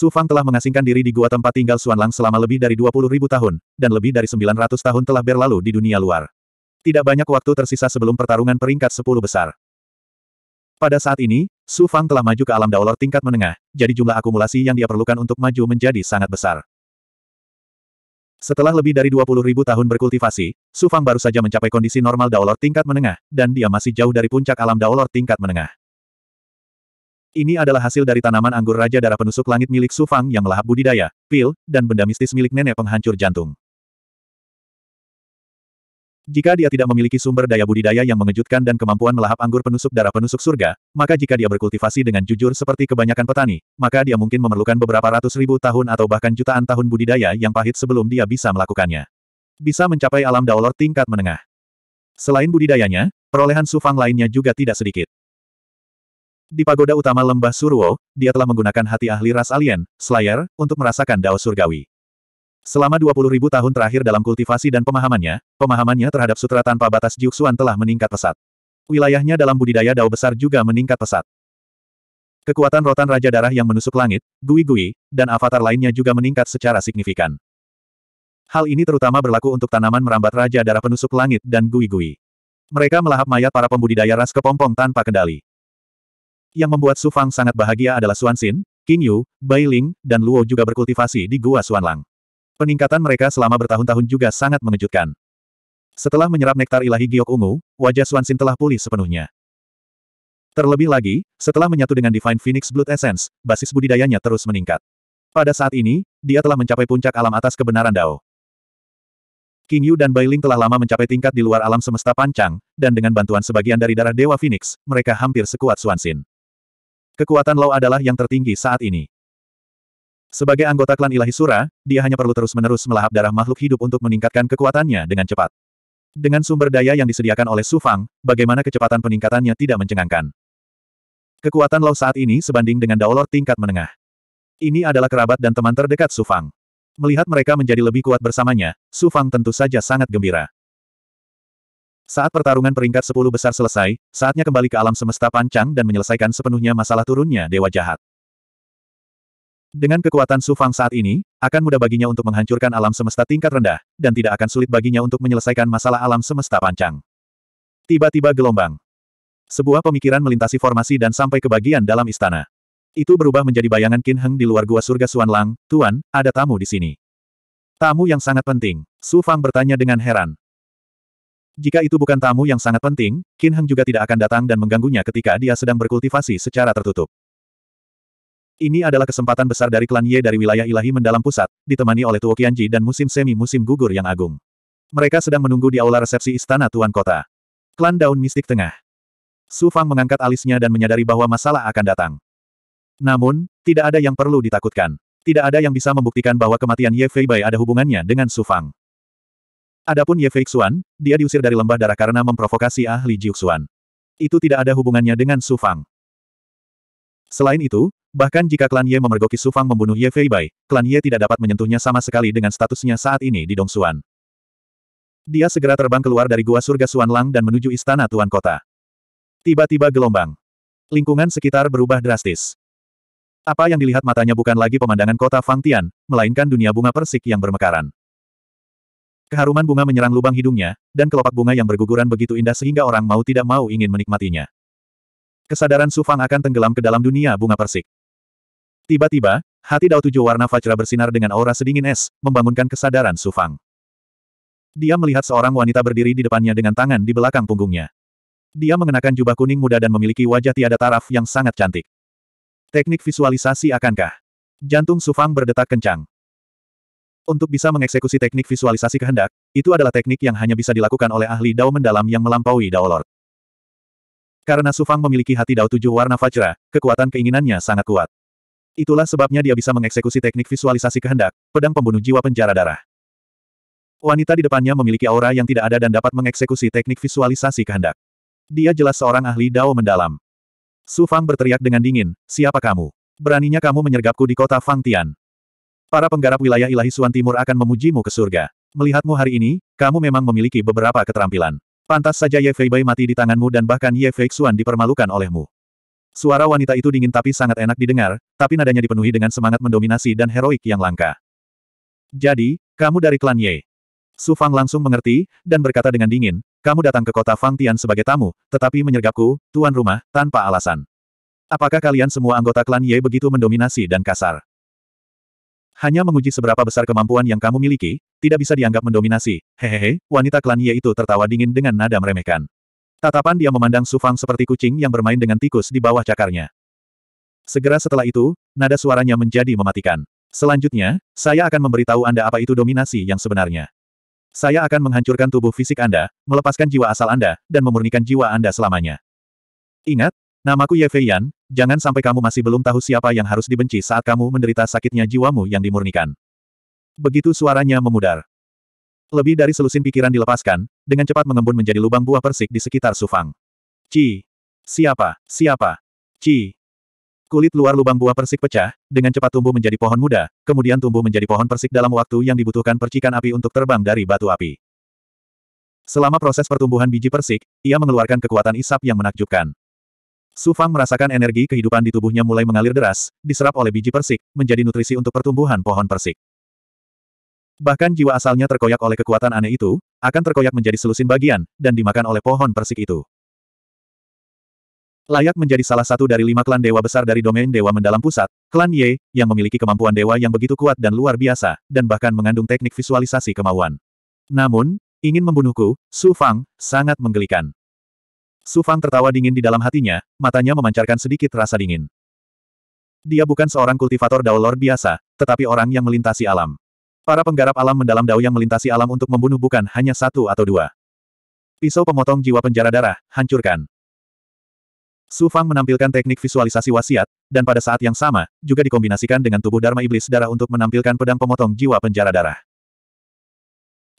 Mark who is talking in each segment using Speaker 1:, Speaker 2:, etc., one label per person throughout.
Speaker 1: Su Fang telah mengasingkan diri di gua tempat tinggal Xuan Lang selama lebih dari 20.000 tahun, dan lebih dari 900 tahun telah berlalu di dunia luar. Tidak banyak waktu tersisa sebelum pertarungan peringkat 10 besar. Pada saat ini, Su Fang telah maju ke alam daolor tingkat menengah, jadi jumlah akumulasi yang dia perlukan untuk maju menjadi sangat besar. Setelah lebih dari 20.000 tahun berkultivasi, Su Fang baru saja mencapai kondisi normal daolor tingkat menengah, dan dia masih jauh dari puncak alam daolor tingkat menengah. Ini adalah hasil dari tanaman anggur Raja Darah Penusuk Langit milik Su Fang yang melahap budidaya, pil, dan benda mistis milik nenek penghancur jantung. Jika dia tidak memiliki sumber daya budidaya yang mengejutkan dan kemampuan melahap anggur penusuk darah penusuk surga, maka jika dia berkultivasi dengan jujur seperti kebanyakan petani, maka dia mungkin memerlukan beberapa ratus ribu tahun atau bahkan jutaan tahun budidaya yang pahit sebelum dia bisa melakukannya. Bisa mencapai alam daulor tingkat menengah. Selain budidayanya, perolehan sufang lainnya juga tidak sedikit. Di pagoda utama lembah Suruo, dia telah menggunakan hati ahli ras alien, Slayer, untuk merasakan dao surgawi. Selama 20.000 tahun terakhir dalam kultivasi dan pemahamannya, pemahamannya terhadap sutra tanpa batas Jiuxuan telah meningkat pesat. Wilayahnya dalam budidaya dao besar juga meningkat pesat. Kekuatan rotan Raja Darah yang menusuk langit, Gui Gui, dan avatar lainnya juga meningkat secara signifikan. Hal ini terutama berlaku untuk tanaman merambat Raja Darah Penusuk Langit dan Gui Gui. Mereka melahap mayat para pembudidaya ras kepompong tanpa kendali. Yang membuat Su Fang sangat bahagia adalah Xuan Xin, King Yu, Bai Ling, dan Luo juga berkultivasi di Gua Lang. Peningkatan mereka selama bertahun-tahun juga sangat mengejutkan. Setelah menyerap nektar ilahi giok ungu, wajah Xuan Xin telah pulih sepenuhnya. Terlebih lagi, setelah menyatu dengan Divine Phoenix Blood Essence, basis budidayanya terus meningkat. Pada saat ini, dia telah mencapai puncak alam atas kebenaran Dao. King Yu dan Bai Ling telah lama mencapai tingkat di luar alam semesta pancang, dan dengan bantuan sebagian dari darah Dewa Phoenix, mereka hampir sekuat Xuan Xin. Kekuatan Lao adalah yang tertinggi saat ini. Sebagai anggota klan ilahi Sura, dia hanya perlu terus-menerus melahap darah makhluk hidup untuk meningkatkan kekuatannya dengan cepat. Dengan sumber daya yang disediakan oleh Su Fang, bagaimana kecepatan peningkatannya tidak mencengangkan. Kekuatan Lao saat ini sebanding dengan Daolor tingkat menengah. Ini adalah kerabat dan teman terdekat Su Fang. Melihat mereka menjadi lebih kuat bersamanya, Su Fang tentu saja sangat gembira. Saat pertarungan peringkat 10 besar selesai, saatnya kembali ke alam semesta pancang dan menyelesaikan sepenuhnya masalah turunnya Dewa Jahat. Dengan kekuatan Su Fang saat ini, akan mudah baginya untuk menghancurkan alam semesta tingkat rendah, dan tidak akan sulit baginya untuk menyelesaikan masalah alam semesta pancang. Tiba-tiba gelombang. Sebuah pemikiran melintasi formasi dan sampai ke bagian dalam istana. Itu berubah menjadi bayangan Qin Heng di luar gua surga Suan Lang, Tuan, ada tamu di sini. Tamu yang sangat penting. Su Fang bertanya dengan heran. Jika itu bukan tamu yang sangat penting, Qin Heng juga tidak akan datang dan mengganggunya ketika dia sedang berkultivasi secara tertutup. Ini adalah kesempatan besar dari klan Ye dari wilayah ilahi mendalam pusat, ditemani oleh Tuo Qianji dan musim semi musim gugur yang agung. Mereka sedang menunggu di aula resepsi istana Tuan Kota. Klan Daun Mistik Tengah. Su Fang mengangkat alisnya dan menyadari bahwa masalah akan datang. Namun, tidak ada yang perlu ditakutkan. Tidak ada yang bisa membuktikan bahwa kematian Ye Feibai ada hubungannya dengan Su Fang. Adapun Ye Xuan, dia diusir dari lembah darah karena memprovokasi ahli Jiuxuan. Itu tidak ada hubungannya dengan Su Fang. Selain itu, bahkan jika klan Ye memergoki Su Fang membunuh Ye Bai, klan Ye tidak dapat menyentuhnya sama sekali dengan statusnya saat ini di Dongsuan. Dia segera terbang keluar dari gua surga Suan Lang dan menuju istana Tuan Kota. Tiba-tiba gelombang. Lingkungan sekitar berubah drastis. Apa yang dilihat matanya bukan lagi pemandangan kota Fangtian, melainkan dunia bunga persik yang bermekaran. Keharuman bunga menyerang lubang hidungnya, dan kelopak bunga yang berguguran begitu indah sehingga orang mau tidak mau ingin menikmatinya. Kesadaran Sufang akan tenggelam ke dalam dunia bunga persik. Tiba-tiba, hati Dao Tujuh Warna Fajra bersinar dengan aura sedingin es, membangunkan kesadaran Sufang. Dia melihat seorang wanita berdiri di depannya dengan tangan di belakang punggungnya. Dia mengenakan jubah kuning muda dan memiliki wajah tiada taraf yang sangat cantik. Teknik visualisasi akankah? Jantung Sufang berdetak kencang. Untuk bisa mengeksekusi teknik visualisasi kehendak, itu adalah teknik yang hanya bisa dilakukan oleh ahli Dao mendalam yang melampaui Dao Lord. Karena Sufang memiliki hati Dao tujuh warna fajra, kekuatan keinginannya sangat kuat. Itulah sebabnya dia bisa mengeksekusi teknik visualisasi kehendak, pedang pembunuh jiwa penjara darah. Wanita di depannya memiliki aura yang tidak ada dan dapat mengeksekusi teknik visualisasi kehendak. Dia jelas seorang ahli Dao mendalam. Sufang berteriak dengan dingin, siapa kamu? Beraninya kamu menyergapku di kota Fangtian. Para penggarap wilayah ilahi Suan Timur akan memujimu ke surga. Melihatmu hari ini, kamu memang memiliki beberapa keterampilan. Pantas saja Ye Fei Bai mati di tanganmu dan bahkan Ye Fei Xuan dipermalukan olehmu. Suara wanita itu dingin tapi sangat enak didengar, tapi nadanya dipenuhi dengan semangat mendominasi dan heroik yang langka. Jadi, kamu dari klan Ye. Su Fang langsung mengerti, dan berkata dengan dingin, kamu datang ke kota Fang Tian sebagai tamu, tetapi menyergapku, tuan rumah, tanpa alasan. Apakah kalian semua anggota klan Ye begitu mendominasi dan kasar? Hanya menguji seberapa besar kemampuan yang kamu miliki, tidak bisa dianggap mendominasi. Hehehe, wanita klan Ye itu tertawa dingin dengan nada meremehkan. Tatapan dia memandang Sufang seperti kucing yang bermain dengan tikus di bawah cakarnya. Segera setelah itu, nada suaranya menjadi mematikan. Selanjutnya, saya akan memberitahu Anda apa itu dominasi yang sebenarnya. Saya akan menghancurkan tubuh fisik Anda, melepaskan jiwa asal Anda, dan memurnikan jiwa Anda selamanya. Ingat, namaku Ye Yan, Jangan sampai kamu masih belum tahu siapa yang harus dibenci saat kamu menderita sakitnya jiwamu yang dimurnikan. Begitu suaranya memudar. Lebih dari selusin pikiran dilepaskan, dengan cepat mengembun menjadi lubang buah persik di sekitar Sufang. Ci. Siapa? Siapa? Ci. Kulit luar lubang buah persik pecah, dengan cepat tumbuh menjadi pohon muda, kemudian tumbuh menjadi pohon persik dalam waktu yang dibutuhkan percikan api untuk terbang dari batu api. Selama proses pertumbuhan biji persik, ia mengeluarkan kekuatan isap yang menakjubkan. Su Fang merasakan energi kehidupan di tubuhnya mulai mengalir deras, diserap oleh biji persik, menjadi nutrisi untuk pertumbuhan pohon persik. Bahkan jiwa asalnya terkoyak oleh kekuatan aneh itu, akan terkoyak menjadi selusin bagian, dan dimakan oleh pohon persik itu. Layak menjadi salah satu dari lima klan dewa besar dari domain dewa mendalam pusat, klan Ye, yang memiliki kemampuan dewa yang begitu kuat dan luar biasa, dan bahkan mengandung teknik visualisasi kemauan. Namun, ingin membunuhku, Su Fang, sangat menggelikan. Su Fang tertawa dingin di dalam hatinya, matanya memancarkan sedikit rasa dingin. Dia bukan seorang kultivator Dao Lord biasa, tetapi orang yang melintasi alam. Para penggarap alam mendalam Dao yang melintasi alam untuk membunuh bukan hanya satu atau dua. Pisau pemotong jiwa penjara darah, hancurkan. Su Fang menampilkan teknik visualisasi wasiat, dan pada saat yang sama, juga dikombinasikan dengan tubuh Dharma Iblis Darah untuk menampilkan pedang pemotong jiwa penjara darah.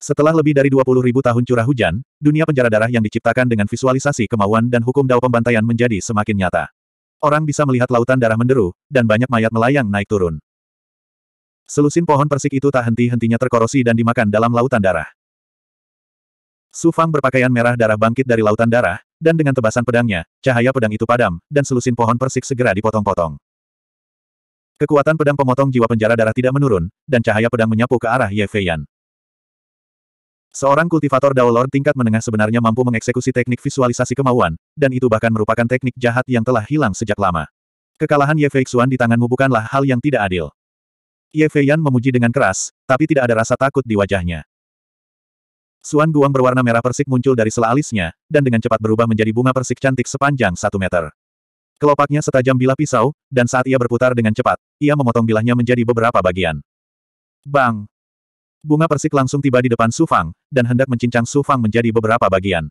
Speaker 1: Setelah lebih dari 20 ribu tahun curah hujan, dunia penjara darah yang diciptakan dengan visualisasi kemauan dan hukum dao pembantaian menjadi semakin nyata. Orang bisa melihat lautan darah menderu, dan banyak mayat melayang naik turun. Selusin pohon persik itu tak henti-hentinya terkorosi dan dimakan dalam lautan darah. Su Fang berpakaian merah darah bangkit dari lautan darah, dan dengan tebasan pedangnya, cahaya pedang itu padam, dan selusin pohon persik segera dipotong-potong. Kekuatan pedang pemotong jiwa penjara darah tidak menurun, dan cahaya pedang menyapu ke arah Ye Feiyan. Seorang kultivator Dao Lord tingkat menengah sebenarnya mampu mengeksekusi teknik visualisasi kemauan, dan itu bahkan merupakan teknik jahat yang telah hilang sejak lama. Kekalahan Ye Fei Xuan di tanganmu bukanlah hal yang tidak adil. Ye Fei Yan memuji dengan keras, tapi tidak ada rasa takut di wajahnya. Suan Guang berwarna merah persik muncul dari sela alisnya, dan dengan cepat berubah menjadi bunga persik cantik sepanjang satu meter. Kelopaknya setajam bilah pisau, dan saat ia berputar dengan cepat, ia memotong bilahnya menjadi beberapa bagian. Bang! Bunga persik langsung tiba di depan Su Fang, dan hendak mencincang Su Fang menjadi beberapa bagian.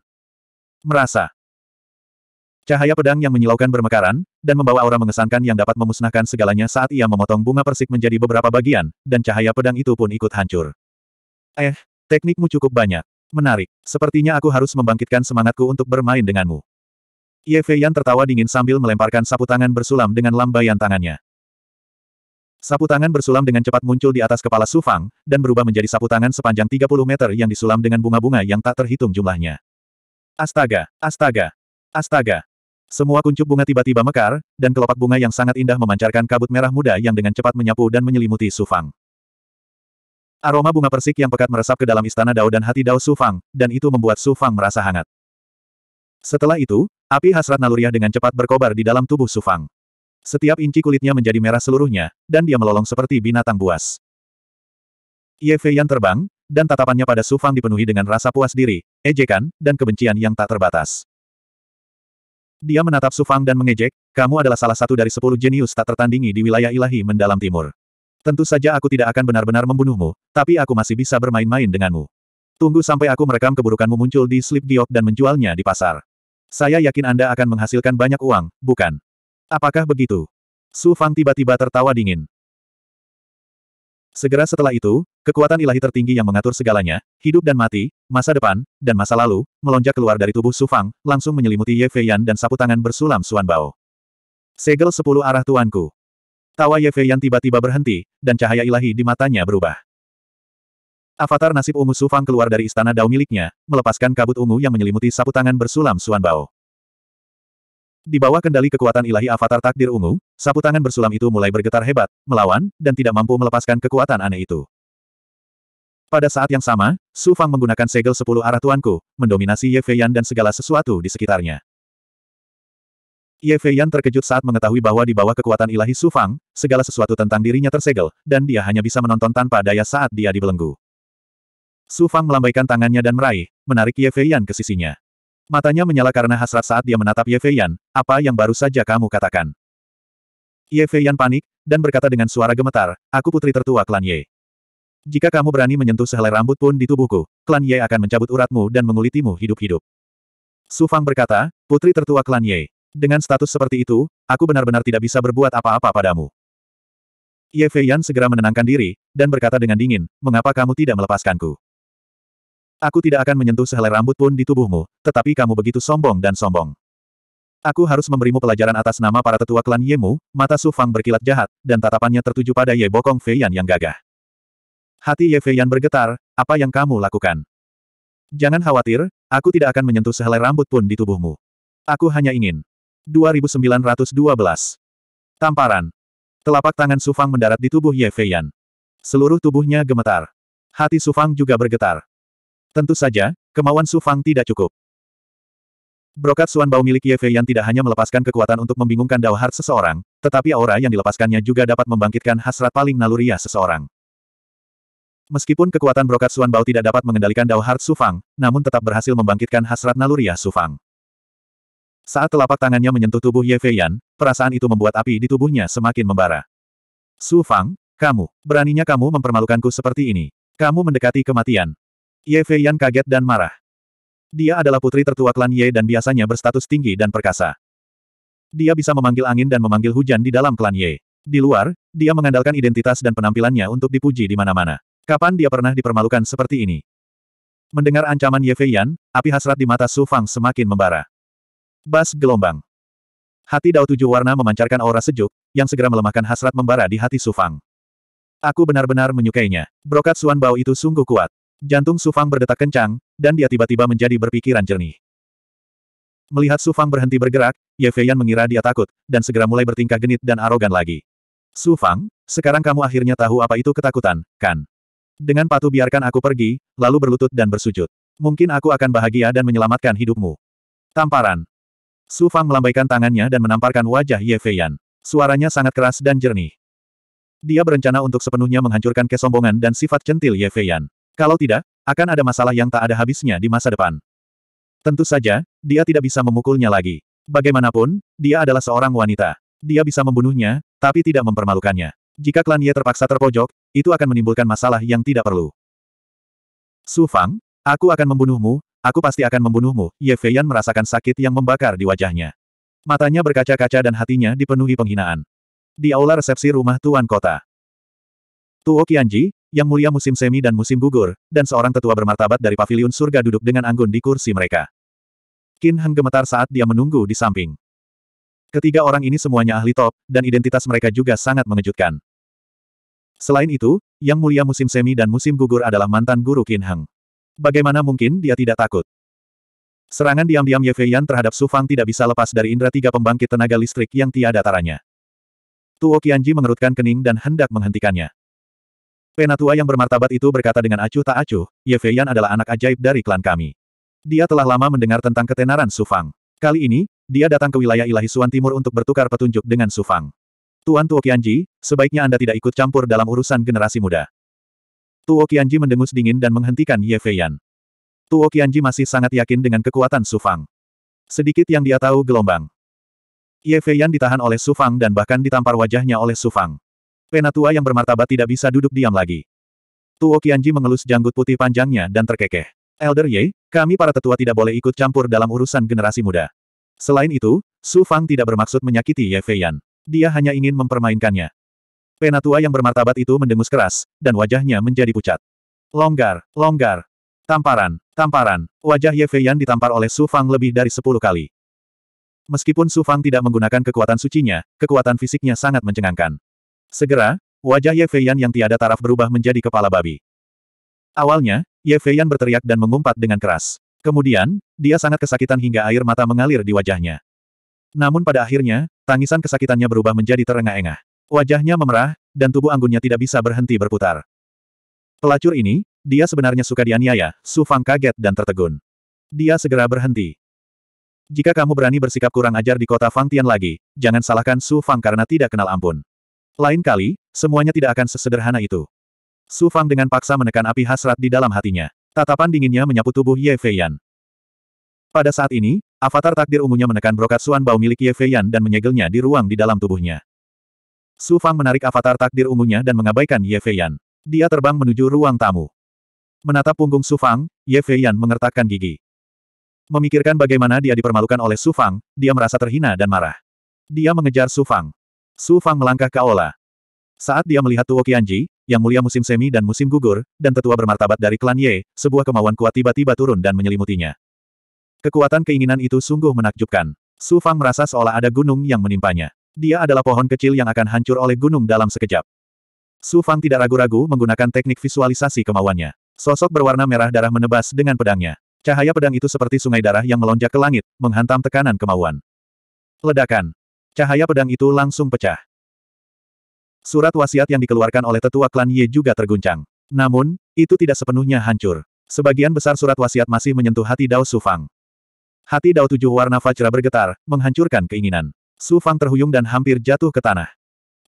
Speaker 1: Merasa. Cahaya pedang yang menyilaukan bermekaran, dan membawa aura mengesankan yang dapat memusnahkan segalanya saat ia memotong bunga persik menjadi beberapa bagian, dan cahaya pedang itu pun ikut hancur. Eh, teknikmu cukup banyak. Menarik. Sepertinya aku harus membangkitkan semangatku untuk bermain denganmu. Ye Feiyan tertawa dingin sambil melemparkan sapu tangan bersulam dengan lambaian tangannya. Sapu tangan bersulam dengan cepat muncul di atas kepala Su Fang, dan berubah menjadi sapu tangan sepanjang 30 meter yang disulam dengan bunga-bunga yang tak terhitung jumlahnya. Astaga! Astaga! Astaga! Semua kuncup bunga tiba-tiba mekar, dan kelopak bunga yang sangat indah memancarkan kabut merah muda yang dengan cepat menyapu dan menyelimuti Su Fang. Aroma bunga persik yang pekat meresap ke dalam istana Dao dan hati Dao Su Fang, dan itu membuat Su Fang merasa hangat. Setelah itu, api hasrat naluriah dengan cepat berkobar di dalam tubuh Su Fang. Setiap inci kulitnya menjadi merah seluruhnya, dan dia melolong seperti binatang buas. Ye Feiyan terbang, dan tatapannya pada Su Fang dipenuhi dengan rasa puas diri, ejekan, dan kebencian yang tak terbatas. Dia menatap Su Fang dan mengejek, kamu adalah salah satu dari sepuluh jenius tak tertandingi di wilayah ilahi mendalam timur. Tentu saja aku tidak akan benar-benar membunuhmu, tapi aku masih bisa bermain-main denganmu. Tunggu sampai aku merekam keburukanmu muncul di slip Giok dan menjualnya di pasar. Saya yakin Anda akan menghasilkan banyak uang, bukan? Apakah begitu? Su Fang tiba-tiba tertawa dingin. Segera setelah itu, kekuatan ilahi tertinggi yang mengatur segalanya, hidup dan mati, masa depan, dan masa lalu, melonjak keluar dari tubuh Su Fang, langsung menyelimuti Ye Feiyan dan sapu tangan bersulam Suan Bao. Segel sepuluh arah tuanku. Tawa Ye Feiyan tiba-tiba berhenti, dan cahaya ilahi di matanya berubah. Avatar nasib ungu Su Fang keluar dari istana Dao miliknya, melepaskan kabut ungu yang menyelimuti sapu tangan bersulam Suan Bao. Di bawah kendali kekuatan ilahi avatar takdir ungu, sapu tangan bersulam itu mulai bergetar hebat, melawan, dan tidak mampu melepaskan kekuatan aneh itu. Pada saat yang sama, Su Fang menggunakan segel sepuluh arah tuanku, mendominasi Ye Feiyan dan segala sesuatu di sekitarnya. Ye Feiyan terkejut saat mengetahui bahwa di bawah kekuatan ilahi Su Fang, segala sesuatu tentang dirinya tersegel, dan dia hanya bisa menonton tanpa daya saat dia dibelenggu. Su Fang melambaikan tangannya dan meraih, menarik Ye Feiyan ke sisinya. Matanya menyala karena hasrat saat dia menatap Ye Feiyan, apa yang baru saja kamu katakan. Ye Feiyan panik, dan berkata dengan suara gemetar, aku putri tertua klan Ye. Jika kamu berani menyentuh sehelai rambut pun di tubuhku, klan Ye akan mencabut uratmu dan mengulitimu hidup-hidup. Su Fang berkata, putri tertua klan Ye. Dengan status seperti itu, aku benar-benar tidak bisa berbuat apa-apa padamu. Ye Feiyan segera menenangkan diri, dan berkata dengan dingin, mengapa kamu tidak melepaskanku? Aku tidak akan menyentuh sehelai rambut pun di tubuhmu, tetapi kamu begitu sombong dan sombong. Aku harus memberimu pelajaran atas nama para tetua klan Yemu, mata Su Fang berkilat jahat, dan tatapannya tertuju pada Ye Bokong Feiyan yang gagah. Hati Ye Feiyan bergetar, apa yang kamu lakukan? Jangan khawatir, aku tidak akan menyentuh sehelai rambut pun di tubuhmu. Aku hanya ingin. 2912. Tamparan. Telapak tangan Su Fang mendarat di tubuh Ye Feiyan. Seluruh tubuhnya gemetar. Hati Su Fang juga bergetar. Tentu saja, kemauan Su Fang tidak cukup. Brokat Suan Bao milik Ye Fei Yan tidak hanya melepaskan kekuatan untuk membingungkan Dao Heart seseorang, tetapi aura yang dilepaskannya juga dapat membangkitkan hasrat paling naluriah seseorang. Meskipun kekuatan brokat Suan Bao tidak dapat mengendalikan Dao Heart Su Fang, namun tetap berhasil membangkitkan hasrat naluriah Su Fang. Saat telapak tangannya menyentuh tubuh Ye Fei Yan, perasaan itu membuat api di tubuhnya semakin membara. Su Fang, kamu, beraninya kamu mempermalukanku seperti ini. Kamu mendekati kematian. Ye Feiyan kaget dan marah. Dia adalah putri tertua klan Ye dan biasanya berstatus tinggi dan perkasa. Dia bisa memanggil angin dan memanggil hujan di dalam klan Ye. Di luar, dia mengandalkan identitas dan penampilannya untuk dipuji di mana-mana. Kapan dia pernah dipermalukan seperti ini? Mendengar ancaman Ye Feiyan, api hasrat di mata Su Fang semakin membara. Bas gelombang. Hati Dao Tujuh Warna memancarkan aura sejuk, yang segera melemahkan hasrat membara di hati Su Fang. Aku benar-benar menyukainya. Brokat Suan Bao itu sungguh kuat. Jantung Sufang berdetak kencang, dan dia tiba-tiba menjadi berpikiran jernih. Melihat Sufang berhenti bergerak, Ye Feiyan mengira dia takut, dan segera mulai bertingkah genit dan arogan lagi. Sufang, sekarang kamu akhirnya tahu apa itu ketakutan, kan? Dengan patuh biarkan aku pergi, lalu berlutut dan bersujud. Mungkin aku akan bahagia dan menyelamatkan hidupmu. Tamparan. Sufang melambaikan tangannya dan menamparkan wajah Ye Feiyan. Suaranya sangat keras dan jernih. Dia berencana untuk sepenuhnya menghancurkan kesombongan dan sifat centil Ye Feiyan. Kalau tidak, akan ada masalah yang tak ada habisnya di masa depan. Tentu saja, dia tidak bisa memukulnya lagi. Bagaimanapun, dia adalah seorang wanita. Dia bisa membunuhnya, tapi tidak mempermalukannya. Jika klan Ye terpaksa terpojok, itu akan menimbulkan masalah yang tidak perlu. Su Fang, aku akan membunuhmu, aku pasti akan membunuhmu. Ye Feiyan merasakan sakit yang membakar di wajahnya. Matanya berkaca-kaca dan hatinya dipenuhi penghinaan. Di aula resepsi rumah Tuan Kota. Tuo Qianji, yang mulia musim semi dan musim gugur, dan seorang tetua bermartabat dari paviliun surga duduk dengan anggun di kursi mereka. Qin Heng gemetar saat dia menunggu di samping. Ketiga orang ini semuanya ahli top, dan identitas mereka juga sangat mengejutkan. Selain itu, yang mulia musim semi dan musim gugur adalah mantan guru Qin Heng. Bagaimana mungkin dia tidak takut? Serangan diam-diam Ye Feiyan terhadap Su Fang tidak bisa lepas dari indera tiga pembangkit tenaga listrik yang tiada taranya. Tuo Qianji mengerutkan kening dan hendak menghentikannya. Penatua yang bermartabat itu berkata dengan acuh tak acuh, Ye Feiyan adalah anak ajaib dari klan kami. Dia telah lama mendengar tentang ketenaran Sufang. Kali ini, dia datang ke wilayah Ilahi Suan Timur untuk bertukar petunjuk dengan Sufang. Tuan Tuo Qianji, sebaiknya Anda tidak ikut campur dalam urusan generasi muda. Tuo Qianji mendengus dingin dan menghentikan Ye Feiyan. Tuo Qianji masih sangat yakin dengan kekuatan Sufang. Sedikit yang dia tahu gelombang. Ye Feiyan ditahan oleh Sufang dan bahkan ditampar wajahnya oleh Sufang. Penatua yang bermartabat tidak bisa duduk diam lagi. Tuo Kianji mengelus janggut putih panjangnya dan terkekeh. Elder Ye, kami para tetua tidak boleh ikut campur dalam urusan generasi muda. Selain itu, Su Fang tidak bermaksud menyakiti Ye Feiyan. Dia hanya ingin mempermainkannya. Penatua yang bermartabat itu mendengus keras, dan wajahnya menjadi pucat. Longgar, longgar. Tamparan, tamparan. Wajah Ye Feiyan ditampar oleh Su Fang lebih dari sepuluh kali. Meskipun Su Fang tidak menggunakan kekuatan sucinya, kekuatan fisiknya sangat mencengangkan. Segera, wajah Ye Feiyan yang tiada taraf berubah menjadi kepala babi. Awalnya, Ye Feiyan berteriak dan mengumpat dengan keras. Kemudian, dia sangat kesakitan hingga air mata mengalir di wajahnya. Namun pada akhirnya, tangisan kesakitannya berubah menjadi terengah-engah. Wajahnya memerah, dan tubuh anggunnya tidak bisa berhenti berputar. Pelacur ini, dia sebenarnya suka dianiaya, Su Fang kaget dan tertegun. Dia segera berhenti. Jika kamu berani bersikap kurang ajar di kota Fang Tian lagi, jangan salahkan Su Fang karena tidak kenal ampun. Lain kali, semuanya tidak akan sesederhana itu. Su Fang dengan paksa menekan api hasrat di dalam hatinya. Tatapan dinginnya menyapu tubuh Ye Feiyan. Pada saat ini, avatar takdir ungunya menekan brokat Suan bau milik Ye Feiyan dan menyegelnya di ruang di dalam tubuhnya. Su Fang menarik avatar takdir ungunya dan mengabaikan Ye Feiyan. Dia terbang menuju ruang tamu. Menatap punggung Su Fang, Ye Feiyan mengertakkan gigi. Memikirkan bagaimana dia dipermalukan oleh Su Fang, dia merasa terhina dan marah. Dia mengejar Su Fang. Su Fang melangkah ke aula. Saat dia melihat Tuo Qianji, yang mulia musim semi dan musim gugur, dan tetua bermartabat dari klan Ye, sebuah kemauan kuat tiba-tiba turun dan menyelimutinya. Kekuatan keinginan itu sungguh menakjubkan. Su Fang merasa seolah ada gunung yang menimpanya. Dia adalah pohon kecil yang akan hancur oleh gunung dalam sekejap. Su Fang tidak ragu-ragu menggunakan teknik visualisasi kemauannya. Sosok berwarna merah darah menebas dengan pedangnya. Cahaya pedang itu seperti sungai darah yang melonjak ke langit, menghantam tekanan kemauan. Ledakan. Cahaya pedang itu langsung pecah. Surat wasiat yang dikeluarkan oleh tetua klan Ye juga terguncang. Namun, itu tidak sepenuhnya hancur. Sebagian besar surat wasiat masih menyentuh hati Dao Sufang. Hati Dao Tujuh Warna Fajra bergetar, menghancurkan keinginan. Sufang terhuyung dan hampir jatuh ke tanah.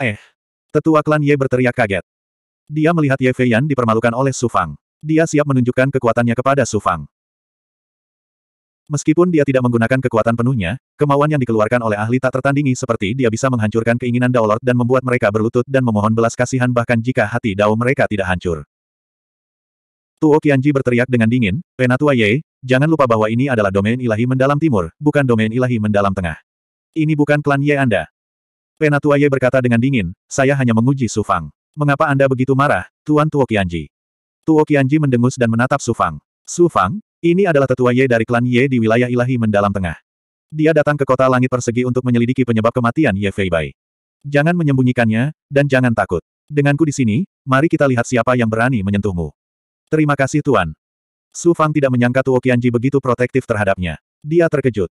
Speaker 1: Eh! Tetua klan Ye berteriak kaget. Dia melihat Ye Feiyan dipermalukan oleh Sufang. Dia siap menunjukkan kekuatannya kepada Sufang. Meskipun dia tidak menggunakan kekuatan penuhnya, kemauan yang dikeluarkan oleh ahli tak tertandingi seperti dia bisa menghancurkan keinginan Lord dan membuat mereka berlutut dan memohon belas kasihan bahkan jika hati Dao mereka tidak hancur. Tuo Qianji berteriak dengan dingin, Penatua Ye, jangan lupa bahwa ini adalah domain ilahi mendalam timur, bukan domain ilahi mendalam tengah. Ini bukan klan Ye Anda. Penatua Ye berkata dengan dingin, saya hanya menguji Sufang. Mengapa Anda begitu marah, Tuan Tuo Qianji? Tuo Qianji mendengus dan menatap Sufang. Sufang, ini adalah tetua Ye dari klan Ye di wilayah ilahi mendalam tengah. Dia datang ke kota langit persegi untuk menyelidiki penyebab kematian Ye Feibai. Jangan menyembunyikannya, dan jangan takut. Denganku di sini, mari kita lihat siapa yang berani menyentuhmu. Terima kasih Tuan. Su Fang tidak menyangka Tuo Qianji begitu protektif terhadapnya. Dia terkejut.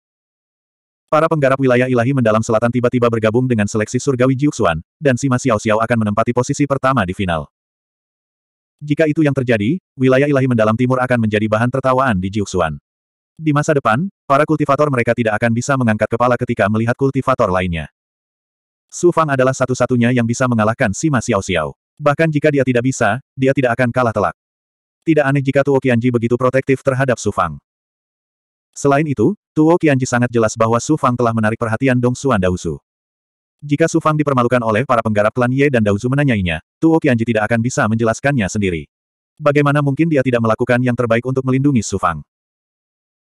Speaker 1: Para penggarap wilayah ilahi mendalam selatan tiba-tiba bergabung dengan seleksi surgawi Jiuxuan, dan Sima Xiao Xiao akan menempati posisi pertama di final. Jika itu yang terjadi, wilayah ilahi mendalam timur akan menjadi bahan tertawaan di Jiuxuan. Di masa depan, para kultivator mereka tidak akan bisa mengangkat kepala ketika melihat kultivator lainnya. Su Fang adalah satu-satunya yang bisa mengalahkan Si Sima Xiao Xiao. Bahkan jika dia tidak bisa, dia tidak akan kalah telak. Tidak aneh jika Tuo Qianji begitu protektif terhadap Su Fang. Selain itu, Tuo Qianji sangat jelas bahwa Su Fang telah menarik perhatian Dong Xuan Dausu. Jika Su Fang dipermalukan oleh para penggarap klan Ye dan Daozu menanyainya, Tuo Qianji tidak akan bisa menjelaskannya sendiri. Bagaimana mungkin dia tidak melakukan yang terbaik untuk melindungi Su Fang?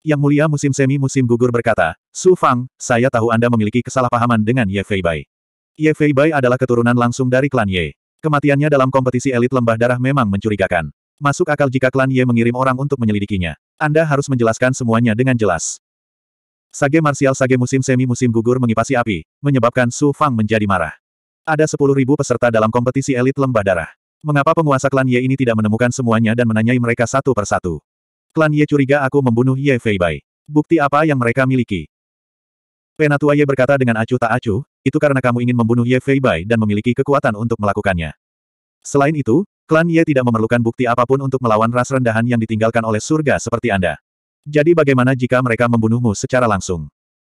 Speaker 1: Yang mulia musim semi musim gugur berkata, Su Fang, saya tahu Anda memiliki kesalahpahaman dengan Ye Feibai. Ye Feibai adalah keturunan langsung dari klan Ye. Kematiannya dalam kompetisi elit lembah darah memang mencurigakan. Masuk akal jika klan Ye mengirim orang untuk menyelidikinya. Anda harus menjelaskan semuanya dengan jelas. Sage marsial Sage musim semi musim gugur mengipasi api, menyebabkan Su Fang menjadi marah. Ada 10.000 peserta dalam kompetisi elit lembah darah. Mengapa penguasa klan Ye ini tidak menemukan semuanya dan menanyai mereka satu persatu? Klan Ye curiga aku membunuh Ye Feibai. Bukti apa yang mereka miliki? Penatua Ye berkata dengan acuh tak acuh, itu karena kamu ingin membunuh Ye Feibai dan memiliki kekuatan untuk melakukannya. Selain itu, klan Ye tidak memerlukan bukti apapun untuk melawan ras rendahan yang ditinggalkan oleh surga seperti Anda. Jadi bagaimana jika mereka membunuhmu secara langsung?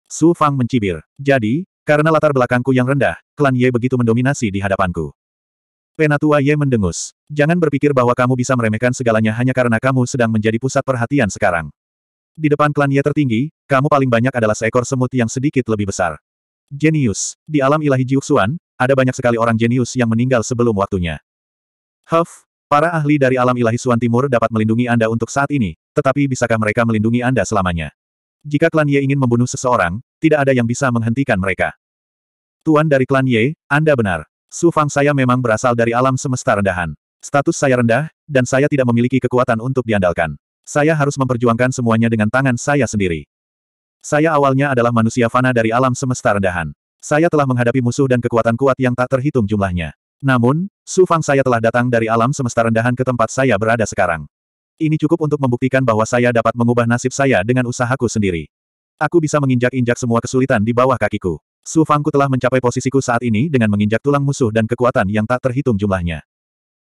Speaker 1: Su Fang mencibir. Jadi, karena latar belakangku yang rendah, klan Ye begitu mendominasi di hadapanku. Penatua Ye mendengus. Jangan berpikir bahwa kamu bisa meremehkan segalanya hanya karena kamu sedang menjadi pusat perhatian sekarang. Di depan klan Ye tertinggi, kamu paling banyak adalah seekor semut yang sedikit lebih besar. Jenius. Di alam ilahi Jiuxuan, ada banyak sekali orang jenius yang meninggal sebelum waktunya. Huff, Para ahli dari alam ilahi Suan Timur dapat melindungi Anda untuk saat ini, tetapi bisakah mereka melindungi Anda selamanya? Jika klan Ye ingin membunuh seseorang, tidak ada yang bisa menghentikan mereka. Tuan dari klan Ye, Anda benar. Su Fang saya memang berasal dari alam semesta rendahan. Status saya rendah, dan saya tidak memiliki kekuatan untuk diandalkan. Saya harus memperjuangkan semuanya dengan tangan saya sendiri. Saya awalnya adalah manusia fana dari alam semesta rendahan. Saya telah menghadapi musuh dan kekuatan kuat yang tak terhitung jumlahnya. Namun, Su Fang saya telah datang dari alam semesta rendahan ke tempat saya berada sekarang. Ini cukup untuk membuktikan bahwa saya dapat mengubah nasib saya dengan usahaku sendiri. Aku bisa menginjak-injak semua kesulitan di bawah kakiku. Su Fangku telah mencapai posisiku saat ini dengan menginjak tulang musuh dan kekuatan yang tak terhitung jumlahnya.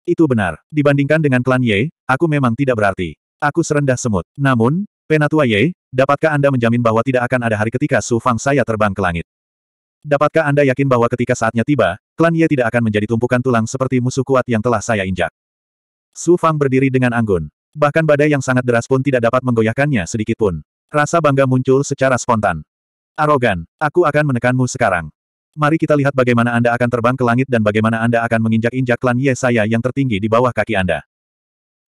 Speaker 1: Itu benar. Dibandingkan dengan klan Ye, aku memang tidak berarti. Aku serendah semut. Namun, Penatua Ye, dapatkah Anda menjamin bahwa tidak akan ada hari ketika Su Fang saya terbang ke langit? Dapatkah Anda yakin bahwa ketika saatnya tiba, klan Ye tidak akan menjadi tumpukan tulang seperti musuh kuat yang telah saya injak? Su Fang berdiri dengan anggun. Bahkan badai yang sangat deras pun tidak dapat menggoyahkannya pun. Rasa bangga muncul secara spontan. Arogan, aku akan menekanmu sekarang. Mari kita lihat bagaimana Anda akan terbang ke langit dan bagaimana Anda akan menginjak-injak klan Ye saya yang tertinggi di bawah kaki Anda.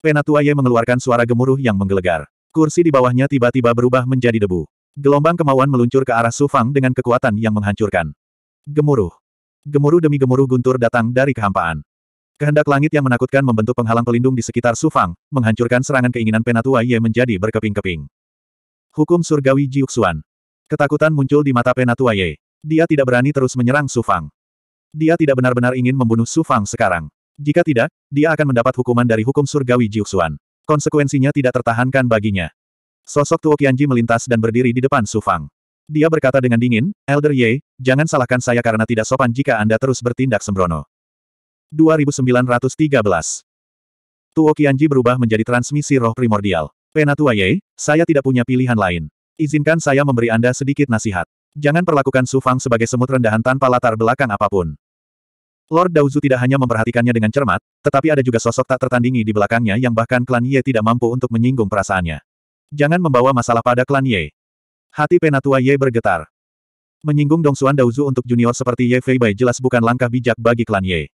Speaker 1: Penatua Ye mengeluarkan suara gemuruh yang menggelegar. Kursi di bawahnya tiba-tiba berubah menjadi debu. Gelombang kemauan meluncur ke arah Sufang dengan kekuatan yang menghancurkan. Gemuruh. Gemuruh demi gemuruh guntur datang dari kehampaan. Kehendak langit yang menakutkan membentuk penghalang pelindung di sekitar Sufang, menghancurkan serangan keinginan Penatua Ye menjadi berkeping-keping. Hukum surgawi Jiuxuan. Ketakutan muncul di mata Penatua Ye. Dia tidak berani terus menyerang Sufang. Dia tidak benar-benar ingin membunuh Sufang sekarang. Jika tidak, dia akan mendapat hukuman dari hukum surgawi Jiuxuan. Konsekuensinya tidak tertahankan baginya. Sosok Tuo Qianji melintas dan berdiri di depan Su Fang. Dia berkata dengan dingin, Elder Ye, jangan salahkan saya karena tidak sopan jika Anda terus bertindak sembrono. 2913 Tuo Qianji berubah menjadi transmisi roh primordial. Penatua Ye, saya tidak punya pilihan lain. Izinkan saya memberi Anda sedikit nasihat. Jangan perlakukan Su Fang sebagai semut rendahan tanpa latar belakang apapun. Lord Daozu tidak hanya memperhatikannya dengan cermat, tetapi ada juga sosok tak tertandingi di belakangnya yang bahkan klan Ye tidak mampu untuk menyinggung perasaannya. Jangan membawa masalah pada klan Ye. Hati penatua Ye bergetar. Menyinggung Dongsuan Daozu untuk junior seperti Ye Fei Feibai jelas bukan langkah bijak bagi klan Ye.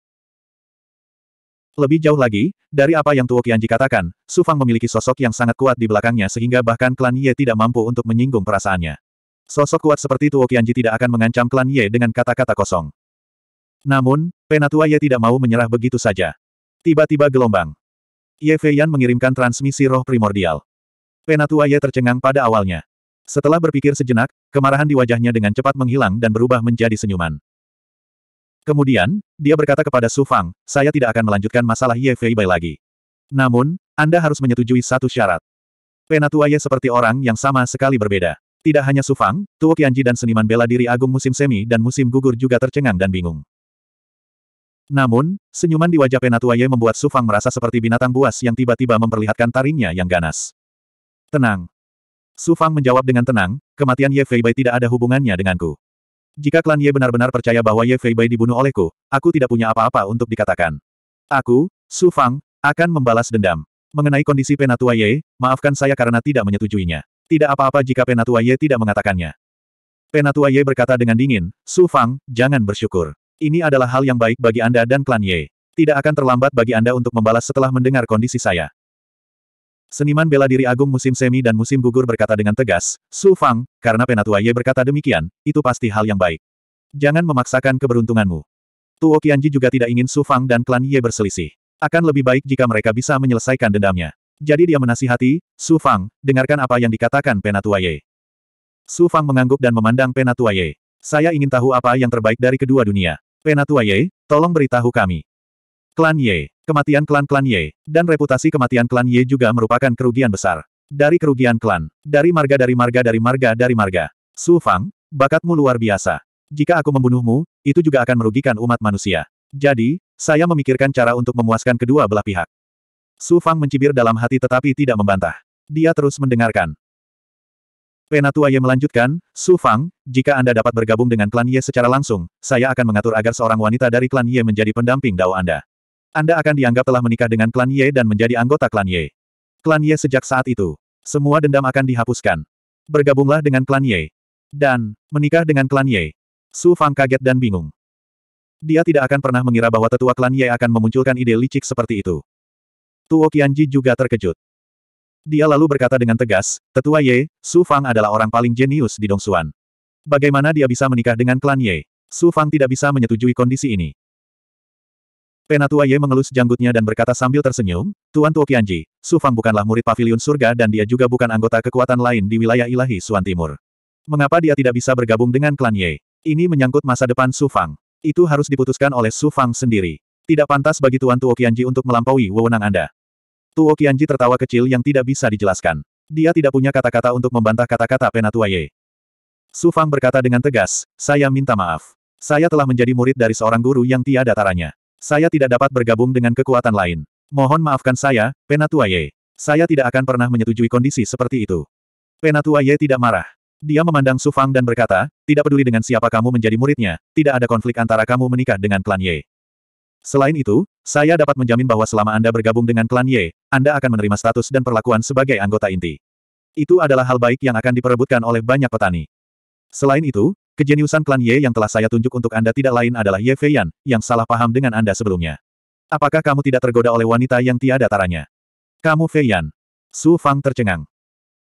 Speaker 1: Lebih jauh lagi, dari apa yang Tuo Qianji katakan, Su Fang memiliki sosok yang sangat kuat di belakangnya sehingga bahkan klan Ye tidak mampu untuk menyinggung perasaannya. Sosok kuat seperti Tuo Qianji tidak akan mengancam klan Ye dengan kata-kata kosong. Namun, penatua Ye tidak mau menyerah begitu saja. Tiba-tiba gelombang. Ye Fei Feiyan mengirimkan transmisi roh primordial. Penatua Ye tercengang pada awalnya. Setelah berpikir sejenak, kemarahan di wajahnya dengan cepat menghilang dan berubah menjadi senyuman. Kemudian, dia berkata kepada Su Fang, saya tidak akan melanjutkan masalah Ye Fei Bai lagi. Namun, Anda harus menyetujui satu syarat. Penatua Ye seperti orang yang sama sekali berbeda. Tidak hanya Su Fang, Tuo Qianji dan seniman bela diri agung musim semi dan musim gugur juga tercengang dan bingung. Namun, senyuman di wajah Ye membuat Su Fang merasa seperti binatang buas yang tiba-tiba memperlihatkan taringnya yang ganas. Tenang. Su Fang menjawab dengan tenang, kematian Ye Fei Bai tidak ada hubungannya denganku. Jika klan Ye benar-benar percaya bahwa Ye Fei Bai dibunuh olehku, aku tidak punya apa-apa untuk dikatakan. Aku, Su Fang, akan membalas dendam. Mengenai kondisi Penatua Ye, maafkan saya karena tidak menyetujuinya. Tidak apa-apa jika Penatua Ye tidak mengatakannya. Penatua Ye berkata dengan dingin, Su Fang, jangan bersyukur. Ini adalah hal yang baik bagi Anda dan klan Ye. Tidak akan terlambat bagi Anda untuk membalas setelah mendengar kondisi saya. Seniman bela diri agung musim semi dan musim gugur berkata dengan tegas, Su Fang, karena penatua Ye berkata demikian, itu pasti hal yang baik. Jangan memaksakan keberuntunganmu. Tuo Qianji juga tidak ingin Su Fang dan klan Ye berselisih. Akan lebih baik jika mereka bisa menyelesaikan dendamnya. Jadi dia menasihati, Su Fang, dengarkan apa yang dikatakan penatua Ye. Su Fang mengangguk dan memandang penatua Ye. Saya ingin tahu apa yang terbaik dari kedua dunia. Penatua Ye, tolong beritahu kami. Klan Ye, kematian klan-klan Ye, dan reputasi kematian klan Ye juga merupakan kerugian besar. Dari kerugian klan, dari marga dari marga dari marga dari marga. Su Fang, bakatmu luar biasa. Jika aku membunuhmu, itu juga akan merugikan umat manusia. Jadi, saya memikirkan cara untuk memuaskan kedua belah pihak. Su Fang mencibir dalam hati tetapi tidak membantah. Dia terus mendengarkan. Penatua Ye melanjutkan, Su Fang, jika Anda dapat bergabung dengan klan Ye secara langsung, saya akan mengatur agar seorang wanita dari klan Ye menjadi pendamping dao Anda. Anda akan dianggap telah menikah dengan klan Ye dan menjadi anggota klan Ye. Klan Ye sejak saat itu, semua dendam akan dihapuskan. Bergabunglah dengan klan Ye. Dan, menikah dengan klan Ye. Su Fang kaget dan bingung. Dia tidak akan pernah mengira bahwa tetua klan Ye akan memunculkan ide licik seperti itu. Tuo Qianji juga terkejut. Dia lalu berkata dengan tegas, Tetua Ye, Su Fang adalah orang paling jenius di Dongsuan. Bagaimana dia bisa menikah dengan klan Ye? Su Fang tidak bisa menyetujui kondisi ini. Penatua Ye mengelus janggutnya dan berkata sambil tersenyum, Tuan Tuo Kianji, Su Fang bukanlah murid pavilion surga dan dia juga bukan anggota kekuatan lain di wilayah ilahi Suan Timur. Mengapa dia tidak bisa bergabung dengan klan Ye? Ini menyangkut masa depan Su Fang. Itu harus diputuskan oleh Su Fang sendiri. Tidak pantas bagi Tuan Tuo Kianji untuk melampaui wewenang Anda. Tuo Kianji tertawa kecil yang tidak bisa dijelaskan. Dia tidak punya kata-kata untuk membantah kata-kata Penatua Ye. Su Fang berkata dengan tegas, saya minta maaf. Saya telah menjadi murid dari seorang guru yang tiada taranya. Saya tidak dapat bergabung dengan kekuatan lain. Mohon maafkan saya, Penatua Ye. Saya tidak akan pernah menyetujui kondisi seperti itu. Penatua Ye tidak marah. Dia memandang Sufang dan berkata, tidak peduli dengan siapa kamu menjadi muridnya, tidak ada konflik antara kamu menikah dengan klan Ye. Selain itu, saya dapat menjamin bahwa selama Anda bergabung dengan klan Ye, Anda akan menerima status dan perlakuan sebagai anggota inti. Itu adalah hal baik yang akan diperebutkan oleh banyak petani. Selain itu, Kejeniusan klan Ye yang telah saya tunjuk untuk Anda tidak lain adalah Ye Feiyan, yang salah paham dengan Anda sebelumnya. Apakah kamu tidak tergoda oleh wanita yang tiada taranya? Kamu Feiyan. Su Fang tercengang.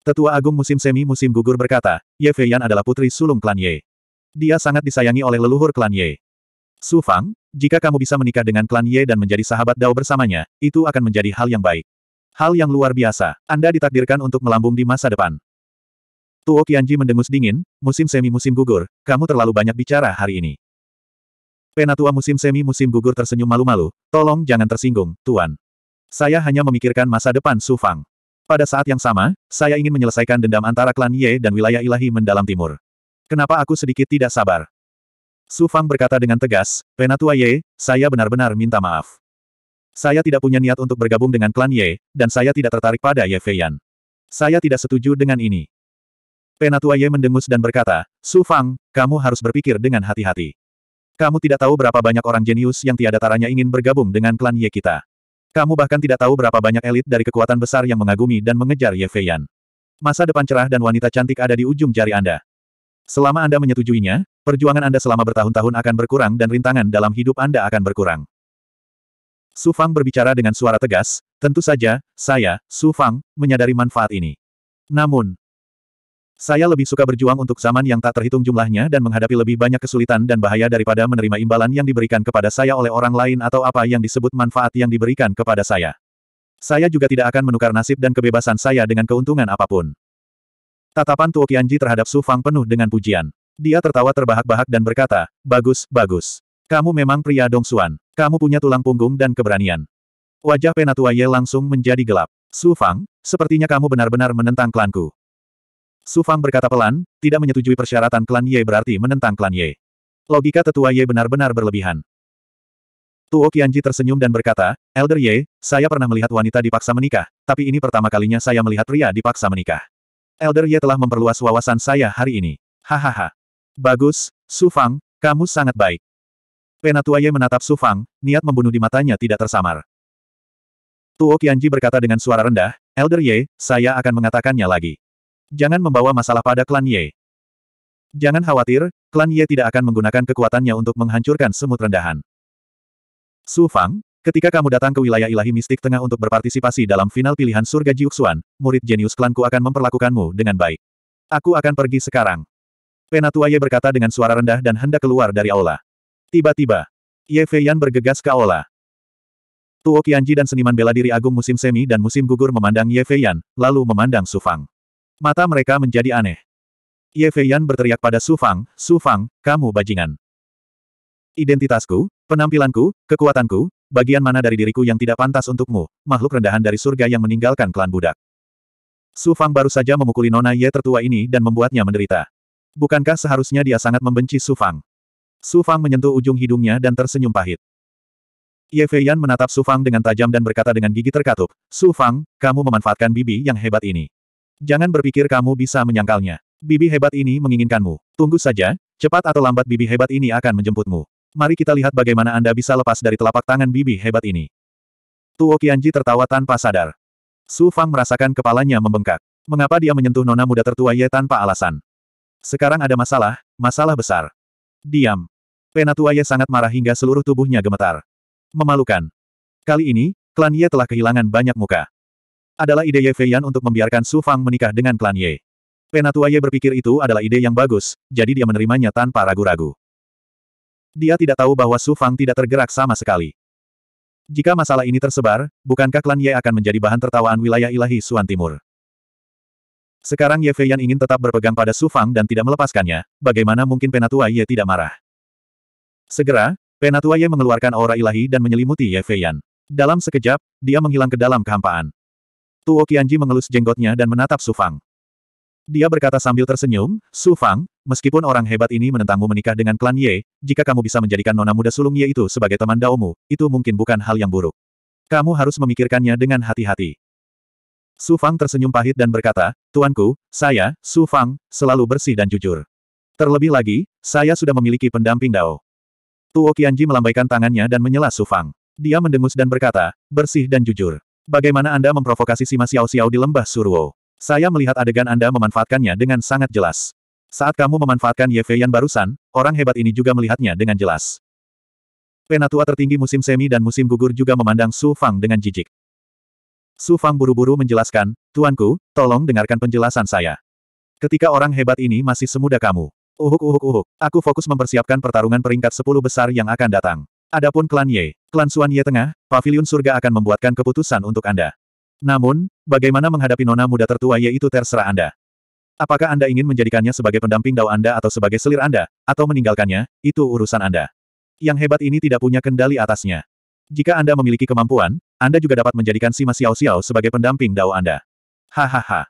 Speaker 1: Tetua Agung Musim Semi Musim Gugur berkata, Ye Feiyan adalah putri sulung klan Ye. Dia sangat disayangi oleh leluhur klan Ye. Su Fang, jika kamu bisa menikah dengan klan Ye dan menjadi sahabat Dao bersamanya, itu akan menjadi hal yang baik. Hal yang luar biasa. Anda ditakdirkan untuk melambung di masa depan. Tuo Qianji mendengus dingin, musim semi-musim gugur, kamu terlalu banyak bicara hari ini. Penatua musim semi-musim gugur tersenyum malu-malu, tolong jangan tersinggung, Tuan. Saya hanya memikirkan masa depan Su Fang. Pada saat yang sama, saya ingin menyelesaikan dendam antara klan Ye dan wilayah ilahi mendalam timur. Kenapa aku sedikit tidak sabar? Su Fang berkata dengan tegas, Penatua Ye, saya benar-benar minta maaf. Saya tidak punya niat untuk bergabung dengan klan Ye, dan saya tidak tertarik pada Ye Feiyan. Saya tidak setuju dengan ini. Penatua Ye mendengus dan berkata, Su Fang, kamu harus berpikir dengan hati-hati. Kamu tidak tahu berapa banyak orang jenius yang tiada taranya ingin bergabung dengan klan Ye kita. Kamu bahkan tidak tahu berapa banyak elit dari kekuatan besar yang mengagumi dan mengejar Ye Feiyan. Masa depan cerah dan wanita cantik ada di ujung jari Anda. Selama Anda menyetujuinya, perjuangan Anda selama bertahun-tahun akan berkurang dan rintangan dalam hidup Anda akan berkurang. Su Fang berbicara dengan suara tegas, tentu saja, saya, Su Fang, menyadari manfaat ini. Namun, saya lebih suka berjuang untuk zaman yang tak terhitung jumlahnya dan menghadapi lebih banyak kesulitan dan bahaya daripada menerima imbalan yang diberikan kepada saya oleh orang lain atau apa yang disebut manfaat yang diberikan kepada saya. Saya juga tidak akan menukar nasib dan kebebasan saya dengan keuntungan apapun. Tatapan Tuo Qianji terhadap Su Fang penuh dengan pujian. Dia tertawa terbahak-bahak dan berkata, Bagus, bagus. Kamu memang pria Dong Xuan. Kamu punya tulang punggung dan keberanian. Wajah Penatua Ye langsung menjadi gelap. Su Fang, sepertinya kamu benar-benar menentang klanku. Su Fang berkata pelan, tidak menyetujui persyaratan klan Ye berarti menentang klan Ye. Logika tetua Ye benar-benar berlebihan. Tuo Qianji tersenyum dan berkata, Elder Ye, saya pernah melihat wanita dipaksa menikah, tapi ini pertama kalinya saya melihat pria dipaksa menikah. Elder Ye telah memperluas wawasan saya hari ini. Hahaha. Bagus, Su Fang, kamu sangat baik. Penatua Ye menatap Su Fang, niat membunuh di matanya tidak tersamar. Tuo Qianji berkata dengan suara rendah, Elder Ye, saya akan mengatakannya lagi. Jangan membawa masalah pada klan Ye. Jangan khawatir, klan Ye tidak akan menggunakan kekuatannya untuk menghancurkan semut rendahan. Su Fang, ketika kamu datang ke wilayah ilahi mistik tengah untuk berpartisipasi dalam final pilihan surga Jiuxuan, murid jenius klanku akan memperlakukanmu dengan baik. Aku akan pergi sekarang. Penatua Ye berkata dengan suara rendah dan hendak keluar dari aula. Tiba-tiba, Ye Feiyan bergegas ke aula. Tuo Qianji dan seniman bela diri agung musim semi dan musim gugur memandang Ye Feiyan, lalu memandang Su Fang. Mata mereka menjadi aneh. Ye Feiyan berteriak pada Su Fang, Su Fang, kamu bajingan. Identitasku, penampilanku, kekuatanku, bagian mana dari diriku yang tidak pantas untukmu, makhluk rendahan dari surga yang meninggalkan klan budak. Su Fang baru saja memukuli nona Ye tertua ini dan membuatnya menderita. Bukankah seharusnya dia sangat membenci Su Fang? Su Fang menyentuh ujung hidungnya dan tersenyum pahit. Ye Feiyan menatap Su Fang dengan tajam dan berkata dengan gigi terkatup, Su Fang, kamu memanfaatkan bibi yang hebat ini. Jangan berpikir kamu bisa menyangkalnya. Bibi hebat ini menginginkanmu. Tunggu saja, cepat atau lambat bibi hebat ini akan menjemputmu. Mari kita lihat bagaimana Anda bisa lepas dari telapak tangan bibi hebat ini. Tuo Qianji tertawa tanpa sadar. Su Fang merasakan kepalanya membengkak. Mengapa dia menyentuh nona muda tertua Ye tanpa alasan? Sekarang ada masalah, masalah besar. Diam. Penatua Ye sangat marah hingga seluruh tubuhnya gemetar. Memalukan. Kali ini, klan Ye telah kehilangan banyak muka adalah ide Ye Feiyan untuk membiarkan Su Fang menikah dengan klan Ye. Penatua Ye berpikir itu adalah ide yang bagus, jadi dia menerimanya tanpa ragu-ragu. Dia tidak tahu bahwa Su Fang tidak tergerak sama sekali. Jika masalah ini tersebar, bukankah klan Ye akan menjadi bahan tertawaan wilayah ilahi Suan Timur? Sekarang Ye Feiyan ingin tetap berpegang pada Su Fang dan tidak melepaskannya, bagaimana mungkin Penatua Ye tidak marah? Segera, Penatua Ye mengeluarkan aura ilahi dan menyelimuti Ye Feiyan. Dalam sekejap, dia menghilang ke dalam kehampaan. Tuo Qianji mengelus jenggotnya dan menatap Su Fang. Dia berkata sambil tersenyum, Su Fang, meskipun orang hebat ini menentangmu menikah dengan klan Ye, jika kamu bisa menjadikan nona muda sulung Ye itu sebagai teman daomu, itu mungkin bukan hal yang buruk. Kamu harus memikirkannya dengan hati-hati. Su Fang tersenyum pahit dan berkata, Tuanku, saya, Su Fang, selalu bersih dan jujur. Terlebih lagi, saya sudah memiliki pendamping Dao. Tuo Qianji melambaikan tangannya dan menyela Su Fang. Dia mendengus dan berkata, bersih dan jujur. Bagaimana Anda memprovokasi Sima Xiao Xiao di lembah Suruo? Saya melihat adegan Anda memanfaatkannya dengan sangat jelas. Saat kamu memanfaatkan Ye Feiyan barusan, orang hebat ini juga melihatnya dengan jelas. Penatua tertinggi musim semi dan musim gugur juga memandang Su Fang dengan jijik. Su Fang buru-buru menjelaskan, Tuanku, tolong dengarkan penjelasan saya. Ketika orang hebat ini masih semuda kamu. Uhuk uhuk uhuk, aku fokus mempersiapkan pertarungan peringkat 10 besar yang akan datang. Adapun klan Ye, klan Suan Ye Tengah, Paviliun Surga akan membuatkan keputusan untuk Anda. Namun, bagaimana menghadapi nona muda tertua Ye itu terserah Anda. Apakah Anda ingin menjadikannya sebagai pendamping dao Anda atau sebagai selir Anda, atau meninggalkannya, itu urusan Anda. Yang hebat ini tidak punya kendali atasnya. Jika Anda memiliki kemampuan, Anda juga dapat menjadikan si Xiao Xiao sebagai pendamping dao Anda. Hahaha.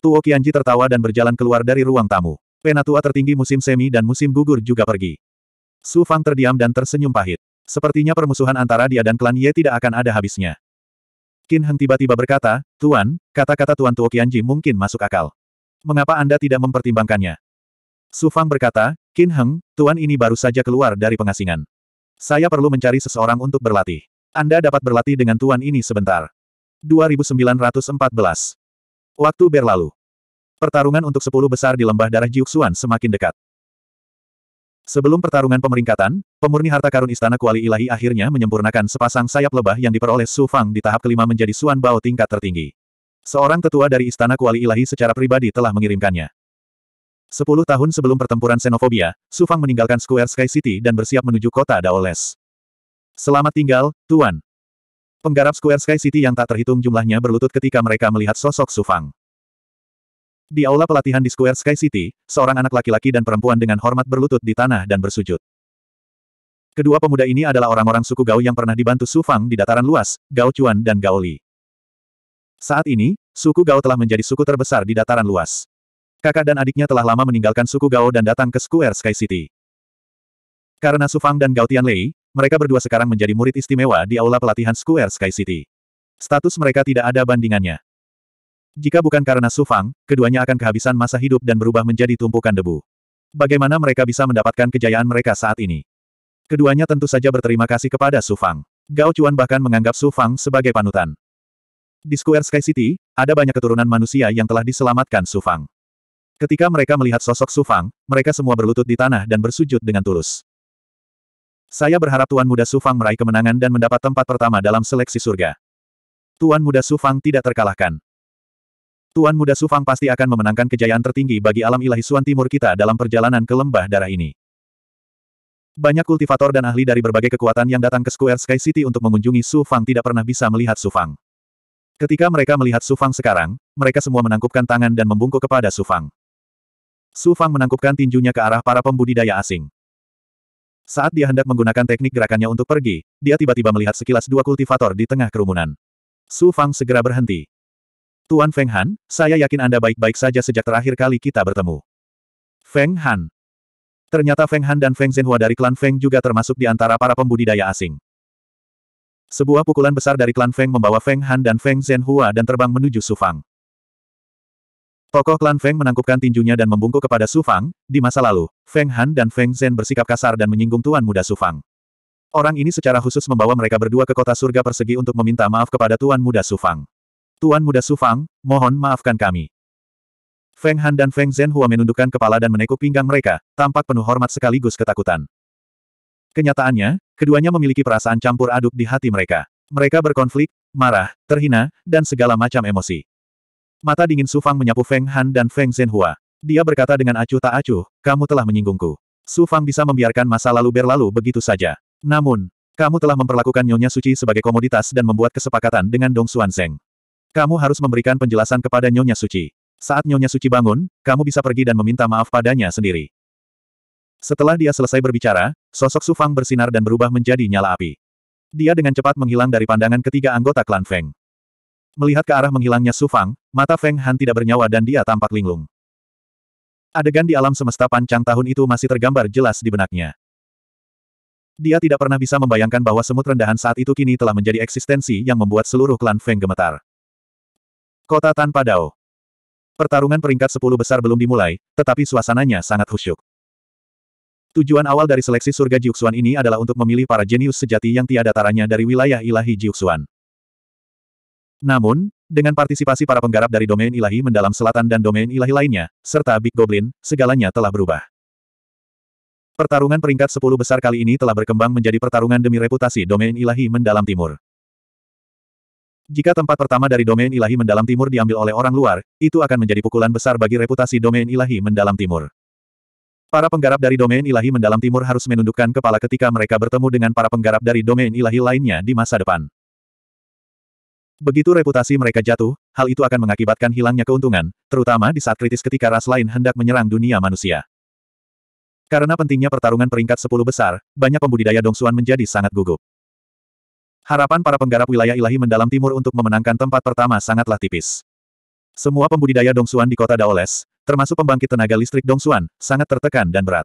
Speaker 1: Tuo Qianji tertawa dan berjalan keluar dari ruang tamu. Penatua tertinggi musim semi dan musim gugur juga pergi. Su Fang terdiam dan tersenyum pahit. Sepertinya permusuhan antara dia dan klan Ye tidak akan ada habisnya. Qin Heng tiba-tiba berkata, Tuan, kata-kata Tuan Tuo Qianji mungkin masuk akal. Mengapa Anda tidak mempertimbangkannya? Su Fang berkata, Qin Heng, Tuan ini baru saja keluar dari pengasingan. Saya perlu mencari seseorang untuk berlatih. Anda dapat berlatih dengan Tuan ini sebentar. 2914 Waktu berlalu. Pertarungan untuk sepuluh besar di lembah darah Jiuxuan semakin dekat. Sebelum pertarungan pemeringkatan, pemurni harta karun Istana Kuali Ilahi akhirnya menyempurnakan sepasang sayap lebah yang diperoleh Su Fang di tahap kelima menjadi Suan Bao tingkat tertinggi. Seorang tetua dari Istana Kuali Ilahi secara pribadi telah mengirimkannya. Sepuluh tahun sebelum pertempuran xenofobia, Su Fang meninggalkan Square Sky City dan bersiap menuju kota Daoles. Selamat tinggal, Tuan. Penggarap Square Sky City yang tak terhitung jumlahnya berlutut ketika mereka melihat sosok Su Fang. Di aula pelatihan di Square Sky City, seorang anak laki-laki dan perempuan dengan hormat berlutut di tanah dan bersujud. Kedua pemuda ini adalah orang-orang suku Gao yang pernah dibantu Su Fang di dataran luas, Gao Chuan dan Gao Li. Saat ini, suku Gao telah menjadi suku terbesar di dataran luas. Kakak dan adiknya telah lama meninggalkan suku Gao dan datang ke Square Sky City. Karena Su Fang dan Gao Tianlei, mereka berdua sekarang menjadi murid istimewa di aula pelatihan Square Sky City. Status mereka tidak ada bandingannya. Jika bukan karena Sufang, keduanya akan kehabisan masa hidup dan berubah menjadi tumpukan debu. Bagaimana mereka bisa mendapatkan kejayaan mereka saat ini? Keduanya tentu saja berterima kasih kepada Sufang. Gao Chuan bahkan menganggap Sufang sebagai panutan. Di Square Sky City, ada banyak keturunan manusia yang telah diselamatkan Sufang. Ketika mereka melihat sosok Sufang, mereka semua berlutut di tanah dan bersujud dengan tulus. Saya berharap Tuan Muda Sufang meraih kemenangan dan mendapat tempat pertama dalam seleksi surga. Tuan Muda Sufang tidak terkalahkan. Tuan Muda Sufang pasti akan memenangkan kejayaan tertinggi bagi alam ilahi Suan Timur kita dalam perjalanan ke lembah darah ini. Banyak kultivator dan ahli dari berbagai kekuatan yang datang ke Square Sky City untuk mengunjungi Su Fang tidak pernah bisa melihat Su Fang. Ketika mereka melihat Su Fang sekarang, mereka semua menangkupkan tangan dan membungkuk kepada Su Fang. Su Fang menangkupkan tinjunya ke arah para pembudidaya asing. Saat dia hendak menggunakan teknik gerakannya untuk pergi, dia tiba-tiba melihat sekilas dua kultivator di tengah kerumunan. Su Fang segera berhenti. Tuan Feng Han, saya yakin Anda baik-baik saja sejak terakhir kali kita bertemu. Feng Han. Ternyata Feng Han dan Feng Zhenhua dari klan Feng juga termasuk di antara para pembudidaya asing. Sebuah pukulan besar dari klan Feng membawa Feng Han dan Feng Zhenhua dan terbang menuju Sufang. Tokoh klan Feng menangkupkan tinjunya dan membungkuk kepada Su Fang, di masa lalu, Feng Han dan Feng Zhen bersikap kasar dan menyinggung tuan muda Su Fang. Orang ini secara khusus membawa mereka berdua ke kota surga persegi untuk meminta maaf kepada tuan muda Su Fang. Tuan Muda Sufang, mohon maafkan kami. Feng Han dan Feng Zhenhua menundukkan kepala dan menekuk pinggang mereka, tampak penuh hormat sekaligus ketakutan. Kenyataannya, keduanya memiliki perasaan campur aduk di hati mereka. Mereka berkonflik, marah, terhina, dan segala macam emosi. Mata dingin Sufang menyapu Feng Han dan Feng Zhenhua. Dia berkata dengan acuh tak acuh, kamu telah menyinggungku. Sufang bisa membiarkan masa lalu berlalu begitu saja. Namun, kamu telah memperlakukan Nyonya Suci sebagai komoditas dan membuat kesepakatan dengan Dong Xuanzeng. Kamu harus memberikan penjelasan kepada Nyonya Suci. Saat Nyonya Suci bangun, kamu bisa pergi dan meminta maaf padanya sendiri. Setelah dia selesai berbicara, sosok Sufang bersinar dan berubah menjadi nyala api. Dia dengan cepat menghilang dari pandangan ketiga anggota klan Feng. Melihat ke arah menghilangnya Sufang, mata Feng Han tidak bernyawa dan dia tampak linglung. Adegan di alam semesta Panjang tahun itu masih tergambar jelas di benaknya. Dia tidak pernah bisa membayangkan bahwa semut rendahan saat itu kini telah menjadi eksistensi yang membuat seluruh klan Feng gemetar. Kota tanpa Dao. Pertarungan peringkat 10 besar belum dimulai, tetapi suasananya sangat khusyuk. Tujuan awal dari seleksi surga Jiuxuan ini adalah untuk memilih para jenius sejati yang tiada taranya dari wilayah ilahi Jiuxuan. Namun, dengan partisipasi para penggarap dari domain ilahi mendalam selatan dan domain ilahi lainnya, serta Big Goblin, segalanya telah berubah. Pertarungan peringkat 10 besar kali ini telah berkembang menjadi pertarungan demi reputasi domain ilahi mendalam timur. Jika tempat pertama dari domain ilahi mendalam timur diambil oleh orang luar, itu akan menjadi pukulan besar bagi reputasi domain ilahi mendalam timur. Para penggarap dari domain ilahi mendalam timur harus menundukkan kepala ketika mereka bertemu dengan para penggarap dari domain ilahi lainnya di masa depan. Begitu reputasi mereka jatuh, hal itu akan mengakibatkan hilangnya keuntungan, terutama di saat kritis ketika ras lain hendak menyerang dunia manusia. Karena pentingnya pertarungan peringkat 10 besar, banyak pembudidaya Dongsuan menjadi sangat gugup. Harapan para penggarap wilayah ilahi mendalam timur untuk memenangkan tempat pertama sangatlah tipis. Semua pembudidaya Dongsuan di kota Daoles, termasuk pembangkit tenaga listrik Dongsuan, sangat tertekan dan berat.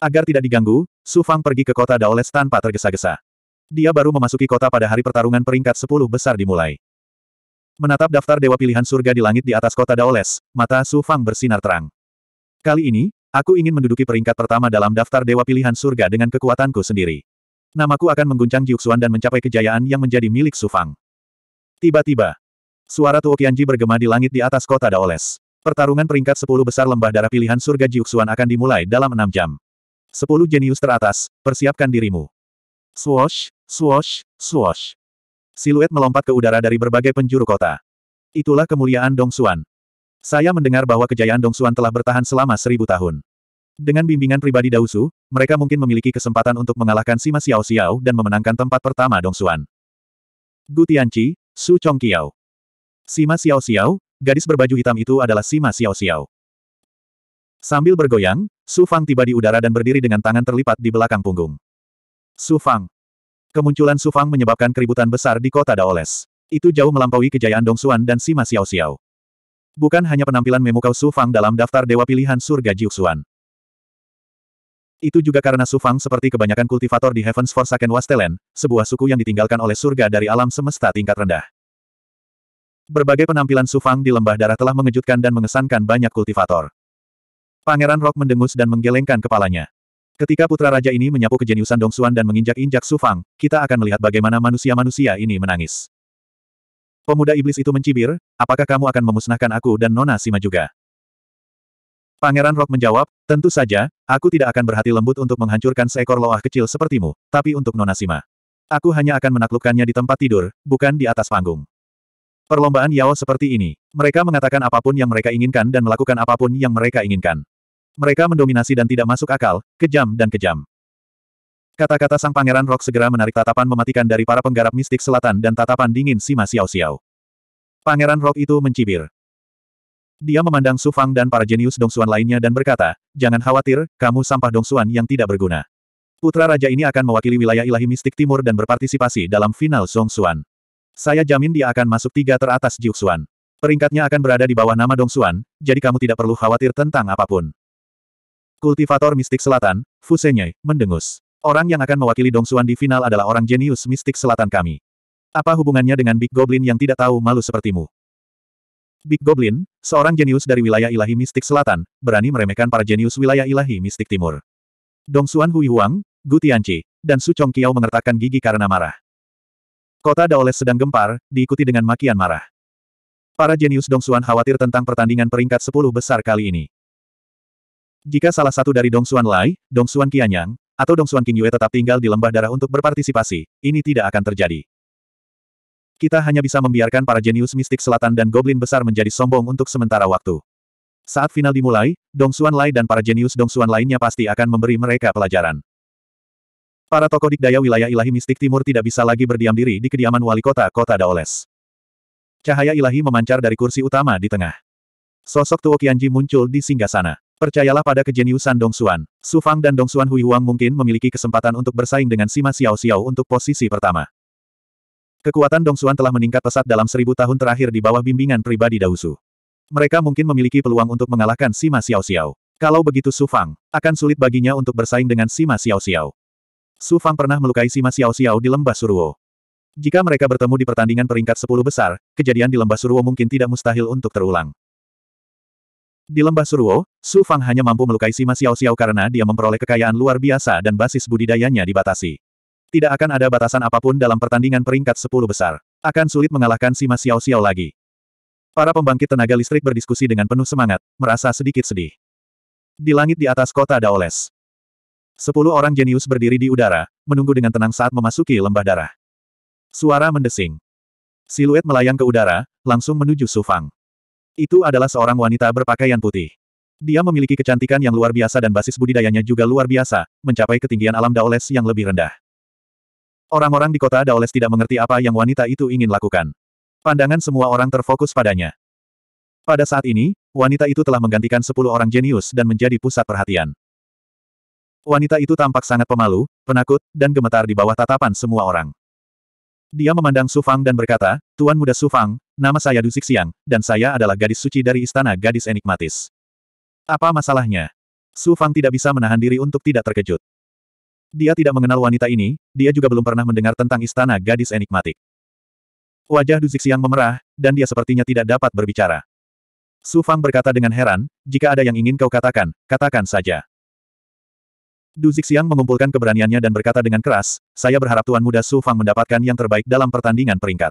Speaker 1: Agar tidak diganggu, Su Fang pergi ke kota Daoles tanpa tergesa-gesa. Dia baru memasuki kota pada hari pertarungan peringkat 10 besar dimulai. Menatap daftar dewa pilihan surga di langit di atas kota Daoles, mata Su Fang bersinar terang. Kali ini, aku ingin menduduki peringkat pertama dalam daftar dewa pilihan surga dengan kekuatanku sendiri. Namaku akan mengguncang Jiuxuan dan mencapai kejayaan yang menjadi milik Sufang. Tiba-tiba, suara Tuokianji bergema di langit di atas kota Daoles. Pertarungan peringkat 10 besar lembah darah pilihan surga Jiuxuan akan dimulai dalam enam jam. 10 jenius teratas, persiapkan dirimu. Swoosh, swoosh, swoosh. Siluet melompat ke udara dari berbagai penjuru kota. Itulah kemuliaan Dongsuan. Saya mendengar bahwa kejayaan Dongsuan telah bertahan selama seribu tahun. Dengan bimbingan pribadi Dausu, mereka mungkin memiliki kesempatan untuk mengalahkan Sima Xiao Xiao dan memenangkan tempat pertama Dong Xuan. Gu Tianqi, Su Chongqiao. Sima Xiao Xiao, gadis berbaju hitam itu adalah Sima Xiao Xiao. Sambil bergoyang, Su Fang tiba di udara dan berdiri dengan tangan terlipat di belakang punggung. Su Fang. Kemunculan Su Fang menyebabkan keributan besar di kota Daoles. Itu jauh melampaui kejayaan Dong Xuan dan Sima Xiao Xiao. Bukan hanya penampilan memukau Su Fang dalam daftar dewa pilihan surga Jiuxuan. Itu juga karena sufang seperti kebanyakan kultivator di Heavens Forsaken Wastelen, sebuah suku yang ditinggalkan oleh surga dari alam semesta tingkat rendah. Berbagai penampilan sufang di lembah darah telah mengejutkan dan mengesankan banyak kultivator. Pangeran Rock mendengus dan menggelengkan kepalanya. Ketika putra raja ini menyapu kejeniusan Dong Xuan dan menginjak-injak sufang, kita akan melihat bagaimana manusia-manusia ini menangis. Pemuda iblis itu mencibir, apakah kamu akan memusnahkan aku dan Nona Sima juga? Pangeran Rock menjawab, tentu saja, aku tidak akan berhati lembut untuk menghancurkan seekor loah kecil sepertimu, tapi untuk Nonasima, Aku hanya akan menaklukkannya di tempat tidur, bukan di atas panggung. Perlombaan Yao seperti ini. Mereka mengatakan apapun yang mereka inginkan dan melakukan apapun yang mereka inginkan. Mereka mendominasi dan tidak masuk akal, kejam dan kejam. Kata-kata sang pangeran Rock segera menarik tatapan mematikan dari para penggarap mistik selatan dan tatapan dingin Sima Xiao Xiao. Pangeran Rock itu mencibir. Dia memandang Su Fang dan para jenius Dongsuan lainnya dan berkata, jangan khawatir, kamu sampah Dongsuan yang tidak berguna. Putra Raja ini akan mewakili wilayah ilahi mistik timur dan berpartisipasi dalam final Song Suan. Saya jamin dia akan masuk tiga teratas Jiuxuan. Peringkatnya akan berada di bawah nama Dong Dongsuan, jadi kamu tidak perlu khawatir tentang apapun. Kultivator mistik selatan, Fu Fusenye, mendengus. Orang yang akan mewakili Dong Dongsuan di final adalah orang jenius mistik selatan kami. Apa hubungannya dengan Big Goblin yang tidak tahu malu sepertimu? Big Goblin, seorang jenius dari wilayah ilahi mistik selatan, berani meremehkan para jenius wilayah ilahi mistik timur. Dong Xuan Hui Huang, Gu Tianqi, dan Su Chong Kiao mengertakkan gigi karena marah. Kota Daoles sedang gempar, diikuti dengan makian marah. Para jenius Dong Xuan khawatir tentang pertandingan peringkat 10 besar kali ini. Jika salah satu dari Dong Xuan Lai, Dong Xuan Qianyang, atau Dong Xuan Qingyue tetap tinggal di lembah darah untuk berpartisipasi, ini tidak akan terjadi. Kita hanya bisa membiarkan para jenius mistik selatan dan goblin besar menjadi sombong untuk sementara waktu. Saat final dimulai, Dong Xuan Lai dan para jenius Dong Xuan lainnya pasti akan memberi mereka pelajaran. Para tokoh dikdaya wilayah ilahi mistik timur tidak bisa lagi berdiam diri di kediaman wali kota kota Daoles. Cahaya ilahi memancar dari kursi utama di tengah. Sosok Tuo Qianji muncul di singgah sana. Percayalah pada kejeniusan Dong Xuan. Su Fang dan Dong Xuan Hui Huang mungkin memiliki kesempatan untuk bersaing dengan Sima Xiao Xiao untuk posisi pertama. Kekuatan Dong Dongsuan telah meningkat pesat dalam seribu tahun terakhir di bawah bimbingan pribadi Dausu. Mereka mungkin memiliki peluang untuk mengalahkan Sima Xiao Xiao. Kalau begitu Su Fang, akan sulit baginya untuk bersaing dengan Sima Xiao Xiao. Su Fang pernah melukai Sima Xiao Xiao di Lembah Suruo. Jika mereka bertemu di pertandingan peringkat sepuluh besar, kejadian di Lembah Suruo mungkin tidak mustahil untuk terulang. Di Lembah Suruo, Su Fang hanya mampu melukai Sima Xiao Xiao karena dia memperoleh kekayaan luar biasa dan basis budidayanya dibatasi. Tidak akan ada batasan apapun dalam pertandingan peringkat 10 besar. Akan sulit mengalahkan si Xiao Xiao lagi. Para pembangkit tenaga listrik berdiskusi dengan penuh semangat, merasa sedikit sedih. Di langit di atas kota Daoles. Sepuluh orang jenius berdiri di udara, menunggu dengan tenang saat memasuki lembah darah. Suara mendesing. Siluet melayang ke udara, langsung menuju Sufang. Itu adalah seorang wanita berpakaian putih. Dia memiliki kecantikan yang luar biasa dan basis budidayanya juga luar biasa, mencapai ketinggian alam Daoles yang lebih rendah. Orang-orang di kota Daoles tidak mengerti apa yang wanita itu ingin lakukan. Pandangan semua orang terfokus padanya. Pada saat ini, wanita itu telah menggantikan sepuluh orang jenius dan menjadi pusat perhatian. Wanita itu tampak sangat pemalu, penakut, dan gemetar di bawah tatapan semua orang. Dia memandang Sufang dan berkata, Tuan Muda Sufang, nama saya Du Siang, dan saya adalah gadis suci dari istana gadis enigmatis. Apa masalahnya? Sufang tidak bisa menahan diri untuk tidak terkejut. Dia tidak mengenal wanita ini, dia juga belum pernah mendengar tentang istana gadis enigmatik. Wajah Du Zixiang memerah, dan dia sepertinya tidak dapat berbicara. Su Fang berkata dengan heran, jika ada yang ingin kau katakan, katakan saja. Du Zixiang mengumpulkan keberaniannya dan berkata dengan keras, saya berharap Tuan Muda Su Fang mendapatkan yang terbaik dalam pertandingan peringkat.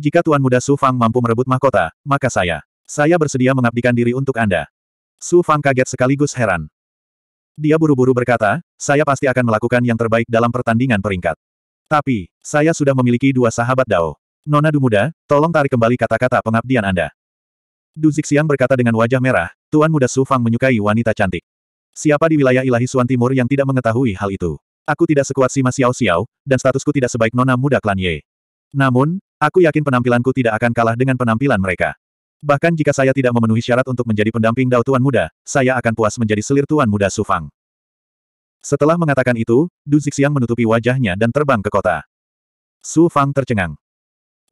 Speaker 1: Jika Tuan Muda Su Fang mampu merebut mahkota, maka saya, saya bersedia mengabdikan diri untuk Anda. Su Fang kaget sekaligus heran. Dia buru-buru berkata, saya pasti akan melakukan yang terbaik dalam pertandingan peringkat. Tapi, saya sudah memiliki dua sahabat Dao. Nona Dumuda, tolong tarik kembali kata-kata pengabdian Anda. Du Zixiang berkata dengan wajah merah, Tuan Muda Su Fang menyukai wanita cantik. Siapa di wilayah ilahi Suan Timur yang tidak mengetahui hal itu? Aku tidak sekuat Sima Xiao Xiao, dan statusku tidak sebaik Nona Muda Klan Ye. Namun, aku yakin penampilanku tidak akan kalah dengan penampilan mereka. Bahkan jika saya tidak memenuhi syarat untuk menjadi pendamping Dao Tuan Muda, saya akan puas menjadi selir Tuan Muda Sufang. Setelah mengatakan itu, Du Zixiang menutupi wajahnya dan terbang ke kota. Su Fang tercengang.